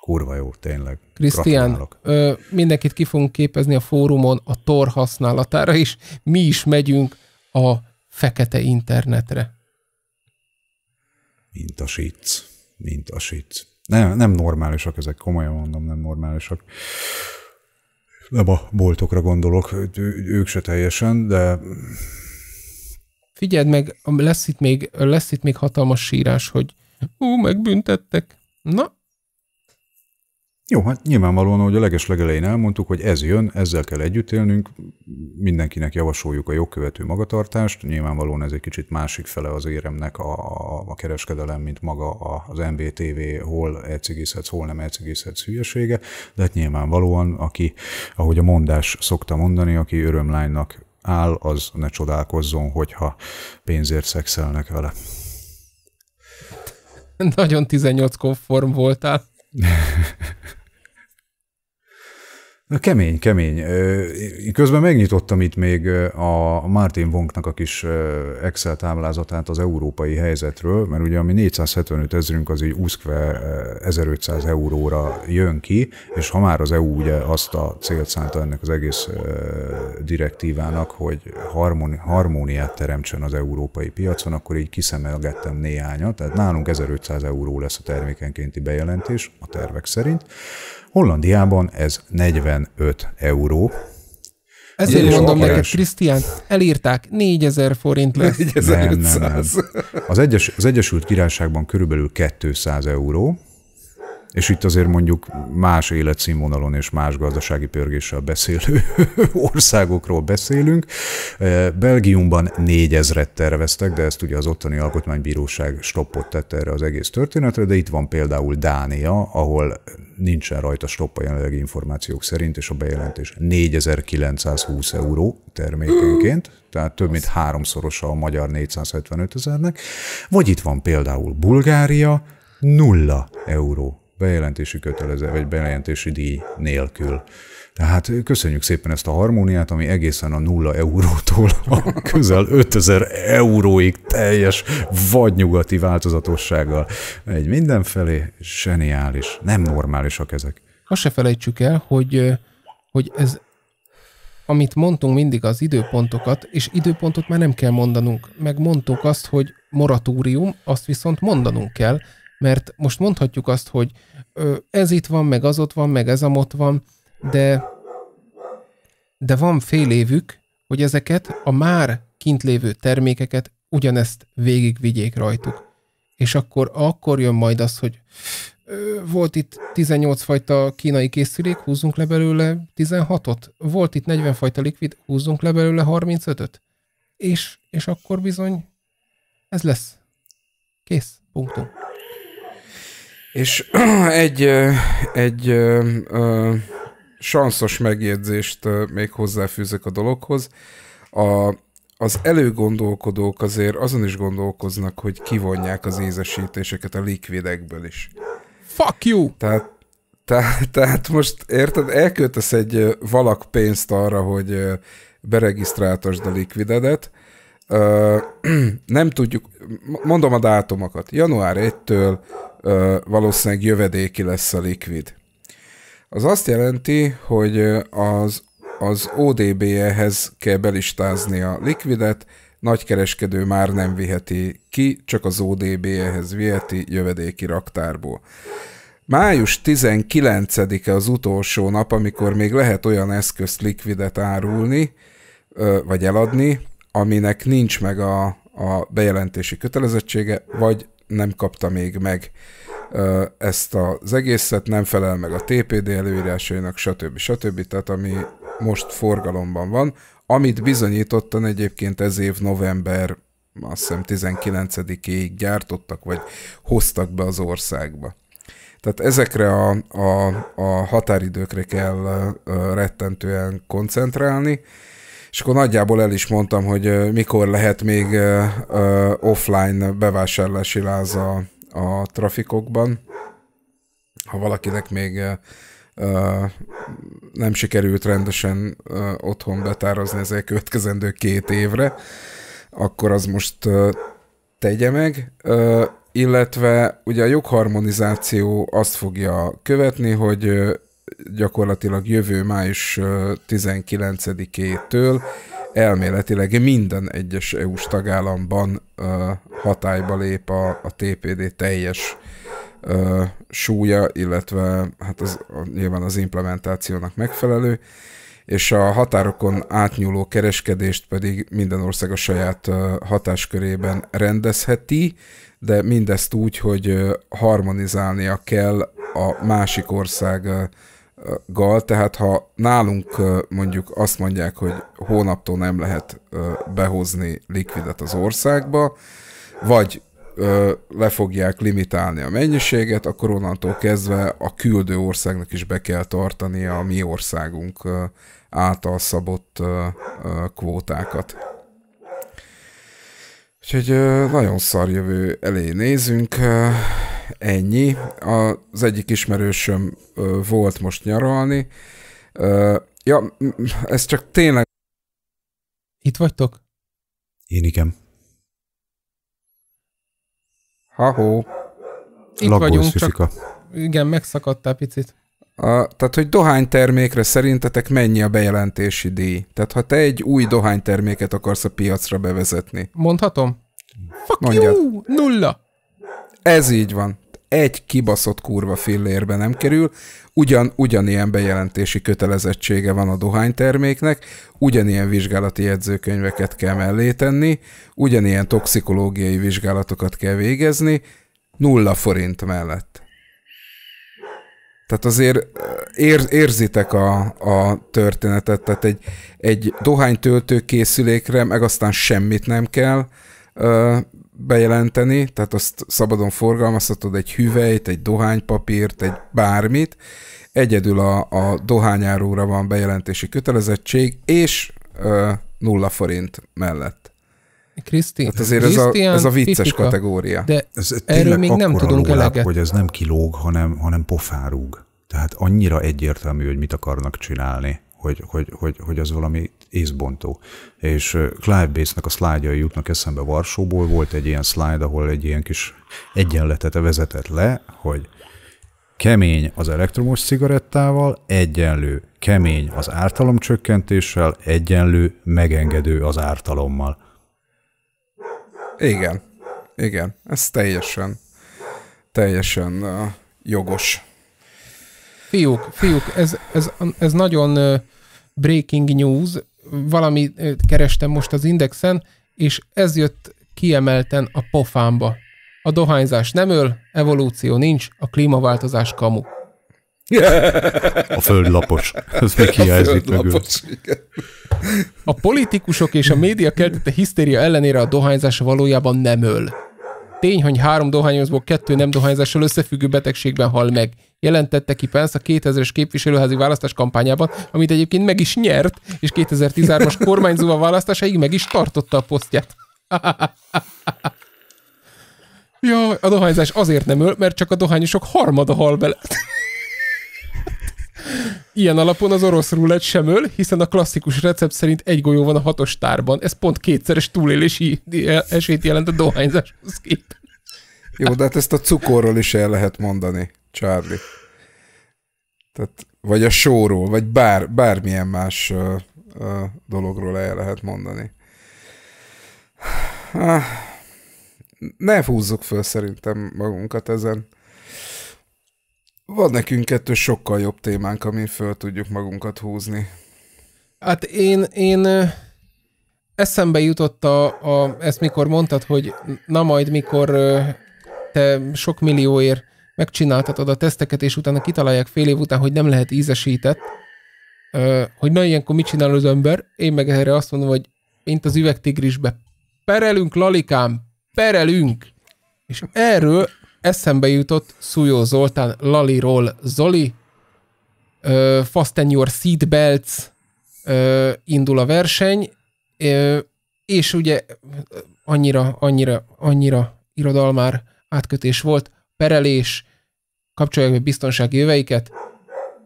Kurva jó, tényleg. Krisztián, mindenkit ki fogunk képezni a fórumon a Tor használatára, és mi is megyünk a fekete internetre. Mint mint a a mintasítsz. Nem, nem normálisak ezek, komolyan mondom, nem normálisak. Nem a boltokra gondolok, ők se teljesen, de figyeld meg, lesz itt még, lesz itt még hatalmas sírás, hogy ú, megbüntettek. Na, jó, hát nyilvánvalóan, hogy a leges legelején elmondtuk, hogy ez jön, ezzel kell együtt élnünk, mindenkinek javasoljuk a jogkövető magatartást, nyilvánvalóan ez egy kicsit másik fele az éremnek a, a, a kereskedelem, mint maga az MBTV, hol elcigizhetsz, hol nem elcigizhetsz hülyesége, de hát nyilvánvalóan, aki, ahogy a mondás szokta mondani, aki örömlánynak áll, az ne csodálkozzon, hogyha pénzért szexelnek vele. Nagyon 18 konform voltál. [laughs] Kemény, kemény. Közben megnyitottam itt még a Martin Vonknak a kis Excel táblázatát az európai helyzetről, mert ugye ami 475 ezerünk az így úszkve 1500 euróra jön ki, és ha már az EU ugye azt a célt szánta ennek az egész direktívának, hogy harmóniát teremtsen az európai piacon, akkor így kiszemelgettem néhányat, tehát nálunk 1500 euró lesz a termékenkénti bejelentés a tervek szerint. Hollandiában ez 45 euró, ezért Jézus, mondom neked, Krisztián, elírták, 4000 forint lesz. 4500. Nem, nem, nem. Az, egyes, az Egyesült Királyságban körülbelül 200 euró, és itt azért mondjuk más életszínvonalon és más gazdasági pörgéssel beszélő [laughs] országokról beszélünk. Eh, Belgiumban négyezret terveztek, de ezt ugye az ottani alkotmánybíróság stoppot tette erre az egész történetre, de itt van például Dánia, ahol nincsen rajta stopp a jelenlegi információk szerint, és a bejelentés 4920 euró termékenként, tehát több mint háromszorosa a magyar 475 ezernek, vagy itt van például Bulgária, nulla euró bejelentési kötelező, vagy bejelentési díj nélkül. Tehát köszönjük szépen ezt a harmóniát, ami egészen a nulla eurótól a közel 5000 euróig teljes vagy nyugati változatossággal. Egy mindenfelé zseniális, nem normálisak ezek. Azt se felejtsük el, hogy, hogy ez, amit mondtunk mindig az időpontokat, és időpontot már nem kell mondanunk, meg mondtuk azt, hogy moratórium, azt viszont mondanunk kell, mert most mondhatjuk azt, hogy ez itt van, meg az ott van, meg ez ott van, de, de van fél évük, hogy ezeket a már kint lévő termékeket ugyanezt végigvigyék rajtuk. És akkor, akkor jön majd az, hogy volt itt 18 fajta kínai készülék, húzzunk le belőle 16-ot. Volt itt 40 fajta likvid, húzzunk le belőle 35-öt. És, és akkor bizony ez lesz. Kész. Punktum. És [clears throat] egy, egy ö, ö, sanszos megjegyzést még hozzáfűzök a dologhoz. A, az előgondolkodók azért azon is gondolkoznak, hogy kivonják az ízesítéseket a likvidekből is. Fuck you! Tehát, tehát, tehát most érted, elköltesz egy valak pénzt arra, hogy beregisztráltasd a likvidedet, [clears throat] nem tudjuk, mondom a dátumokat, január 1-től valószínűleg jövedéki lesz a likvid. Az azt jelenti, hogy az, az ODB-hez kell belistázni a likvidet, nagykereskedő már nem viheti ki, csak az ODB-hez viheti jövedéki raktárból. Május 19-e az utolsó nap, amikor még lehet olyan eszközt likvidet árulni, vagy eladni, aminek nincs meg a, a bejelentési kötelezettsége, vagy nem kapta még meg ezt az egészet, nem felel meg a TPD előírásainak, stb. stb. Tehát ami most forgalomban van, amit bizonyítottan egyébként ez év november azt hiszem 19-ig gyártottak, vagy hoztak be az országba. Tehát ezekre a, a, a határidőkre kell rettentően koncentrálni, és akkor nagyjából el is mondtam, hogy mikor lehet még offline bevásárlási láz a, a trafikokban. Ha valakinek még nem sikerült rendesen otthon betározni ezek következendő két évre, akkor az most tegye meg, illetve ugye a jogharmonizáció azt fogja követni, hogy gyakorlatilag jövő május 19-től elméletileg minden egyes EU-s tagállamban hatályba lép a, a TPD teljes súlya, illetve hát az, nyilván az implementációnak megfelelő, és a határokon átnyúló kereskedést pedig minden ország a saját hatáskörében rendezheti, de mindezt úgy, hogy harmonizálnia kell a másik ország gal, tehát ha nálunk mondjuk azt mondják, hogy hónaptól nem lehet behozni likvidet az országba, vagy le fogják limitálni a mennyiséget, akkor onnantól kezdve a küldő országnak is be kell tartani a mi országunk által szabott kvótákat. Úgyhogy nagyon szar jövő elé nézünk ennyi. Az egyik ismerősöm volt most nyaralni. Ja, ez csak tényleg... Itt vagytok? Én igen. Ha-hó. Itt Lagos vagyunk, fizika. csak... Igen, megszakadtál picit. A, tehát, hogy dohánytermékre szerintetek mennyi a bejelentési díj? Tehát, ha te egy új dohányterméket akarsz a piacra bevezetni. Mondhatom? Fuck Mondjad. you! Nulla! Ez így van. Egy kibaszott kurva fillérbe nem kerül, ugyan, ugyanilyen bejelentési kötelezettsége van a dohányterméknek, ugyanilyen vizsgálati jegyzőkönyveket kell mellé tenni, ugyanilyen toxikológiai vizsgálatokat kell végezni, nulla forint mellett. Tehát azért eh, ér, érzitek a, a történetet, tehát egy, egy dohánytöltő készülékre, meg aztán semmit nem kell, eh, bejelenteni, tehát azt szabadon forgalmazhatod egy hüvelyt, egy dohánypapírt, egy bármit. Egyedül a, a dohányáróra van bejelentési kötelezettség, és ö, nulla forint mellett. Kriszti, hát azért ez a, ez a vicces pipika, kategória. De ez erről még nem tudunk lólább, eleget. hogy ez nem kilóg, hanem, hanem pofárúg. Tehát annyira egyértelmű, hogy mit akarnak csinálni hogy, hogy, hogy, hogy az valami észbontó. És Clive Bates-nek a szlájdjai jutnak eszembe Varsóból, volt egy ilyen szlájd, ahol egy ilyen kis egyenletet vezetett le, hogy kemény az elektromos cigarettával, egyenlő kemény az ártalomcsökkentéssel, egyenlő megengedő az ártalommal. Igen, igen, ez teljesen, teljesen uh, jogos Fiúk, fiúk, ez, ez, ez nagyon breaking news, valami kerestem most az indexen, és ez jött kiemelten a pofámba. A dohányzás nem öl, evolúció nincs, a klímaváltozás kamu. A földlapos. Ez még hiányzik mögül. A politikusok és a média keltette hisztéria ellenére a dohányzás valójában nem öl. Tény, hogy három dohányozból kettő nem dohányzással összefüggő betegségben hal meg. Jelentette ki Pence a 2000-es képviselőházi választás kampányában, amit egyébként meg is nyert, és 2013-as [laughs] kormányzóva választásáig meg is tartotta a posztját. [laughs] ja, a dohányzás azért nem öl, mert csak a dohányosok harmada hal bele. Ilyen alapon az orosz rulett sem öl, hiszen a klasszikus recept szerint egy golyó van a hatos tárban. Ez pont kétszeres túlélési esélyt jelent a dohányzáshoz képest. Jó, de hát ezt a cukorról is el lehet mondani, Charlie. Tehát, vagy a sóról, vagy bár, bármilyen más uh, uh, dologról el lehet mondani. Ah, ne húzzuk föl szerintem magunkat ezen. Van nekünk kettő sokkal jobb témánk, ami föl tudjuk magunkat húzni. Hát én, én eszembe jutott a, a, ezt mikor mondtad, hogy na majd mikor te sok millióért megcsináltatod a teszteket, és utána kitalálják fél év után, hogy nem lehet ízesített, hogy na ilyenkor mit csinál az ember, én meg erre azt mondom, hogy mint az üvegtigrisbe. Perelünk, lalikám, perelünk! És erről eszembe jutott Szújó Zoltán Roll Zoli, ö, Fasten Your Seatbelts ö, indul a verseny, ö, és ugye annyira, annyira, annyira irodalmár átkötés volt, perelés, kapcsolják be biztonsági jöveiket,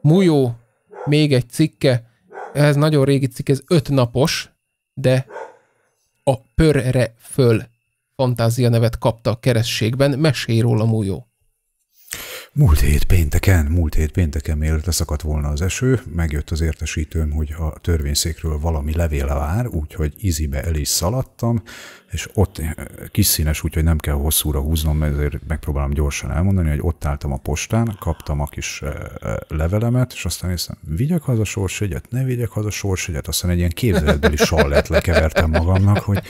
Mujó, még egy cikke, ez nagyon régi cikk, ez öt napos, de a pörre föl fantázia nevet kapta a kerességben, mesélj róla, Mújó. Múlt hét pénteken, múlt hét pénteken, mielőtt leszakadt volna az eső, megjött az értesítőm, hogy a törvényszékről valami levél vár, úgyhogy izibe el is szaladtam, és ott eh, kis színes, úgyhogy nem kell hosszúra húznom, ezért megpróbálom gyorsan elmondani, hogy ott álltam a postán, kaptam a kis eh, eh, levelemet, és aztán néztem, vigyek haza sorsegyet, ne vigyek haza sorsegyet, aztán egy ilyen képzeletbeli sallet lekevertem magamnak, hogy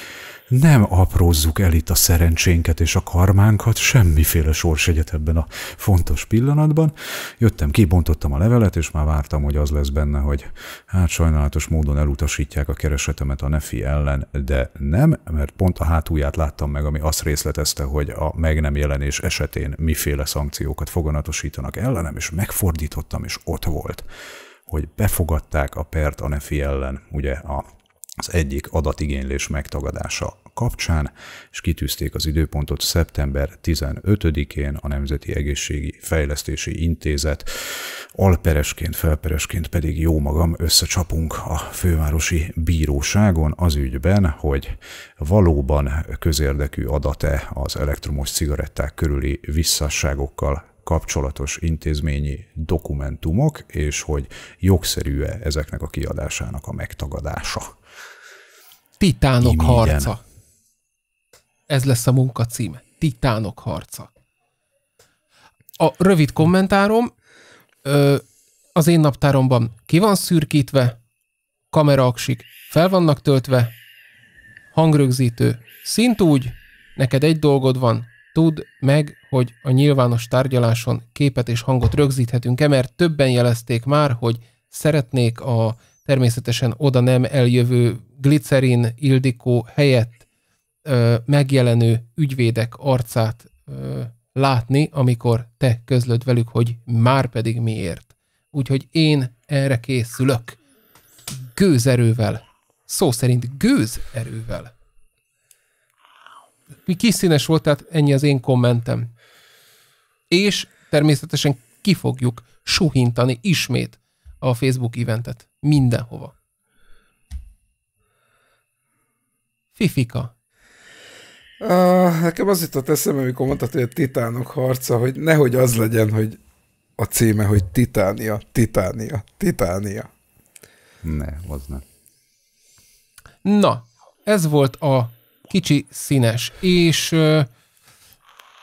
nem aprózzuk el itt a szerencsénket és a karmánkat, semmiféle sorsegyet ebben a fontos pillanatban. Jöttem, kibontottam a levelet, és már vártam, hogy az lesz benne, hogy hát sajnálatos módon elutasítják a keresetemet a Nefi ellen, de nem, mert pont a hátulját láttam meg, ami azt részletezte, hogy a meg nem jelenés esetén miféle szankciókat foganatosítanak ellenem, és megfordítottam, és ott volt hogy befogadták a pert a Nefi ellen, ugye a az egyik adatigénylés megtagadása kapcsán, és kitűzték az időpontot szeptember 15-én a Nemzeti Egészségi Fejlesztési Intézet alperesként, felperesként pedig jó magam összecsapunk a fővárosi bíróságon az ügyben, hogy valóban közérdekű adat-e az elektromos cigaretták körüli visszasságokkal kapcsolatos intézményi dokumentumok, és hogy jogszerű-e ezeknek a kiadásának a megtagadása. Titánok Imigen. harca. Ez lesz a munka címe. Titánok harca. A rövid kommentárom, ö, az én naptáromban ki van szürkítve, kameraaksik fel vannak töltve, hangrögzítő szint úgy, neked egy dolgod van, tudd meg, hogy a nyilvános tárgyaláson képet és hangot rögzíthetünk-e, mert többen jelezték már, hogy szeretnék a természetesen oda nem eljövő glicerin Ildikó helyett ö, megjelenő ügyvédek arcát ö, látni, amikor te közlöd velük, hogy már pedig miért. Úgyhogy én erre készülök. Gőzerővel. Szó szerint gőzerővel. Mi kis színes volt, tehát ennyi az én kommentem. És természetesen ki fogjuk suhintani ismét a Facebook eventet. Mindenhova. Fifika, Uh, nekem az jutott eszembe, amikor mondtad, hogy a titánok harca, hogy nehogy az legyen, hogy a címe, hogy Titánia, Titánia, Titánia. Ne, az nem. Na, ez volt a kicsi színes, és uh,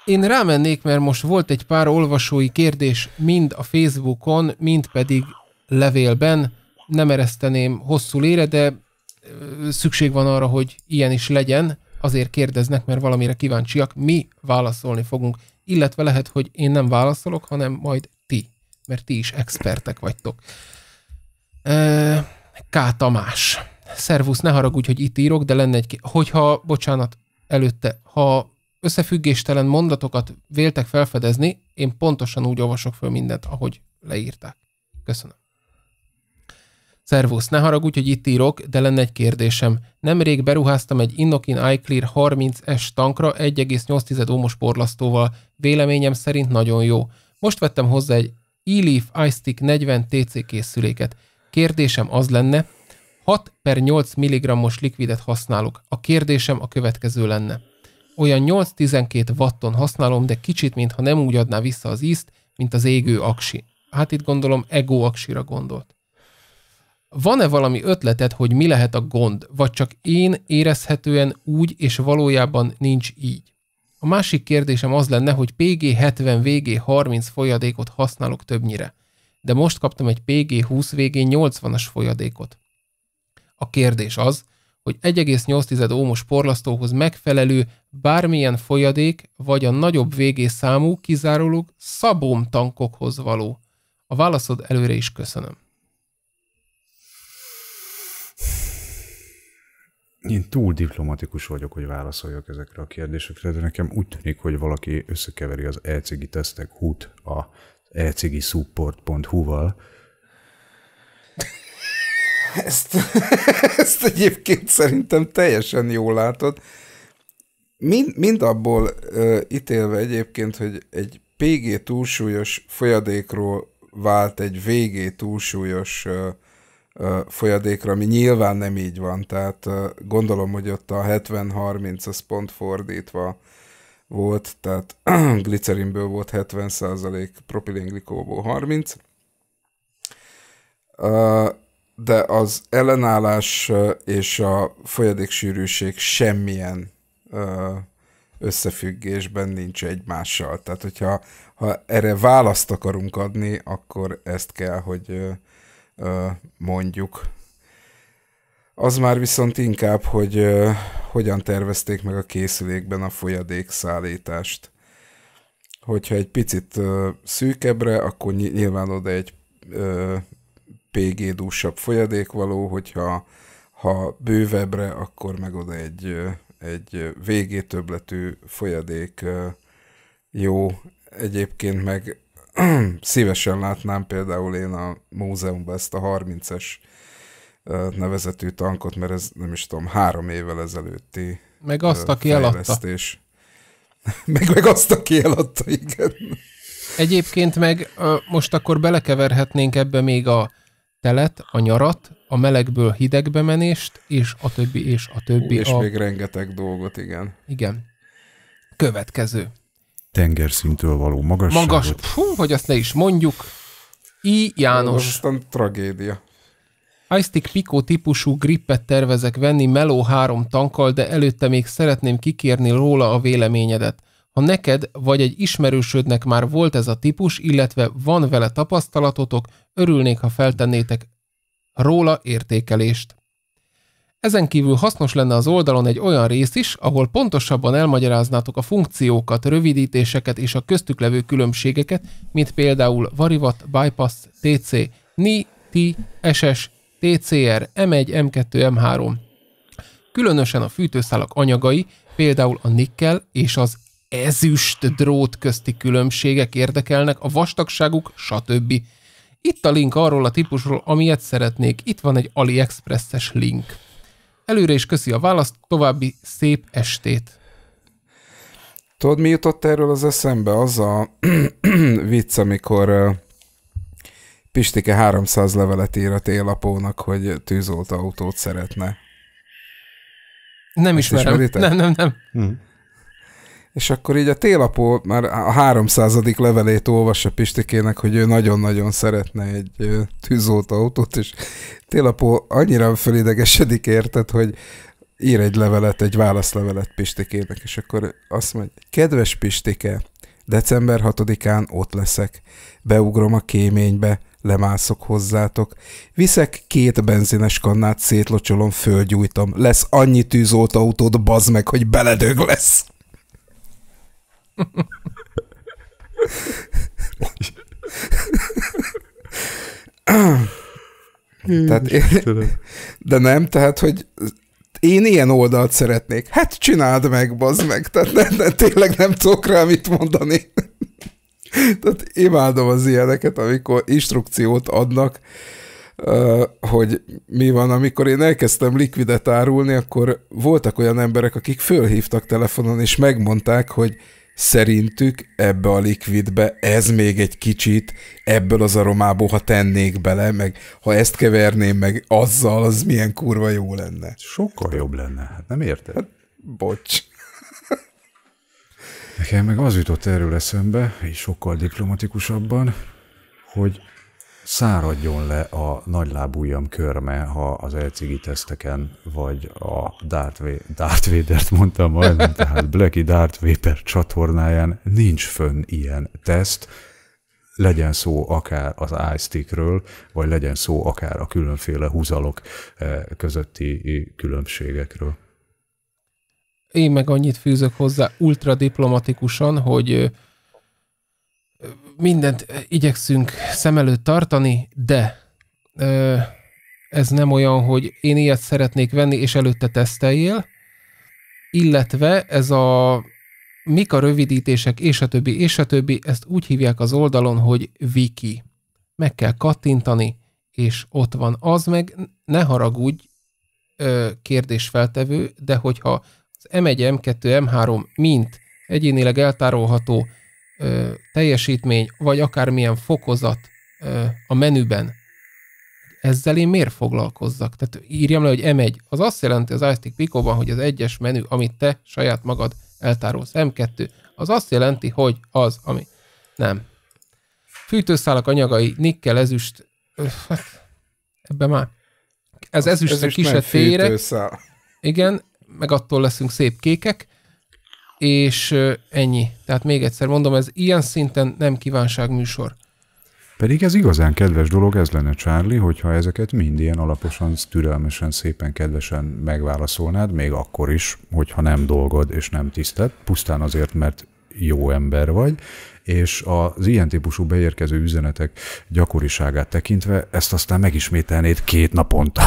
én rámennék, mert most volt egy pár olvasói kérdés, mind a Facebookon, mind pedig levélben. Nem ereszteném hosszú lére, de uh, szükség van arra, hogy ilyen is legyen azért kérdeznek, mert valamire kíváncsiak, mi válaszolni fogunk, illetve lehet, hogy én nem válaszolok, hanem majd ti, mert ti is expertek vagytok. K. Tamás. Szervusz, ne haragudj, hogy itt írok, de lenne egy... Hogyha, bocsánat, előtte, ha összefüggéstelen mondatokat véltek felfedezni, én pontosan úgy olvasok föl mindent, ahogy leírták. Köszönöm. Szervusz, ne haragudj, hogy itt írok, de lenne egy kérdésem. Nemrég beruháztam egy Innokin iClear 30S tankra 1,8 ómos porlasztóval. Véleményem szerint nagyon jó. Most vettem hozzá egy eLeaf iStick 40 TC készüléket. Kérdésem az lenne, 6 per 8 mg-os likvidet használok. A kérdésem a következő lenne. Olyan 8-12 watton használom, de kicsit, mintha nem úgy adná vissza az ízt, mint az égő aksi. Hát itt gondolom ego aksira gondolt. Van-e valami ötleted, hogy mi lehet a gond, vagy csak én érezhetően úgy, és valójában nincs így? A másik kérdésem az lenne, hogy PG70 VG30 folyadékot használok többnyire, de most kaptam egy PG20 VG80-as folyadékot. A kérdés az, hogy 1,8 ómos porlasztóhoz megfelelő bármilyen folyadék, vagy a nagyobb VG számú kizárólag szabom tankokhoz való. A válaszod előre is köszönöm. én túl diplomatikus vagyok, hogy válaszoljak ezekre a kérdésekre, de nekem úgy tűnik, hogy valaki összekeveri az elcigi tesztek hút a e supporthu val [laughs] Ezt, [laughs] ezt egyébként szerintem teljesen jól látod. Mind, mind abból ö, ítélve egyébként, hogy egy PG túlsúlyos folyadékról vált egy VG túlsúlyos ö, folyadékra, ami nyilván nem így van, tehát gondolom, hogy ott a 70-30 az pont fordítva volt, tehát [clears throat] glicerinből volt 70%, propilenglikóból 30. De az ellenállás és a folyadéksűrűség semmilyen összefüggésben nincs egymással. Tehát, hogyha ha erre választ akarunk adni, akkor ezt kell, hogy mondjuk. Az már viszont inkább, hogy hogyan tervezték meg a készülékben a folyadékszállítást. Hogyha egy picit szűkebbre, akkor nyilván oda egy PG dúsabb folyadék való, hogyha ha bővebbre, akkor meg oda egy, egy végétöbletű folyadék jó. Egyébként meg [clears throat] szívesen látnám például én a múzeumban ezt a 30-es nevezetű tankot, mert ez nem is tudom, három évvel ezelőtti Meg azt, aki eladta. [laughs] meg, meg azt, aki eladta, igen. Egyébként meg most akkor belekeverhetnénk ebbe még a telet, a nyarat, a melegből hidegbe menést, és a többi, és a többi. Ú, és a... még rengeteg dolgot, igen. Igen. Következő tengerszintől való magasságot. Magas, fú, hogy azt ne is mondjuk. I. János. Aztán tragédia. Ice Pico típusú grippet tervezek venni Meló 3 tankkal, de előtte még szeretném kikérni róla a véleményedet. Ha neked vagy egy ismerősödnek már volt ez a típus, illetve van vele tapasztalatotok, örülnék, ha feltennétek róla értékelést. Ezen kívül hasznos lenne az oldalon egy olyan rész is, ahol pontosabban elmagyaráznátok a funkciókat, rövidítéseket és a köztük levő különbségeket, mint például varivat, bypass, TC, NI, TI, SS, TCR, M1, M2, M3. Különösen a fűtőszálak anyagai, például a nikkel és az ezüst drót közti különbségek érdekelnek, a vastagságuk, stb. Itt a link arról a típusról, amilyet szeretnék. Itt van egy AliExpress-es link. Előre is köszi a választ, további szép estét. Tudod, mi jutott erről az eszembe? Az a [clears throat] vicc, amikor Pistike 300 levelet ír a télapónak, hogy tűzolt autót szeretne. Nem Ezt ismerem. Ismeritek? Nem, nem, nem. Hmm és akkor így a télapó már a háromszázadik levelét olvassa Pistikének, hogy ő nagyon-nagyon szeretne egy tűzoltó autót, és télapó annyira fölidegesedik érted, hogy ír egy levelet, egy válaszlevelet Pistikének, és akkor azt mondja, kedves Pistike, december 6-án ott leszek, beugrom a kéménybe, lemászok hozzátok. Viszek két benzines kannát, szétlocsolom, fölgyújtom. Lesz annyi autód, bazd meg, hogy beledög lesz. [laughs] tehát én, de nem, tehát, hogy én ilyen oldalt szeretnék. Hát csináld meg, bazd meg. Tehát ne, ne, tényleg nem tudok rá mit mondani. [laughs] Tehát imádom az ilyeneket, amikor instrukciót adnak, hogy mi van. Amikor én elkezdtem likvidet árulni, akkor voltak olyan emberek, akik fölhívtak telefonon, és megmondták, hogy Szerintük ebbe a likvidbe ez még egy kicsit ebből az aromából, ha tennék bele, meg ha ezt keverném meg azzal, az milyen kurva jó lenne. Sokkal jobb lenne, hát nem érted? Hát, bocs. Nekem meg az jutott erről eszembe, és sokkal diplomatikusabban, hogy száradjon le a nagylábújam körme, ha az elcigi teszteken, vagy a Darth, Darth Vader-t mondtam majdnem, tehát Blacky Darth Vader csatornáján nincs fönn ilyen teszt, legyen szó akár az iStickről, vagy legyen szó akár a különféle húzalok eh, közötti különbségekről. Én meg annyit fűzök hozzá ultradiplomatikusan, hogy eh, mindent eh, igyekszünk szem előtt tartani, de ö, ez nem olyan, hogy én ilyet szeretnék venni, és előtte teszteljél, illetve ez a mik a rövidítések, és a többi, és a többi, ezt úgy hívják az oldalon, hogy wiki. Meg kell kattintani, és ott van. Az meg ne haragudj, kérdésfeltevő, de hogyha az M1, M2, M3 mint egyénileg eltárolható ö, teljesítmény, vagy akármilyen fokozat ö, a menüben, ezzel én miért foglalkozzak? Tehát írjam le, hogy M1. Az azt jelenti az Ice Pico-ban, hogy az egyes menü, amit te saját magad eltárolsz, M2, az azt jelenti, hogy az, ami nem. Fűtőszálak anyagai, nikkel, ezüst, öf, hát, ebben már ez ezüst, ezüst a félre. Igen, meg attól leszünk szép kékek, és ennyi. Tehát még egyszer mondom, ez ilyen szinten nem kívánságműsor. Pedig ez igazán kedves dolog, ez lenne Charlie, hogyha ezeket mind ilyen alaposan, türelmesen, szépen, kedvesen megválaszolnád, még akkor is, hogyha nem dolgod és nem tiszted, pusztán azért, mert jó ember vagy, és az ilyen típusú beérkező üzenetek gyakoriságát tekintve ezt aztán megismételnéd két naponta.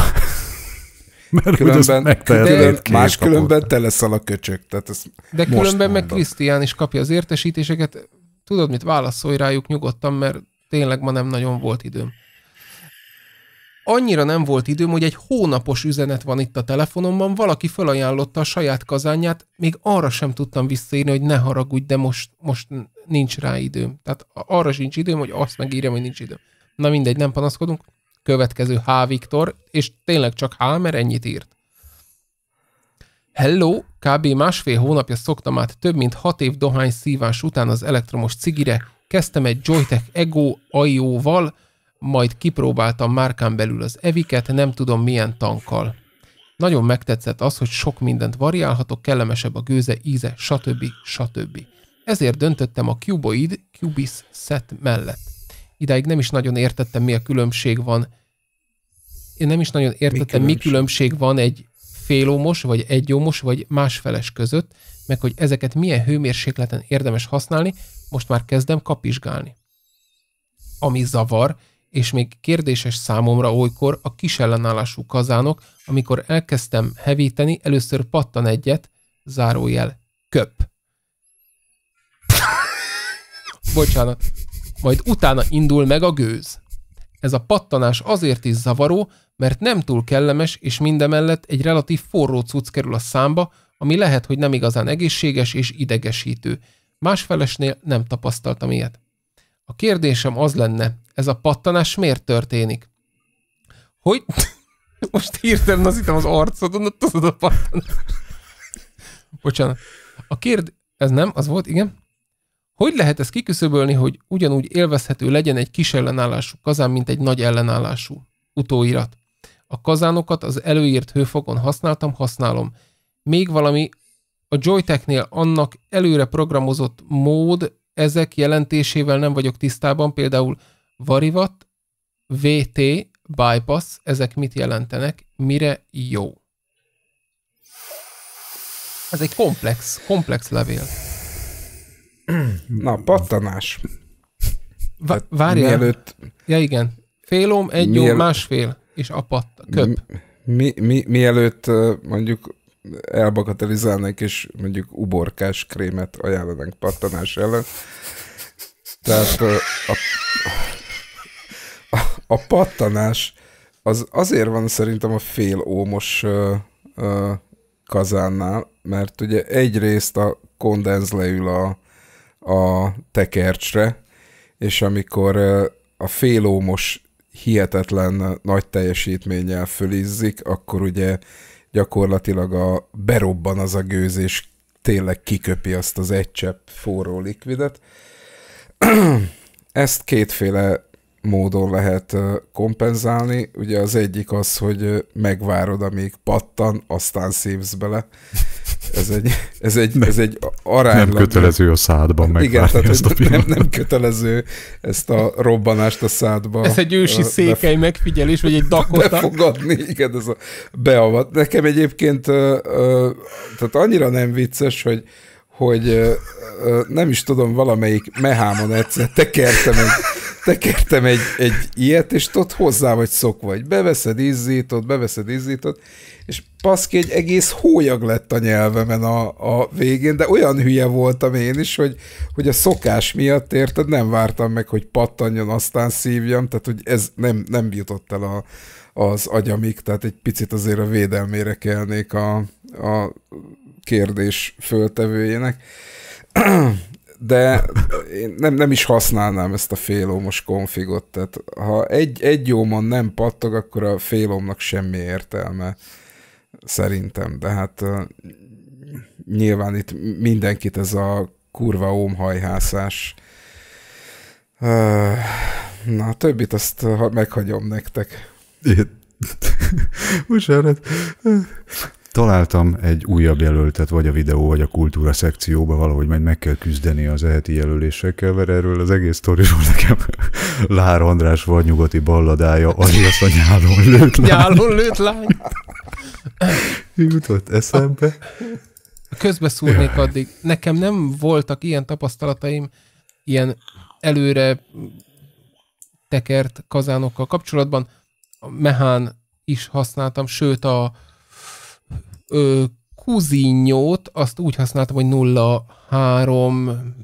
Mert különben, más különben te leszel a köcsök. Tehát ezt De különben mondom. meg Krisztián is kapja az értesítéseket. Tudod mit, válaszolj rájuk nyugodtan, mert tényleg ma nem nagyon volt időm. Annyira nem volt időm, hogy egy hónapos üzenet van itt a telefonomban, valaki felajánlotta a saját kazányát, még arra sem tudtam visszaírni, hogy ne haragudj, de most, most nincs rá időm. Tehát arra sincs időm, hogy azt megírjam, hogy nincs időm. Na mindegy, nem panaszkodunk következő H. Viktor, és tényleg csak H, mert ennyit írt. Hello, kb. másfél hónapja szoktam át több mint hat év dohány szívás után az elektromos cigire, kezdtem egy Joytech Ego ajóval, majd kipróbáltam márkán belül az eviket, nem tudom milyen tankkal. Nagyon megtetszett az, hogy sok mindent variálhatok, kellemesebb a gőze, íze, stb. stb. Ezért döntöttem a Cuboid Cubis set mellett idáig nem is nagyon értettem, mi a különbség van. Én nem is nagyon értettem, mi különbség, mi különbség van egy félómos, vagy egyómos, vagy másfeles között, meg hogy ezeket milyen hőmérsékleten érdemes használni, most már kezdem kapizsgálni. Ami zavar, és még kérdéses számomra olykor a kis ellenállású kazánok, amikor elkezdtem hevíteni, először pattan egyet, zárójel, köp. Bocsánat majd utána indul meg a gőz. Ez a pattanás azért is zavaró, mert nem túl kellemes, és mindemellett egy relatív forró cucc kerül a számba, ami lehet, hogy nem igazán egészséges és idegesítő. Más nem tapasztaltam ilyet. A kérdésem az lenne, ez a pattanás miért történik? Hogy? [laughs] Most hirtelen az itt az arcodon, ott tudod a pattanás. Bocsánat. A kérd... Ez nem? Az volt? Igen? Hogy lehet ezt kiküszöbölni, hogy ugyanúgy élvezhető legyen egy kis ellenállású kazán, mint egy nagy ellenállású? Utóirat. A kazánokat az előírt hőfokon használtam, használom. Még valami, a Joyteknél annak előre programozott mód, ezek jelentésével nem vagyok tisztában, például varivat, VT, bypass, ezek mit jelentenek, mire jó. Ez egy komplex, komplex levél. Na, pattanás. Va- várjál. Mielőtt... Ja, igen. Félom, egy Miel... másfél, és a patta, köp. Mi, mi, mi, mielőtt mondjuk elbagatelizálnánk, és mondjuk uborkás krémet ajánlanánk pattanás ellen. Tehát a, a, a pattanás az azért van szerintem a fél ómos ö, ö, kazánnál, mert ugye egyrészt a kondenz leül a, a tekercsre, és amikor a félómos hihetetlen nagy teljesítménnyel fölizzik, akkor ugye gyakorlatilag a berobban az a gőz, és tényleg kiköpi azt az egy csepp forró likvidet. Ezt kétféle módon lehet kompenzálni. Ugye az egyik az, hogy megvárod, amíg pattan, aztán szívsz bele ez egy, ez egy, ez egy aránylag... Nem kötelező a szádban megvárni Igen, tehát ezt a nem, nem kötelező ezt a robbanást a szádba. Ez egy ősi a, székely megfigyelés, vagy egy dakota. Befogadni, igen, ez a beavat. Nekem egyébként tehát annyira nem vicces, hogy hogy nem is tudom, valamelyik mehámon egyszer tekertem egy tekertem egy, egy ilyet, és ott hozzá vagy szokva, vagy, beveszed izzítot, beveszed izzítot, és paszki egy egész hólyag lett a nyelvemen a, a végén, de olyan hülye voltam én is, hogy, hogy a szokás miatt, érted, nem vártam meg, hogy pattanjon, aztán szívjam, tehát hogy ez nem, nem jutott el a, az agyamig, tehát egy picit azért a védelmére kelnék a, a kérdés föltevőjének de én nem, nem is használnám ezt a félómos konfigot, tehát ha egy, egy ómon nem pattog, akkor a félómnak semmi értelme szerintem, de hát nyilván itt mindenkit ez a kurva ómhajhászás. na, a többit azt meghagyom nektek. [laughs] Bocsánat. Találtam egy újabb jelöltet, vagy a videó, vagy a kultúra szekcióba, valahogy majd meg kell küzdeni az eheti jelölésekkel, mert erről az egész sztoriról nekem [laughs] Lár András vagy nyugati balladája, az alias a nyálon lőtt lány. Nyálon lőtt lány. [laughs] Jutott eszembe. Közbeszúrnék Jaj. addig. Nekem nem voltak ilyen tapasztalataim, ilyen előre tekert kazánokkal kapcsolatban. A mehán is használtam, sőt a ö, Kuzinyót azt úgy használtam, hogy 03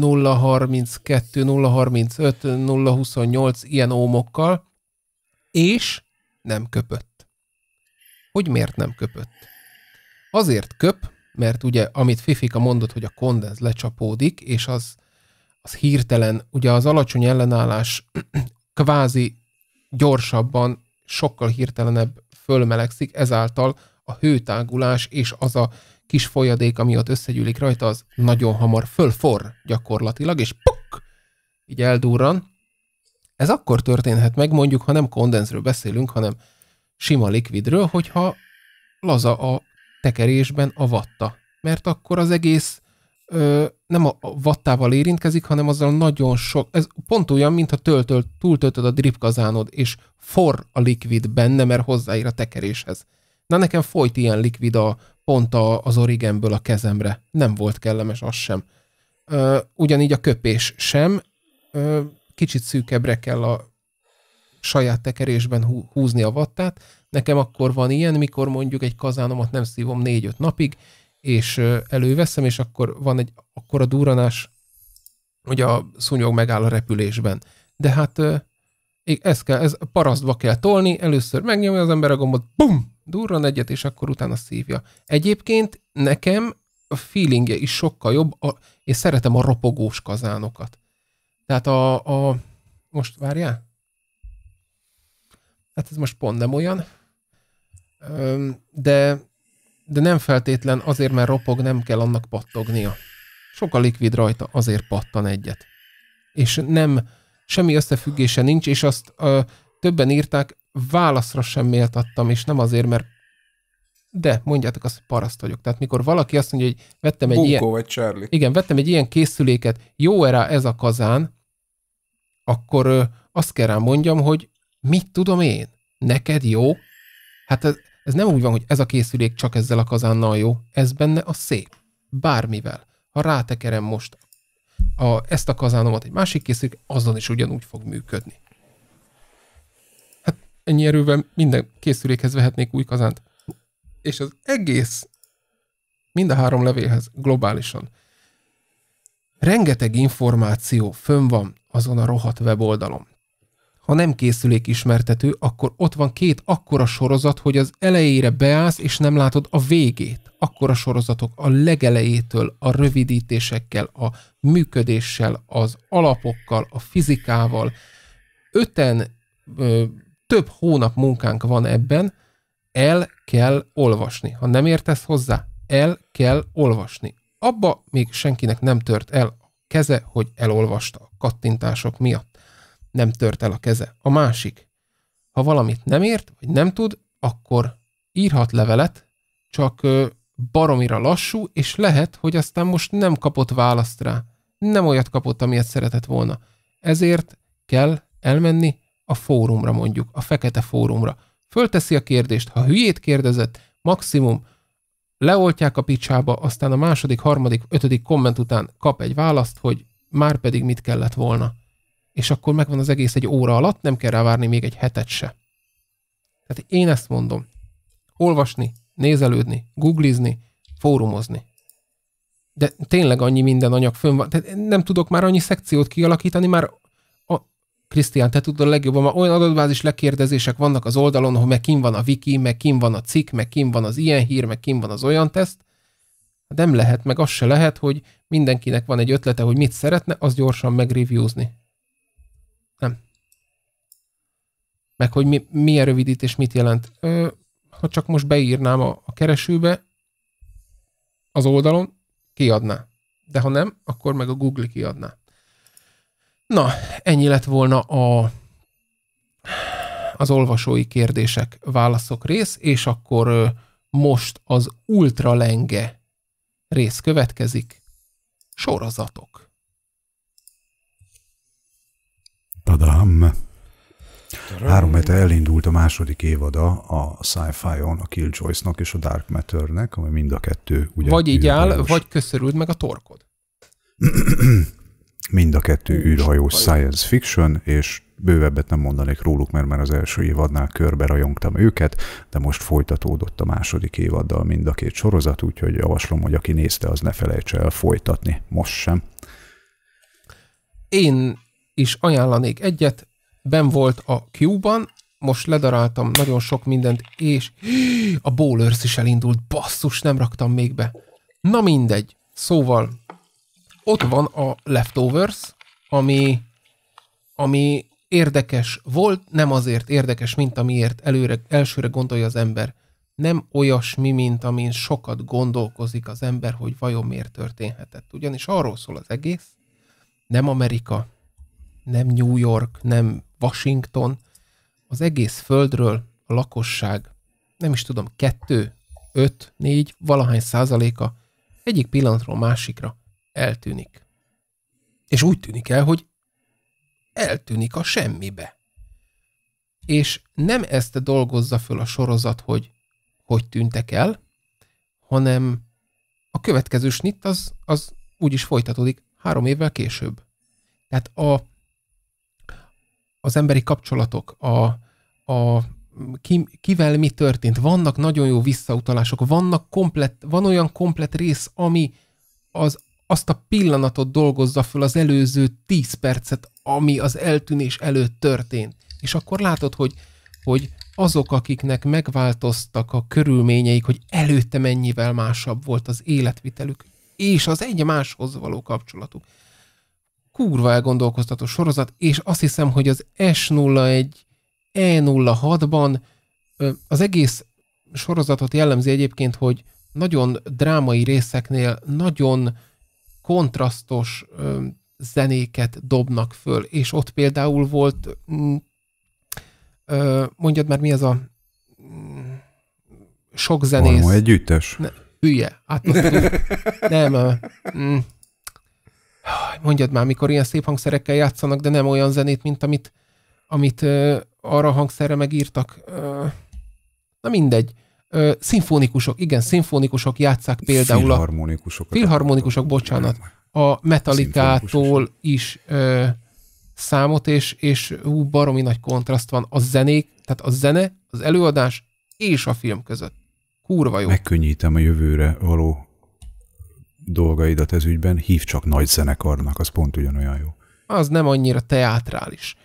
032, 035, 028 ilyen ómokkal, és nem köpött. Hogy miért nem köpött? Azért köp, mert ugye, amit Fifika mondott, hogy a kondenz lecsapódik, és az, az hirtelen, ugye az alacsony ellenállás [clears throat] kvázi gyorsabban, sokkal hirtelenebb fölmelegszik, ezáltal a hőtágulás és az a kis folyadék, ami ott összegyűlik rajta, az nagyon hamar fölforr gyakorlatilag, és pukk így eldurran. Ez akkor történhet meg, mondjuk, ha nem kondenzről beszélünk, hanem sima likvidről, hogyha laza a tekerésben a vatta. Mert akkor az egész ö, nem a vattával érintkezik, hanem azzal nagyon sok, ez pont olyan, mintha töltöl, túltöltöd a dripkazánod, és forr a likvid benne, mert hozzáír a tekeréshez. Na nekem folyt ilyen likvid a, pont a, az origemből a kezemre. Nem volt kellemes az sem. Ö, ugyanígy a köpés sem. Ö, kicsit szűkebbre kell a saját tekerésben hú, húzni a vattát. Nekem akkor van ilyen, mikor mondjuk egy kazánomat nem szívom 4-5 napig, és előveszem, és akkor van egy akkora duranás, hogy a szúnyog megáll a repülésben. De hát ez, kell, ez parasztba kell tolni, először megnyomja az ember a gombot, bum, durran egyet, és akkor utána szívja. Egyébként nekem a feelingje is sokkal jobb, a, és szeretem a ropogós kazánokat. Tehát a, a most várjál? Hát ez most pont nem olyan. De, de nem feltétlen azért, mert ropog, nem kell annak pattognia. Sok a likvid rajta, azért pattan egyet. És nem, semmi összefüggése nincs, és azt ö, többen írták, válaszra sem méltattam, és nem azért, mert de mondjátok azt, hogy paraszt vagyok. Tehát mikor valaki azt mondja, hogy vettem egy Bunko ilyen... vagy Charlie. Igen, vettem egy ilyen készüléket, jó erre ez a kazán, akkor ö, azt kell rám mondjam, hogy mit tudom én? Neked jó? Hát ez, ez nem úgy van, hogy ez a készülék csak ezzel a kazánnal jó. Ez benne a szép. Bármivel. Ha rátekerem most a a, ezt a kazánomat egy másik készülék, azon is ugyanúgy fog működni. Hát ennyi erővel minden készülékhez vehetnék új kazánt. És az egész, mind a három levélhez globálisan. Rengeteg információ fönn van azon a rohadt weboldalon ha nem készülék ismertető, akkor ott van két akkora sorozat, hogy az elejére beállsz, és nem látod a végét. Akkora sorozatok a legelejétől, a rövidítésekkel, a működéssel, az alapokkal, a fizikával. Öten ö, több hónap munkánk van ebben, el kell olvasni. Ha nem értesz hozzá, el kell olvasni. Abba még senkinek nem tört el a keze, hogy elolvasta a kattintások miatt nem tört el a keze. A másik, ha valamit nem ért, vagy nem tud, akkor írhat levelet, csak baromira lassú, és lehet, hogy aztán most nem kapott választ rá. Nem olyat kapott, amilyet szeretett volna. Ezért kell elmenni a fórumra mondjuk, a fekete fórumra. Fölteszi a kérdést, ha hülyét kérdezett, maximum leoltják a picsába, aztán a második, harmadik, ötödik komment után kap egy választ, hogy már pedig mit kellett volna és akkor megvan az egész egy óra alatt, nem kell rá várni még egy hetet se. Tehát én ezt mondom. Olvasni, nézelődni, googlizni, fórumozni. De tényleg annyi minden anyag fönn van. Tehát nem tudok már annyi szekciót kialakítani, már a... Krisztián, te tudod a legjobban, már olyan adatbázis lekérdezések vannak az oldalon, hogy meg kim van a wiki, meg kim van a cikk, meg kim van az ilyen hír, meg kim van az olyan teszt. Hát nem lehet, meg az se lehet, hogy mindenkinek van egy ötlete, hogy mit szeretne, az gyorsan megreviewzni. Nem. Meg hogy mi, milyen rövidítés mit jelent. Ö, ha csak most beírnám a, a keresőbe, az oldalon, kiadná. De ha nem, akkor meg a Google kiadná. Na, ennyi lett volna a, az olvasói kérdések, válaszok rész, és akkor ö, most az ultralenge rész következik. Sorozatok. Tadám! Három hete elindult a második évada a Sci-Fi-on, a Killjoyce-nak és a Dark Matternek, ami mind a kettő ugye Vagy így áll, vagy köszörült meg a torkod. [clears throat] mind a kettő Úgy űrhajós science fiction, és bővebbet nem mondanék róluk, mert már az első évadnál körbe rajongtam őket, de most folytatódott a második évaddal mind a két sorozat, úgyhogy javaslom, hogy aki nézte, az ne felejtse el folytatni. Most sem. Én is ajánlanék egyet, ben volt a Q-ban, most ledaráltam nagyon sok mindent, és a Bowlers is elindult, basszus, nem raktam még be. Na mindegy, szóval ott van a Leftovers, ami, ami érdekes volt, nem azért érdekes, mint amiért előre, elsőre gondolja az ember. Nem olyasmi, mint amin sokat gondolkozik az ember, hogy vajon miért történhetett. Ugyanis arról szól az egész, nem Amerika, nem New York, nem Washington, az egész földről a lakosság, nem is tudom, kettő, öt, négy, valahány százaléka egyik pillanatról másikra eltűnik. És úgy tűnik el, hogy eltűnik a semmibe. És nem ezt dolgozza föl a sorozat, hogy hogy tűntek el, hanem a következő snitt az, az úgy is folytatódik három évvel később. Tehát a, az emberi kapcsolatok, a, a ki, kivel mi történt, vannak nagyon jó visszautalások, vannak komplet, van olyan komplet rész, ami az, azt a pillanatot dolgozza föl az előző 10 percet, ami az eltűnés előtt történt. És akkor látod, hogy, hogy azok, akiknek megváltoztak a körülményeik, hogy előtte mennyivel másabb volt az életvitelük, és az egymáshoz való kapcsolatuk kurva elgondolkoztató sorozat, és azt hiszem, hogy az S01 E06-ban az egész sorozatot jellemzi egyébként, hogy nagyon drámai részeknél nagyon kontrasztos zenéket dobnak föl, és ott például volt, mm, mondjad már mi ez a mm, sok zenész. Ormó együttes? Ne, hülye. Hát, [laughs] nem, mm mondjad már, mikor ilyen szép hangszerekkel játszanak, de nem olyan zenét, mint amit, amit uh, arra a hangszerre megírtak. Uh, na mindegy. Uh, szimfonikusok, igen, szimfonikusok játszák például filharmonikusok a... Filharmonikusok. bocsánat. A metalikától is uh, számot, és, és ú, baromi nagy kontraszt van a zenék, tehát a zene, az előadás és a film között. Kurva jó. Megkönnyítem a jövőre való dolgaidat ez ügyben, hív csak nagy zenekarnak, az pont ugyanolyan jó. Az nem annyira teátrális.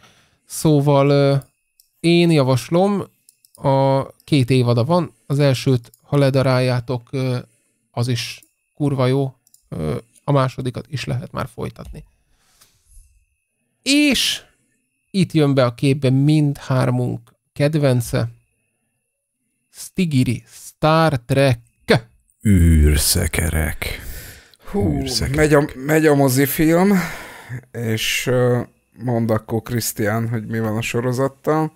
Szóval én javaslom, a két évada van, az elsőt, ha ledaráljátok, az is kurva jó, a másodikat is lehet már folytatni. És itt jön be a képbe mindhármunk kedvence, Stigiri Star Trek. Űrszekerek. Hú, megy a, megy a mozifilm, és mondd akkor, Krisztián, hogy mi van a sorozattal.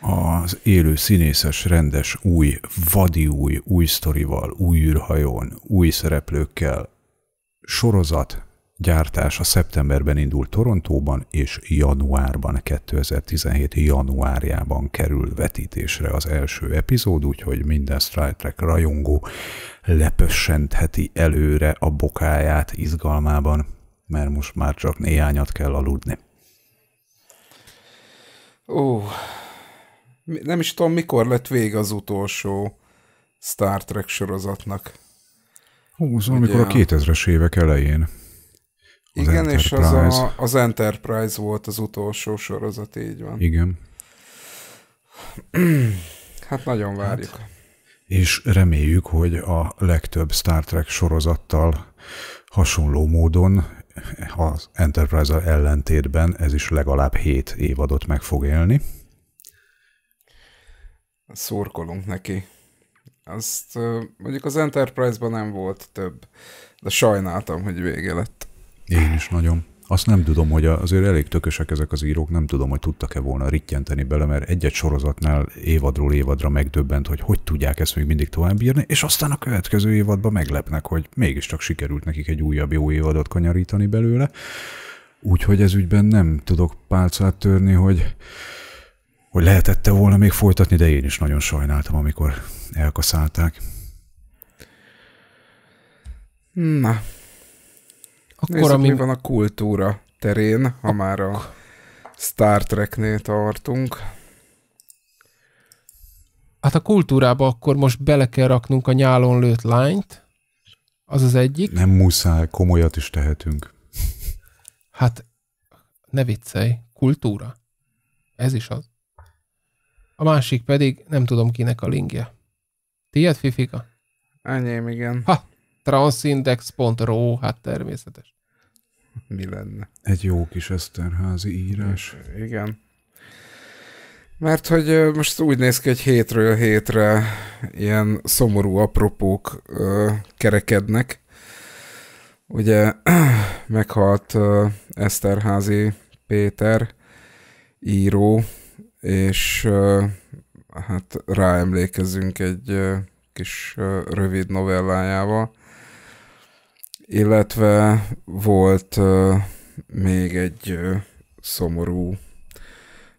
Az élő színészes, rendes, új, vadi új, új sztorival, új űrhajón, új szereplőkkel sorozat gyártása szeptemberben indult Torontóban, és januárban, 2017 januárjában kerül vetítésre az első epizód, úgyhogy minden Star Trek rajongó lepössentheti előre a bokáját izgalmában, mert most már csak néhányat kell aludni. Ó, nem is tudom, mikor lett vége az utolsó Star Trek sorozatnak. Hú, szóval mikor a 2000-es évek elején. Az Igen, Enterprise. és az, a, az Enterprise volt az utolsó sorozat, így van. Igen. [clears throat] hát nagyon hát, várjuk. Hát, és reméljük, hogy a legtöbb Star Trek sorozattal hasonló módon az Enterprise-al ellentétben ez is legalább 7 évadot meg fog élni. Szurkolunk neki. Azt mondjuk az Enterprise-ban nem volt több, de sajnáltam, hogy vége lett. Én is nagyon. Azt nem tudom, hogy azért elég tökösek ezek az írók, nem tudom, hogy tudtak-e volna rittyenteni bele, mert egy-egy sorozatnál évadról évadra megdöbbent, hogy hogy tudják ezt még mindig továbbírni, és aztán a következő évadban meglepnek, hogy mégiscsak sikerült nekik egy újabb jó évadot kanyarítani belőle. Úgyhogy ez ügyben nem tudok pálcát törni, hogy, hogy lehetette volna még folytatni, de én is nagyon sajnáltam, amikor elkaszálták. Na, akkor Nézzük, ami... mi van a kultúra terén, ha már a Star Treknél tartunk. Hát a kultúrába akkor most bele kell raknunk a nyálon lőtt lányt, az az egyik. Nem muszáj, komolyat is tehetünk. Hát ne viccelj, kultúra. Ez is az. A másik pedig nem tudom kinek a lingje. Tiéd, Fifika? Enyém, igen. Ha, transindex.ro, hát természetes. Mi lenne? Egy jó kis Eszterházi írás. Igen. Mert hogy most úgy néz ki, hogy hétről hétre ilyen szomorú apropók ö, kerekednek. Ugye [clears throat] meghalt ö, Eszterházi Péter író, és ö, hát ráemlékezünk egy ö, kis ö, rövid novellájával, illetve volt uh, még egy uh, szomorú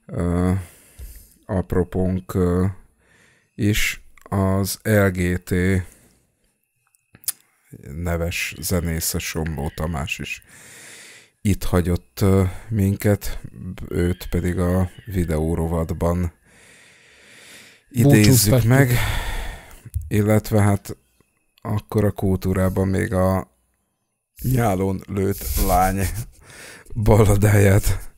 uh, apropónk uh, is, az LGT neves zenésze Somló Tamás is itt hagyott uh, minket, őt pedig a videórovatban idézzük meg, illetve hát akkor a kultúrában még a nyálon lőtt lány balladáját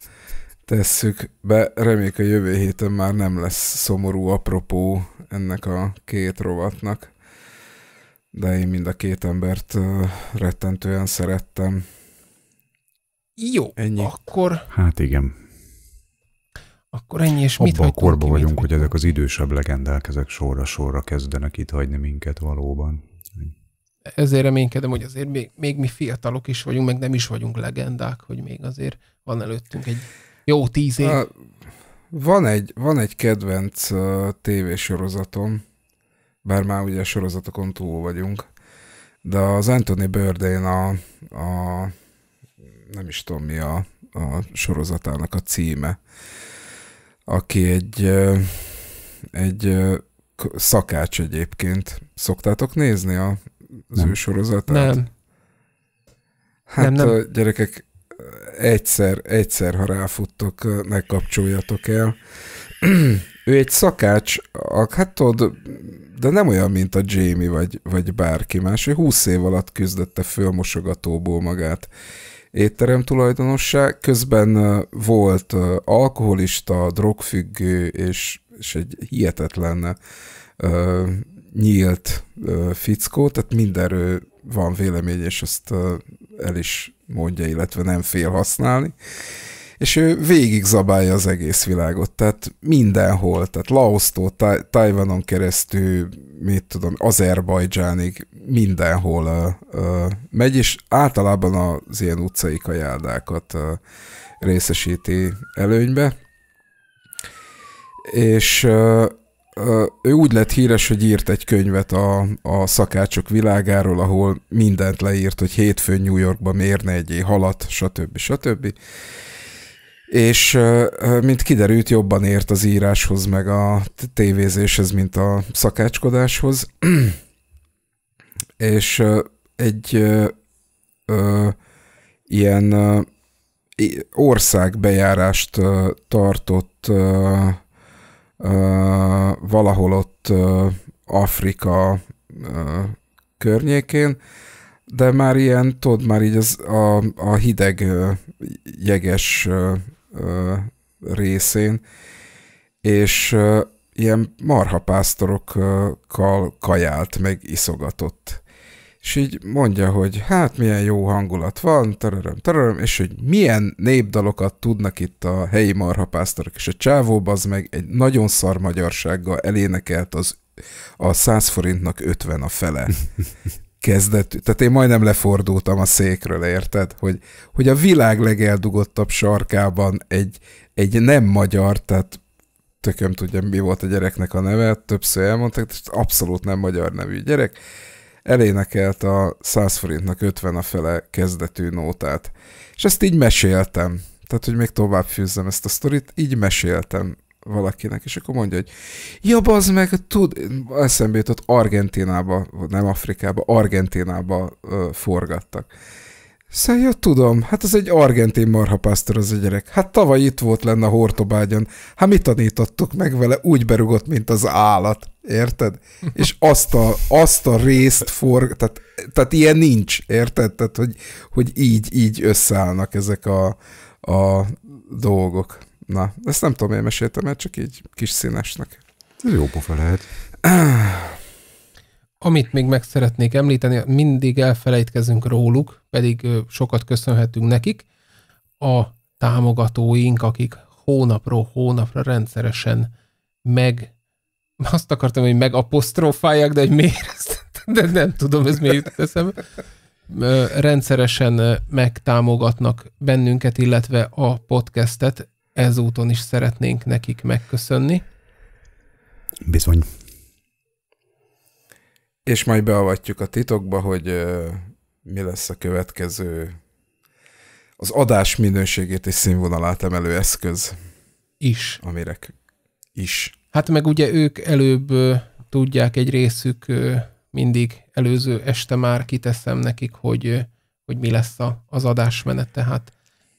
tesszük be. Reméljük a jövő héten már nem lesz szomorú apropó ennek a két rovatnak, de én mind a két embert rettentően szerettem. Jó, Ennyi. akkor... Hát igen. Akkor ennyi, és Abba mit Abba a korba vagyunk, hogy ezek az idősebb legendák, ezek sorra-sorra kezdenek itt hagyni minket valóban ezért reménykedem, hogy azért még, még mi fiatalok is vagyunk, meg nem is vagyunk legendák, hogy még azért van előttünk egy jó tíz év. Van egy, van egy kedvenc tévésorozatom, bár már ugye a sorozatokon túl vagyunk, de az Anthony Bourdain a, a nem is tudom mi a, a sorozatának a címe, aki egy, egy szakács egyébként. Szoktátok nézni a, az nem. ő sorozatát? Nem. Hát nem, nem. gyerekek, egyszer, egyszer, ha ráfuttok, ne kapcsoljatok el. [clears throat] ő egy szakács, hát tudod, de nem olyan, mint a Jamie vagy, vagy bárki más. Ő húsz év alatt küzdötte föl mosogatóból magát étterem tulajdonossá, közben volt alkoholista, drogfüggő, és, és egy hihetetlen nyílt uh, fickó, tehát mindenről van vélemény, és ezt uh, el is mondja, illetve nem fél használni. És ő végig zabálja az egész világot, tehát mindenhol, tehát Laosztó, Tajvanon keresztül, mit tudom, Azerbajdzsánig, mindenhol uh, uh, megy, és általában az ilyen utcai kajáldákat uh, részesíti előnybe. És uh, ő úgy lett híres, hogy írt egy könyvet a, a szakácsok világáról, ahol mindent leírt, hogy hétfőn New Yorkba mérne egy halat, stb. stb. És mint kiderült, jobban ért az íráshoz, meg a tévézéshez, mint a szakácskodáshoz. [clears throat] és egy ö, ö, ilyen ö, országbejárást ö, tartott ö, valahol ott Afrika környékén, de már ilyen, tudod, már így az, a, a hideg jeges részén, és ilyen marhapásztorokkal kajált, meg iszogatott és így mondja, hogy hát milyen jó hangulat van, tararöm, tararöm, és hogy milyen népdalokat tudnak itt a helyi marhapásztorok, és a csávó az meg egy nagyon szar magyarsággal elénekelt az a 100 forintnak 50 a fele. Kezdett, tehát én majdnem lefordultam a székről, érted? Hogy, hogy a világ legeldugottabb sarkában egy, egy nem magyar, tehát tököm tudja, mi volt a gyereknek a neve, többször elmondták, abszolút nem magyar nevű gyerek, elénekelt a 100 forintnak 50 a fele kezdetű nótát. És ezt így meséltem. Tehát, hogy még tovább fűzzem ezt a sztorit, így meséltem valakinek, és akkor mondja, hogy ja, az meg, tud, eszembe jutott Argentinába, nem Afrikába, Argentinába ö, forgattak. Szóval, ja, tudom, hát ez egy argentin marhapásztor az a gyerek. Hát tavaly itt volt lenne a hortobágyon. Hát mi tanítottuk meg vele? Úgy berugott, mint az állat. Érted? És azt a, azt a részt for... Tehát, tehát ilyen nincs, érted? Tehát, hogy, hogy így, így összeállnak ezek a, a dolgok. Na, ezt nem tudom, én meséltem, mert csak így kis színesnek. Ez jó pofa lehet. [sighs] Amit még meg szeretnék említeni, mindig elfelejtkezünk róluk, pedig sokat köszönhetünk nekik, a támogatóink, akik hónapról hónapra rendszeresen meg, azt akartam, hogy megapostrofálják, de hogy miért ezt, de nem tudom, ez miért jutott eszembe. Rendszeresen megtámogatnak bennünket, illetve a podcastet, ezúton is szeretnénk nekik megköszönni. Bizony. És majd beavatjuk a titokba, hogy ö, mi lesz a következő az adás minőségét és színvonalát emelő eszköz. Is. Amire is. Hát meg ugye ők előbb ö, tudják egy részük ö, mindig előző este már kiteszem nekik, hogy, ö, hogy mi lesz a, az adásmenet, tehát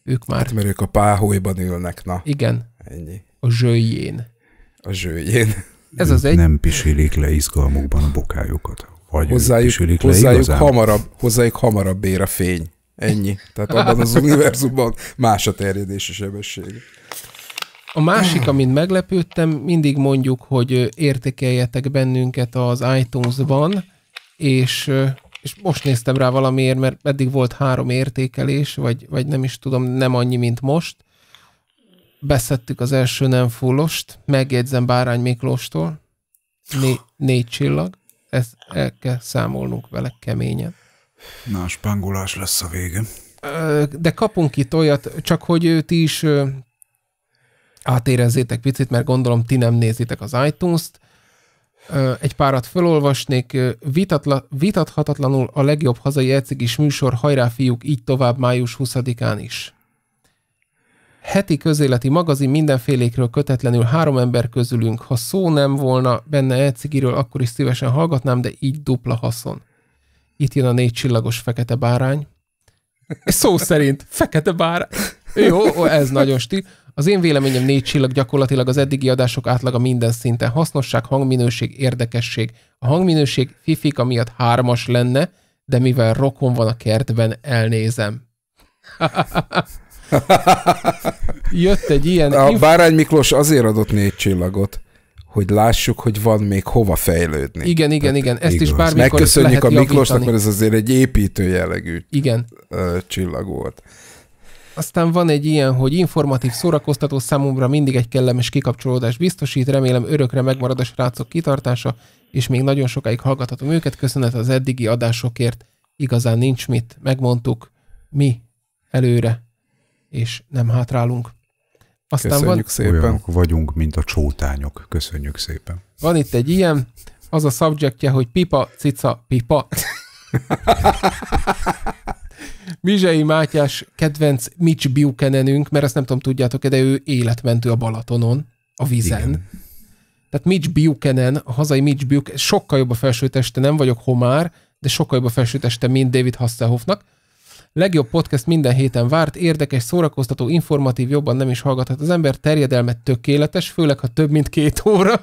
ők már... Hát mert ők a páhójban ülnek, na. Igen. Ennyi. A zsőjén. A zsőjén ez az egy... Nem pisilik le izgalmukban a bokájukat. Vagy hozzájuk, hozzájuk, hamarabb, hozzájuk hamarabb ér a fény. Ennyi. Tehát abban az [laughs] univerzumban más a terjedési sebesség. A másik, amin meglepődtem, mindig mondjuk, hogy értékeljetek bennünket az iTunes-ban, és, és most néztem rá valamiért, mert eddig volt három értékelés, vagy, vagy nem is tudom, nem annyi, mint most, beszettük az első nem fullost, megjegyzem Bárány Miklóstól, né, négy csillag, ezt el kell számolnunk vele keményen. Na, spangulás lesz a vége. De kapunk itt olyat, csak hogy őt is átérezzétek picit, mert gondolom ti nem nézitek az iTunes-t. Egy párat felolvasnék. Vitatla, vitathatatlanul a legjobb hazai ecigis műsor, hajrá fiúk, így tovább május 20-án is heti közéleti magazin mindenfélékről kötetlenül három ember közülünk. Ha szó nem volna benne egy akkor is szívesen hallgatnám, de így dupla haszon. Itt jön a négy csillagos fekete bárány. Szó szerint fekete bárány. Jó, ez nagyon stíl. Az én véleményem négy csillag gyakorlatilag az eddigi adások átlaga minden szinten. Hasznosság, hangminőség, érdekesség. A hangminőség fifika miatt hármas lenne, de mivel rokon van a kertben, elnézem. [laughs] Jött egy ilyen... A Bárány Miklós azért adott négy csillagot, hogy lássuk, hogy van még hova fejlődni. Igen, igen, Tehát, igen. Ezt igaz. is bármikor Megköszönjük lehet a Miklósnak, javítani. mert ez azért egy építő jellegű igen. csillag volt. Aztán van egy ilyen, hogy informatív szórakoztató számomra mindig egy kellemes kikapcsolódás biztosít, remélem örökre megmarad a srácok kitartása, és még nagyon sokáig hallgathatom őket, köszönet az eddigi adásokért, igazán nincs mit, megmondtuk, mi előre és nem hátrálunk. Aztán Köszönjük van, szépen. Olyanok vagyunk, mint a csótányok. Köszönjük szépen. Van itt egy ilyen, az a subjectje, hogy pipa, cica, pipa. [laughs] Mizsei Mátyás kedvenc Mitch Buchananünk, mert ezt nem tudom, tudjátok-e, de ő életmentő a Balatonon, a vizen. Igen. Tehát Mitch Buchanan, a hazai Mitch Buchanan, sokkal jobb a felsőteste, nem vagyok homár, de sokkal jobb a felsőteste, mint David Hasselhoffnak, Legjobb podcast minden héten várt, érdekes, szórakoztató, informatív, jobban nem is hallgathat az ember, terjedelmet tökéletes, főleg ha több, mint két óra.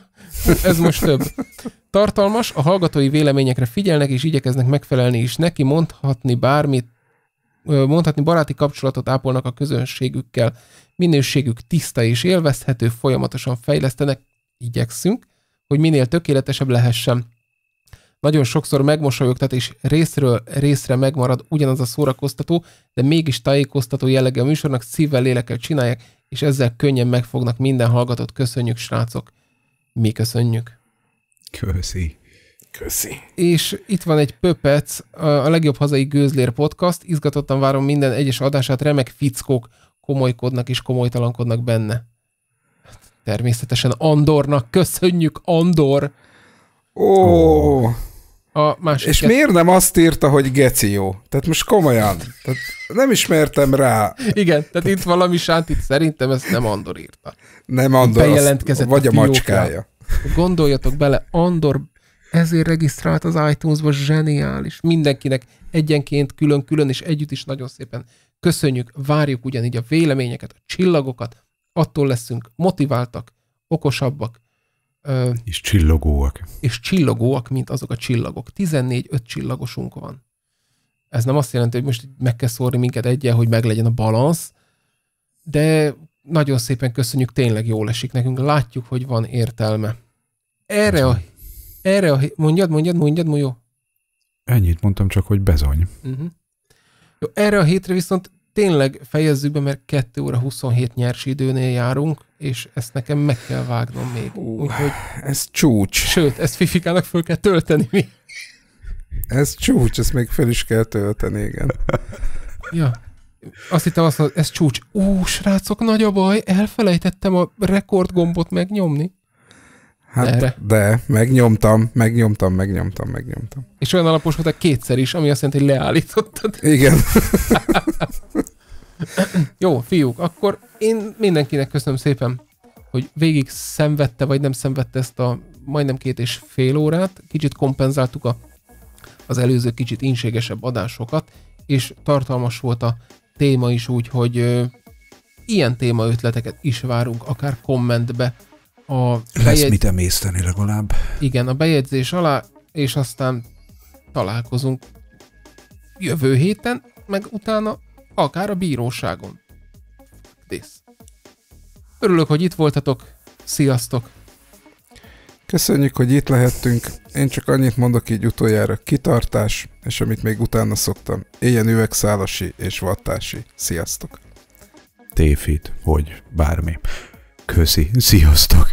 Ez most több. Tartalmas, a hallgatói véleményekre figyelnek és igyekeznek megfelelni is neki, mondhatni bármit, mondhatni baráti kapcsolatot ápolnak a közönségükkel, minőségük tiszta és élvezhető, folyamatosan fejlesztenek, igyekszünk, hogy minél tökéletesebb lehessen nagyon sokszor megmosolyogtat, és részről részre megmarad ugyanaz a szórakoztató, de mégis tájékoztató jellege a műsornak szívvel, lélekkel csinálják, és ezzel könnyen megfognak minden hallgatót. Köszönjük, srácok! Mi köszönjük! Köszi! Köszi. És itt van egy Pöpec, a legjobb hazai gőzlér podcast. Izgatottan várom minden egyes adását, remek fickók komolykodnak és komolytalankodnak benne. Természetesen Andornak köszönjük, Andor! Ó, oh, oh a másik. És kettő. miért nem azt írta, hogy geci jó? Tehát most komolyan. Tehát nem ismertem rá. Igen, tehát itt valami sántit szerintem ezt nem Andor írta. Nem Andor, Bejelentkezett vagy a, a macskája. Gondoljatok bele, Andor ezért regisztrált az iTunes-ba, zseniális. Mindenkinek egyenként, külön-külön és együtt is nagyon szépen köszönjük, várjuk ugyanígy a véleményeket, a csillagokat, attól leszünk motiváltak, okosabbak, Ö, és csillogóak. És csillogóak, mint azok a csillagok. 14-5 csillagosunk van. Ez nem azt jelenti, hogy most meg kell szórni minket egyen, hogy meglegyen a balansz, de nagyon szépen köszönjük, tényleg jól esik nekünk, látjuk, hogy van értelme. Erre a, erre a, mondjad, mondjad, mondjad, jó. Ennyit mondtam csak, hogy bezony. Uh-huh. Jó, erre a hétre viszont tényleg fejezzük be, mert 2 óra 27 nyers időnél járunk és ezt nekem meg kell vágnom még. Uh, Úgyhogy, ez csúcs. Sőt, ezt Fifikának föl kell tölteni mi. Ez csúcs, ezt még föl is kell tölteni, igen. Ja. Azt hittem azt hogy ez csúcs. Ú, srácok, nagy a baj, elfelejtettem a rekordgombot megnyomni. Hát Erre. de, megnyomtam, megnyomtam, megnyomtam, megnyomtam. És olyan alapos volt a kétszer is, ami azt jelenti, hogy leállítottad. Igen. [laughs] [coughs] Jó, fiúk, akkor én mindenkinek köszönöm szépen, hogy végig szenvedte, vagy nem szenvedte ezt a majdnem két és fél órát. Kicsit kompenzáltuk a, az előző kicsit inségesebb adásokat, és tartalmas volt a téma is úgy, hogy ö, ilyen ötleteket is várunk, akár kommentbe. A Lesz mit emészteni legalább. Igen, a bejegyzés alá, és aztán találkozunk jövő héten, meg utána akár a bíróságon. This. Örülök, hogy itt voltatok. Sziasztok! Köszönjük, hogy itt lehettünk. Én csak annyit mondok így utoljára. Kitartás, és amit még utána szoktam. Éljen üvegszálasi és vattási. Sziasztok! Téfit, hogy bármi. Köszi, sziasztok!